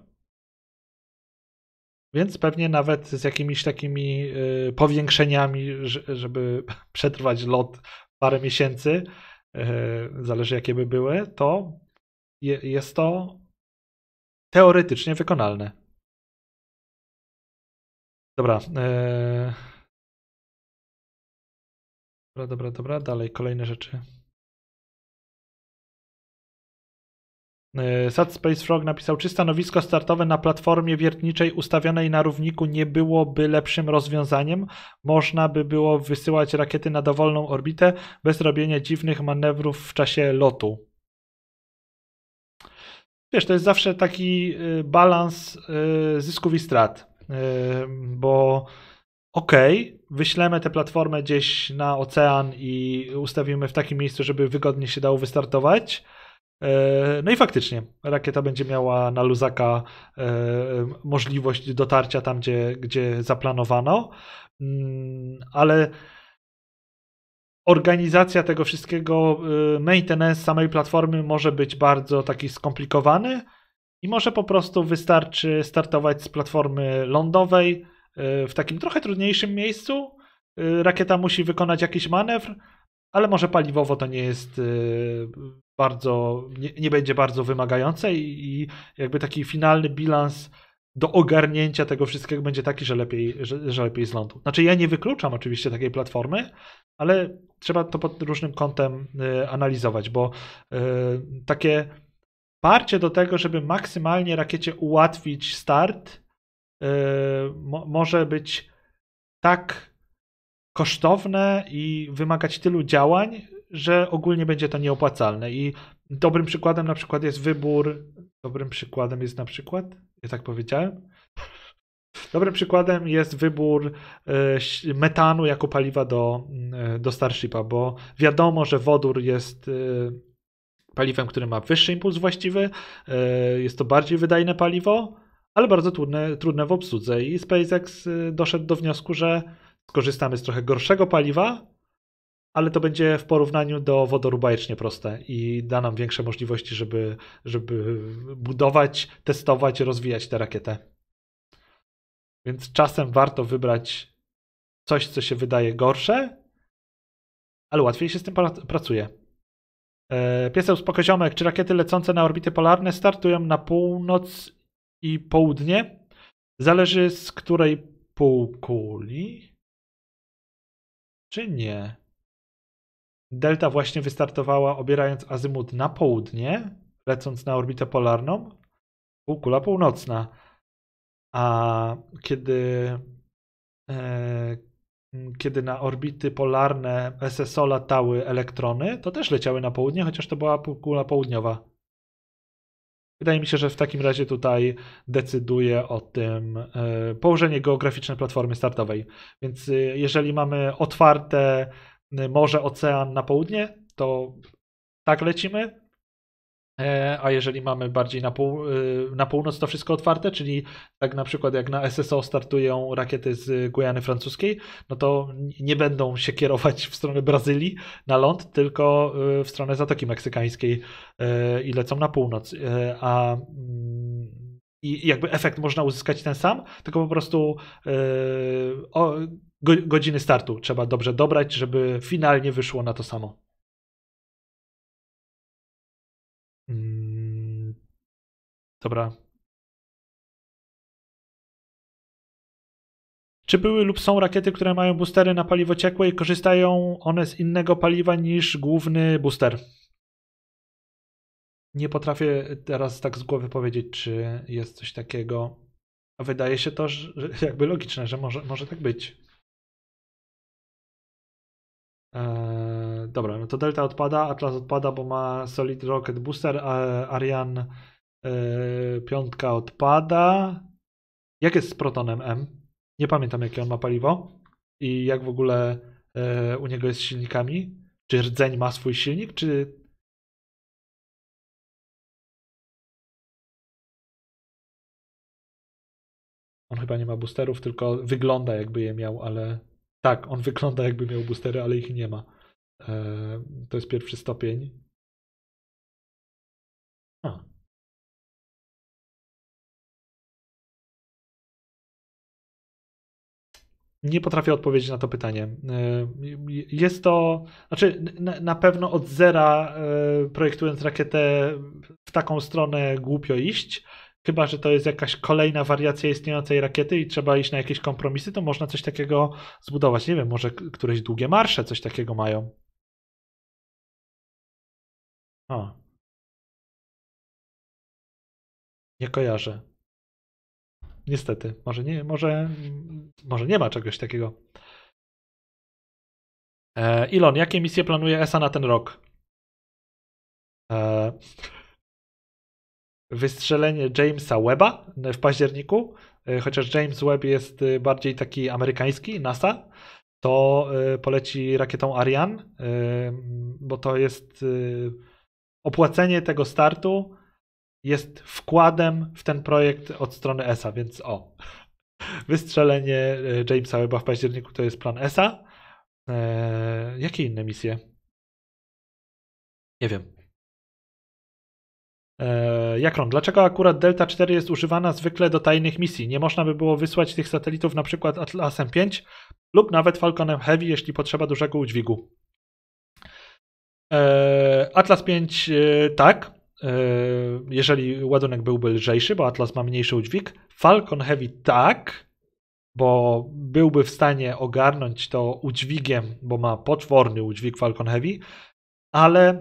Więc pewnie nawet z jakimiś takimi y, powiększeniami, żeby *laughs* przetrwać lot parę miesięcy, y, zależy jakie by były, to jest to teoretycznie wykonalne. Dobra. E, dobra, dobra, dobra. Dalej, kolejne rzeczy. E, Sad Space Frog napisał, czy stanowisko startowe na platformie wiertniczej ustawionej na równiku nie byłoby lepszym rozwiązaniem? Można by było wysyłać rakiety na dowolną orbitę bez robienia dziwnych manewrów w czasie lotu. Wiesz, to jest zawsze taki y, balans y, zysków i strat bo okej, okay, wyślemy tę platformę gdzieś na ocean i ustawimy w takim miejscu, żeby wygodnie się dało wystartować. Yy, no i faktycznie, rakieta będzie miała na luzaka yy, możliwość dotarcia tam, gdzie, gdzie zaplanowano, ale organizacja tego wszystkiego, yy, maintenance samej platformy może być bardzo taki skomplikowany, i może po prostu wystarczy startować z platformy lądowej y, w takim trochę trudniejszym miejscu. Y, rakieta musi wykonać jakiś manewr, ale może paliwowo to nie jest y, bardzo, nie, nie będzie bardzo wymagające i, i, jakby taki finalny bilans do ogarnięcia tego wszystkiego będzie taki, że lepiej, że, że lepiej z lądu. Znaczy ja nie wykluczam oczywiście takiej platformy, ale trzeba to pod różnym kątem analizować, bo takie parcie do tego, żeby maksymalnie rakiecie ułatwić start, yy, mo może być tak kosztowne i wymagać tylu działań, że ogólnie będzie to nieopłacalne. I dobrym przykładem na przykład jest wybór. Dobrym przykładem jest na przykład, ja tak powiedziałem. Dobrym przykładem jest wybór y, metanu jako paliwa do, y, do Starshipa, bo wiadomo, że wodór jest y, paliwem, który ma wyższy impuls właściwy, e, jest to bardziej wydajne paliwo, ale bardzo trudne, trudne w obsłudze. I SpaceX e, doszedł do wniosku, że skorzystamy z trochę gorszego paliwa, ale to będzie w porównaniu do wodoru bajecznie proste i da nam większe możliwości, żeby, żeby budować, testować, rozwijać tę rakietę. Więc czasem warto wybrać coś, co się wydaje gorsze, ale łatwiej się z tym pracuje. E, Pieseł z pokoziomek czy rakiety lecące na orbity polarne startują na północ i południe. Zależy z której półkuli. Czy nie? Delta właśnie wystartowała, obierając azymut na południe, lecąc na orbitę polarną. Półkula północna. A kiedy, e, Mm, kiedy na orbity polarne SSO latały elektrony, to też leciały na południe, chociaż to była półkula południowa. Wydaje mi się, że w takim razie tutaj decyduje o tym e, położenie geograficzne platformy startowej. Więc e, jeżeli mamy otwarte morze, ocean na południe, to tak lecimy. E, a jeżeli mamy bardziej na, pół, e, na północ to wszystko otwarte, czyli tak na przykład jak na SSO startują rakiety z Gujany Francuskiej, no to nie będą się kierować w stronę Brazylii na ląd, tylko e, w stronę Zatoki Meksykańskiej i lecą na północ. A mm, i jakby efekt można uzyskać ten sam, tylko po prostu o, godziny startu trzeba dobrze dobrać, żeby finalnie wyszło na to samo. Dobra. Czy były lub są rakiety, które mają boostery na paliwo ciekłe i korzystają one z innego paliwa niż główny booster? Nie potrafię teraz tak z głowy powiedzieć, czy jest coś takiego. Wydaje się to że *laughs* jakby logiczne, że może, może tak być. Eee, dobra, no to Delta odpada, Atlas odpada, bo ma Solid Rocket Booster, a Ariane Yy, piątka odpada. Jak jest z protonem M? Nie pamiętam, jakie on ma paliwo i jak w ogóle yy, u niego jest z silnikami. Czy rdzeń ma swój silnik, czy. On chyba nie ma boosterów, tylko wygląda jakby je miał, ale. Tak, on wygląda jakby miał boostery, ale ich nie ma. Yy, to jest pierwszy stopień. Nie potrafię odpowiedzieć na to pytanie. E, jest to, znaczy na pewno od zera e, projektując rakietę w taką stronę głupio iść, chyba że to jest jakaś kolejna wariacja istniejącej rakiety i trzeba iść na jakieś kompromisy, to można coś takiego zbudować. Nie wiem, może któreś długie marsze coś takiego mają. O. Nie kojarzę. Niestety, może nie, może, może nie ma czegoś takiego. Ilon, e, jakie misje planuje ESA na ten rok? E, wystrzelenie Jamesa Webba w październiku, e, chociaż James Webb jest bardziej taki amerykański, NASA, to poleci rakietą Ariane, bo to jest opłacenie tego startu jest wkładem w ten projekt od strony ESA, więc o. Wystrzelenie e, Jamesa Webba w październiku to jest plan ESA. Eee, jakie inne misje? Nie wiem. Eee, Jakron, dlaczego akurat Delta 4 jest używana zwykle do tajnych misji? Nie można by było wysłać tych satelitów na przykład Atlasem 5 lub nawet Falconem Heavy, jeśli potrzeba dużego udźwigu. Eee, Atlas 5 e, tak, E, jeżeli ładunek byłby lżejszy, bo Atlas ma mniejszy udźwig. Falcon Heavy tak, bo byłby w stanie ogarnąć to udźwigiem, bo ma potworny udźwig Falcon Heavy, ale e,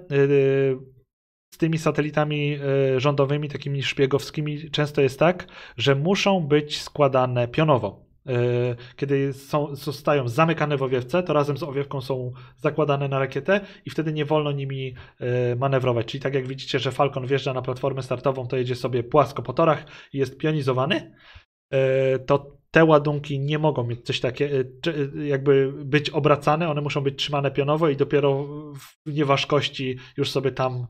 z tymi satelitami e, rządowymi, takimi szpiegowskimi, często jest tak, że muszą być składane pionowo. E, kiedy są, zostają zamykane w owiewce, to razem z owiewką są zakładane na rakietę i wtedy nie wolno nimi e, manewrować. Czyli tak jak widzicie, że Falcon wjeżdża na platformę startową, to jedzie sobie płasko po torach i jest pionizowany, e, to te ładunki nie mogą mieć coś takiego, jakby być obracane, one muszą być trzymane pionowo i dopiero w nieważkości już sobie tam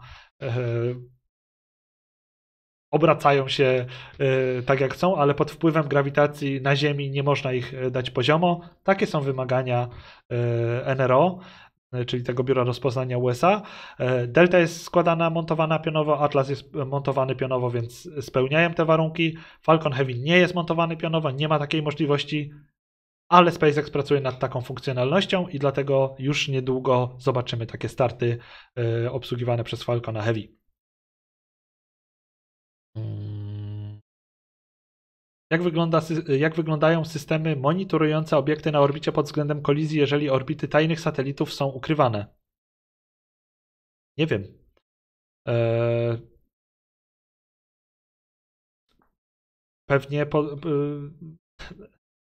obracają się e, tak jak chcą, ale pod wpływem grawitacji na Ziemi nie można ich e, dać poziomo. Takie są wymagania e, NRO czyli tego biura rozpoznania USA. Delta jest składana, montowana pionowo, Atlas jest montowany pionowo, więc spełniają te warunki. Falcon Heavy nie jest montowany pionowo, nie ma takiej możliwości, ale SpaceX pracuje nad taką funkcjonalnością i dlatego już niedługo zobaczymy takie starty obsługiwane przez Falcona Heavy. Jak, wygląda, jak wyglądają systemy monitorujące obiekty na orbicie pod względem kolizji, jeżeli orbity tajnych satelitów są ukrywane? Nie wiem. Eee... Pewnie. Po... E,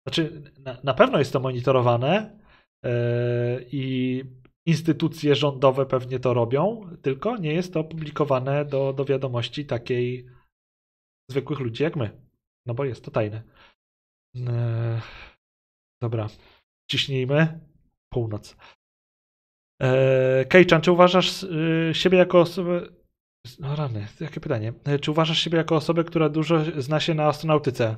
znaczy, na, na pewno jest to monitorowane eee, i instytucje rządowe pewnie to robią, tylko nie jest to publikowane do, do wiadomości takiej zwykłych ludzi jak my. No bo jest to tajne. Eee, dobra. Ciśnijmy. Północ. Eee, Kejczan, czy uważasz y, siebie jako osobę. No rany, jakie pytanie. Czy uważasz siebie jako osobę, która dużo zna się na astronautyce?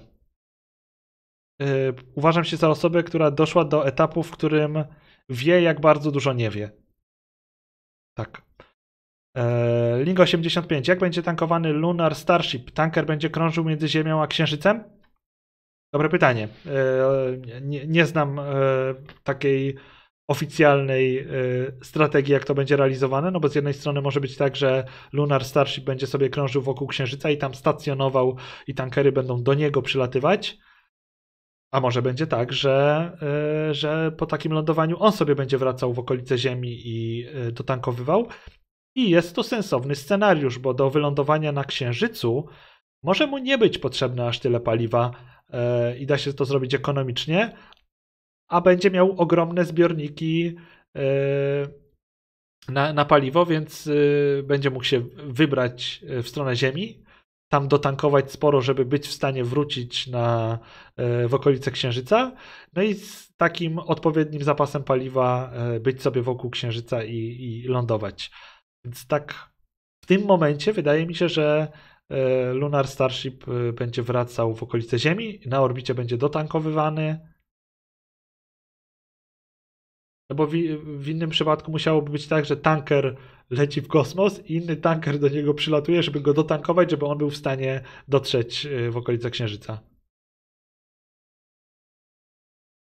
uważam się za osobę, która doszła do etapu, w którym wie, jak bardzo dużo nie wie. Tak. E, Link 85. Jak będzie tankowany Lunar Starship? Tanker będzie krążył między Ziemią a Księżycem? Dobre pytanie. E, nie, nie znam e, takiej oficjalnej strategii, jak to będzie realizowane, no bo z jednej strony może być tak, że Lunar Starship będzie sobie krążył wokół Księżyca i tam stacjonował i tankery będą do niego przylatywać, a może będzie tak, że, że po takim lądowaniu on sobie będzie wracał w okolice Ziemi i dotankowywał. I jest to sensowny scenariusz, bo do wylądowania na Księżycu może mu nie być potrzebne aż tyle paliwa yy, i da się to zrobić ekonomicznie, a będzie miał ogromne zbiorniki yy, na, na, paliwo, więc yy, będzie mógł się wybrać w stronę Ziemi, tam dotankować sporo, żeby być w stanie wrócić na, w okolice Księżyca. No i z takim odpowiednim zapasem paliwa być sobie wokół Księżyca i, i lądować. Więc tak w tym momencie wydaje mi się, że e, Lunar Starship e, będzie wracał w okolice Ziemi, na orbicie będzie dotankowywany. No bo w, w, innym przypadku musiałoby być tak, że tanker leci w kosmos i inny tanker do niego przylatuje, żeby go dotankować, żeby on był w stanie dotrzeć e, w okolice Księżyca.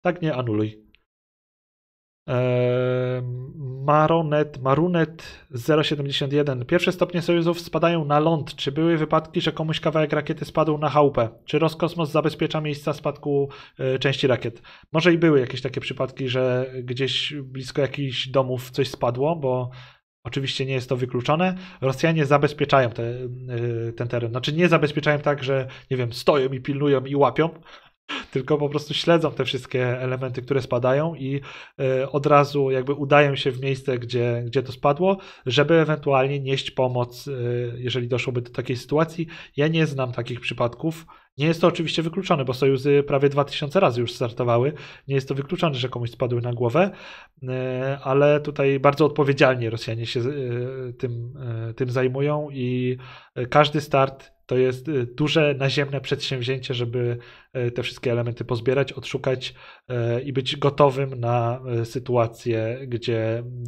Tak nie anuluj. Maronet, Marunet 071. Pierwsze stopnie Sojuzów spadają na ląd. Czy były wypadki, że komuś kawałek rakiety spadł na chałupę? Czy Roskosmos zabezpiecza miejsca spadku e, części rakiet? Może i były jakieś takie przypadki, że gdzieś blisko jakichś domów coś spadło, bo Oczywiście nie jest to wykluczone. Rosjanie zabezpieczają te, e, ten teren. Znaczy nie zabezpieczają tak, że nie wiem, stoją i pilnują i łapią, tylko po prostu śledzą te wszystkie elementy, które spadają i e, od razu jakby udają się w miejsce, gdzie, gdzie to spadło, żeby ewentualnie nieść pomoc, e, jeżeli doszłoby do takiej sytuacji. Ja nie znam takich przypadków. Nie jest to oczywiście wykluczone, bo sojuzy prawie 2000 razy już startowały. Nie jest to wykluczone, że komuś spadły na głowę, e, ale tutaj bardzo odpowiedzialnie Rosjanie się tym, tym zajmują i każdy start to jest y, duże naziemne przedsięwzięcie, żeby y, te wszystkie elementy pozbierać, odszukać y, i być gotowym na sytuację, gdzie mm,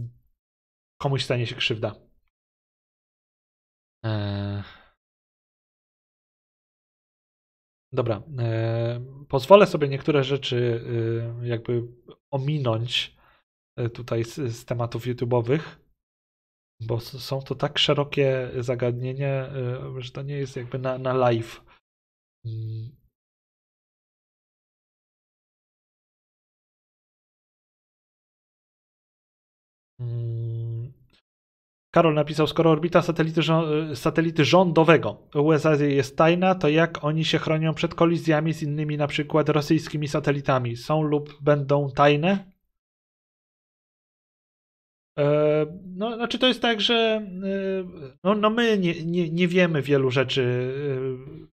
komuś stanie się krzywda. E. Dobra. E, pozwolę sobie niektóre rzeczy jakby ominąć e, tutaj z, z tematów YouTube'owych bo są to tak szerokie zagadnienia, y, że to nie jest jakby na, na live. Mm. Mm. Karol napisał, skoro orbita satelity, y, satelity rządowego USA jest tajna, to jak oni się chronią przed kolizjami z innymi, na przykład rosyjskimi satelitami? Są lub będą tajne? E, no, znaczy to jest tak, że e, no, no my nie, nie, nie wiemy wielu rzeczy.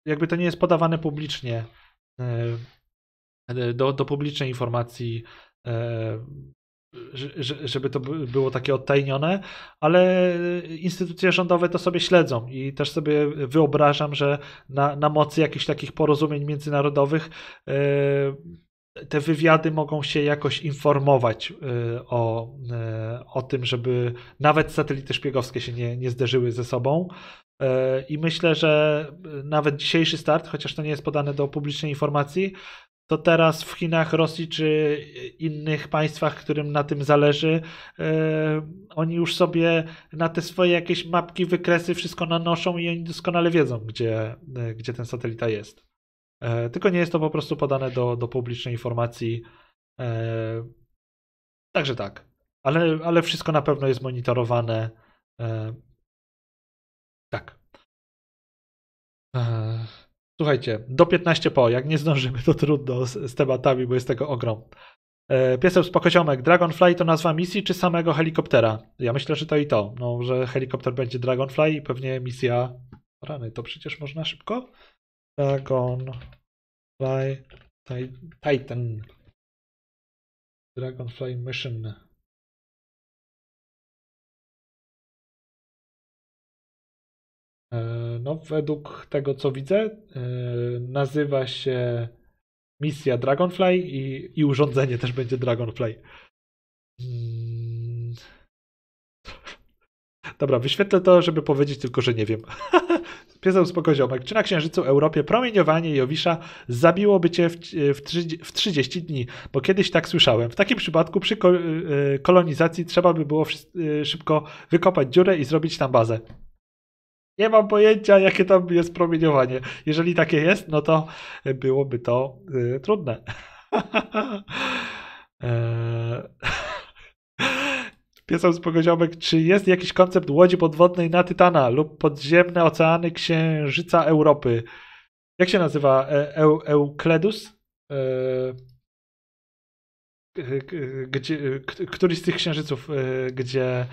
E, jakby to nie jest podawane publicznie do, do publicznej informacji, żeby to było takie odtajnione, ale instytucje rządowe to sobie śledzą i też sobie wyobrażam, że na, na mocy jakichś takich porozumień międzynarodowych te wywiady mogą się jakoś informować y, o, y, o tym, żeby nawet satelity szpiegowskie się nie, nie zderzyły ze sobą. Y, I myślę, że nawet dzisiejszy start, chociaż to nie jest podane do publicznej informacji, to teraz w Chinach, Rosji czy innych państwach, którym na tym zależy, oni już sobie na te swoje jakieś mapki, wykresy wszystko nanoszą i oni doskonale wiedzą, gdzie, gdzie ten satelita jest. E, tylko nie jest to po prostu podane do, do publicznej informacji. E, także tak. Ale, ale wszystko na pewno jest monitorowane. E, tak. Słuchajcie, do 15 po. Jak nie zdążymy, to trudno z, z tematami, bo jest tego ogrom. Pieseł z Pokociomek. Dragonfly to nazwa misji czy samego helikoptera? Ja myślę, że to i to. No, że helikopter będzie Dragonfly i pewnie misja. Rany, to przecież można szybko? Dragonfly Titan. Dragonfly Mission. E, no, według tego co widzę, e, nazywa się misja Dragonfly i, i urządzenie też będzie Dragonfly. Hmm. Dobra, wyświetlę to, żeby powiedzieć tylko, że nie wiem. *laughs* Pieseł Pokoziomek. Czy na Księżycu, Europie promieniowanie Jowisza zabiłoby cię w, w, w 30 dni? Bo kiedyś tak słyszałem. W takim przypadku przy y, y, kolonizacji trzeba by było y, szybko wykopać dziurę i zrobić tam bazę. Nie mam pojęcia, jakie tam jest promieniowanie. Jeżeli takie jest, no to byłoby to y, trudne. eee... *laughs* Pisał z Pogoziomek, czy jest jakiś koncept łodzi podwodnej na Tytana lub podziemne oceany księżyca Europy? Jak się nazywa? E, Eu Eukledus? E, gdzie, któryś z tych księżyców, e, gdzie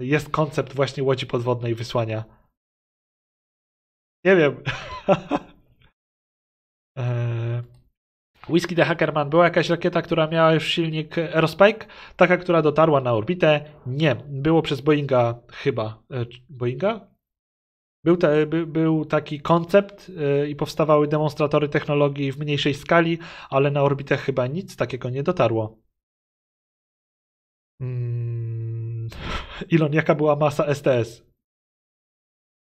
jest koncept właśnie łodzi podwodnej wysłania? Nie wiem. *laughs* Whisky de Hackerman była jakaś rakieta, która miała już silnik Aerospike, taka, która dotarła na orbitę? Nie, było przez Boeinga chyba. E, Boeinga? Był, te, by, był taki koncept e, i powstawały demonstratory technologii w mniejszej skali, ale na orbitę chyba nic takiego nie dotarło. Mm. Ilon, jaka była masa STS?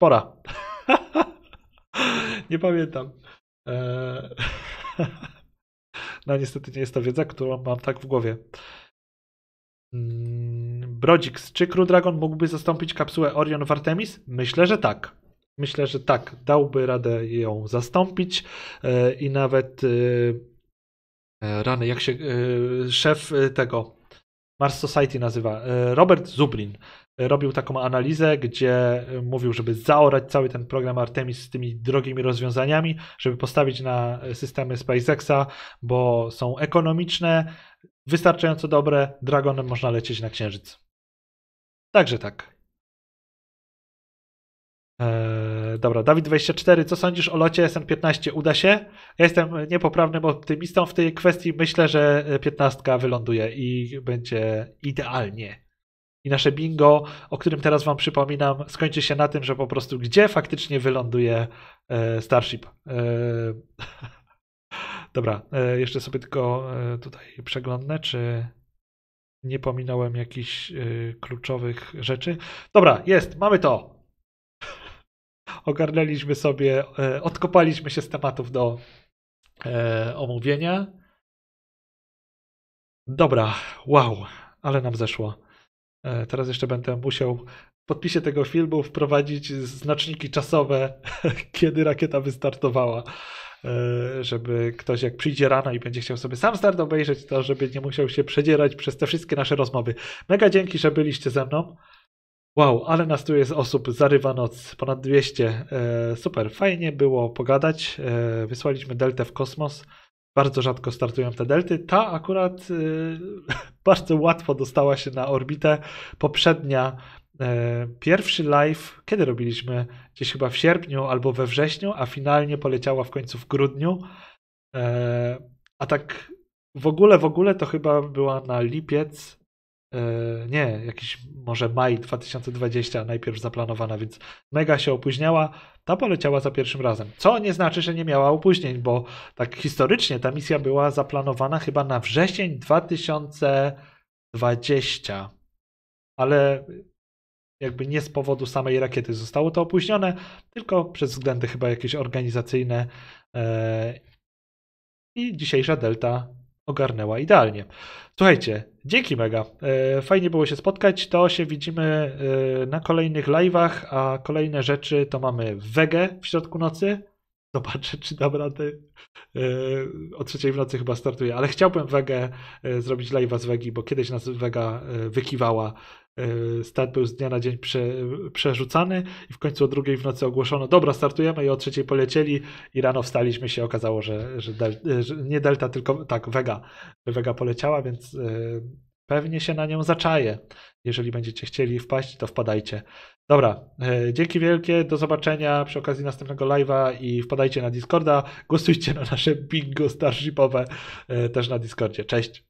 Pora. *laughs* nie pamiętam. E, *laughs* No niestety nie jest to wiedza, którą mam tak w głowie. Mm, Brodzik, czy Crew Dragon mógłby zastąpić kapsułę Orion w Artemis? Myślę, że tak. Myślę, że tak. Dałby radę ją zastąpić e, i nawet e, e, rany, jak się szef tego Mars Society nazywa, Robert Zubrin robił taką analizę, gdzie y, mówił, żeby zaorać cały ten program Artemis z tymi drogimi rozwiązaniami, żeby postawić na y, systemy SpaceXa, bo są ekonomiczne, wystarczająco dobre, Dragonem można lecieć na Księżyc. Także tak. Eee, dobra, Dawid24, co sądzisz o locie SN15? Uda się? Ja jestem niepoprawnym optymistą w tej kwestii. Myślę, że 15 y, wyląduje i będzie idealnie. I nasze bingo, o którym teraz Wam przypominam, skończy się na tym, że po prostu gdzie faktycznie wyląduje e, Starship. E, *laughs* dobra, e, jeszcze sobie tylko tutaj przeglądnę, czy nie pominąłem jakichś kluczowych rzeczy. Dobra, jest, mamy to. *laughs* Ogarnęliśmy sobie, odkopaliśmy się z tematów do omówienia. Dobra, wow, ale nam zeszło. E, teraz jeszcze będę musiał w podpisie tego filmu wprowadzić znaczniki czasowe, *laughs* kiedy rakieta wystartowała, e, żeby ktoś jak przyjdzie rano i będzie chciał sobie sam start obejrzeć, to żeby nie musiał się przedzierać przez te wszystkie nasze rozmowy. Mega dzięki, że byliście ze mną. Wow, ale nas tu jest osób, zarywa noc, ponad 200. E, super, fajnie było pogadać. wysłaliśmy Deltę w kosmos. Bardzo rzadko startują te delty. Ta akurat y, *laughs* bardzo łatwo dostała się na orbitę. Poprzednia, y, pierwszy live, kiedy robiliśmy? Gdzieś chyba w sierpniu albo we wrześniu, a finalnie poleciała w końcu w grudniu. Y, a tak w ogóle, w ogóle to chyba była na lipiec Yy, nie, jakiś może maj 2020 najpierw zaplanowana, więc mega się opóźniała. Ta poleciała za pierwszym razem. Co nie znaczy, że nie miała opóźnień, bo tak historycznie ta misja była zaplanowana chyba na wrzesień 2020. Ale jakby nie z powodu samej rakiety zostało to opóźnione, tylko przez względy chyba jakieś organizacyjne. Yy, I dzisiejsza Delta ogarnęła idealnie. Słuchajcie, dzięki mega. E, fajnie było się spotkać. To się widzimy e, na kolejnych live'ach, a kolejne rzeczy to mamy wege w środku nocy. Zobaczę, czy dam radę. E, o trzeciej w nocy chyba startuję, ale chciałbym Wege e, zrobić live'a z Wegi, bo kiedyś nas Wega e, wykiwała. Start był z dnia na dzień prze, przerzucany i w końcu o drugiej w nocy ogłoszono, dobra, startujemy i o trzeciej polecieli i rano wstaliśmy się, okazało, że, że, del, że nie Delta, tylko tak, Vega, Vega poleciała, więc pewnie się na nią zaczaje. Jeżeli będziecie chcieli wpaść, to wpadajcie. Dobra, e, dzięki wielkie, do zobaczenia przy okazji następnego live'a i wpadajcie na Discorda, głosujcie na nasze bingo starshipowe e, też na Discordzie. Cześć!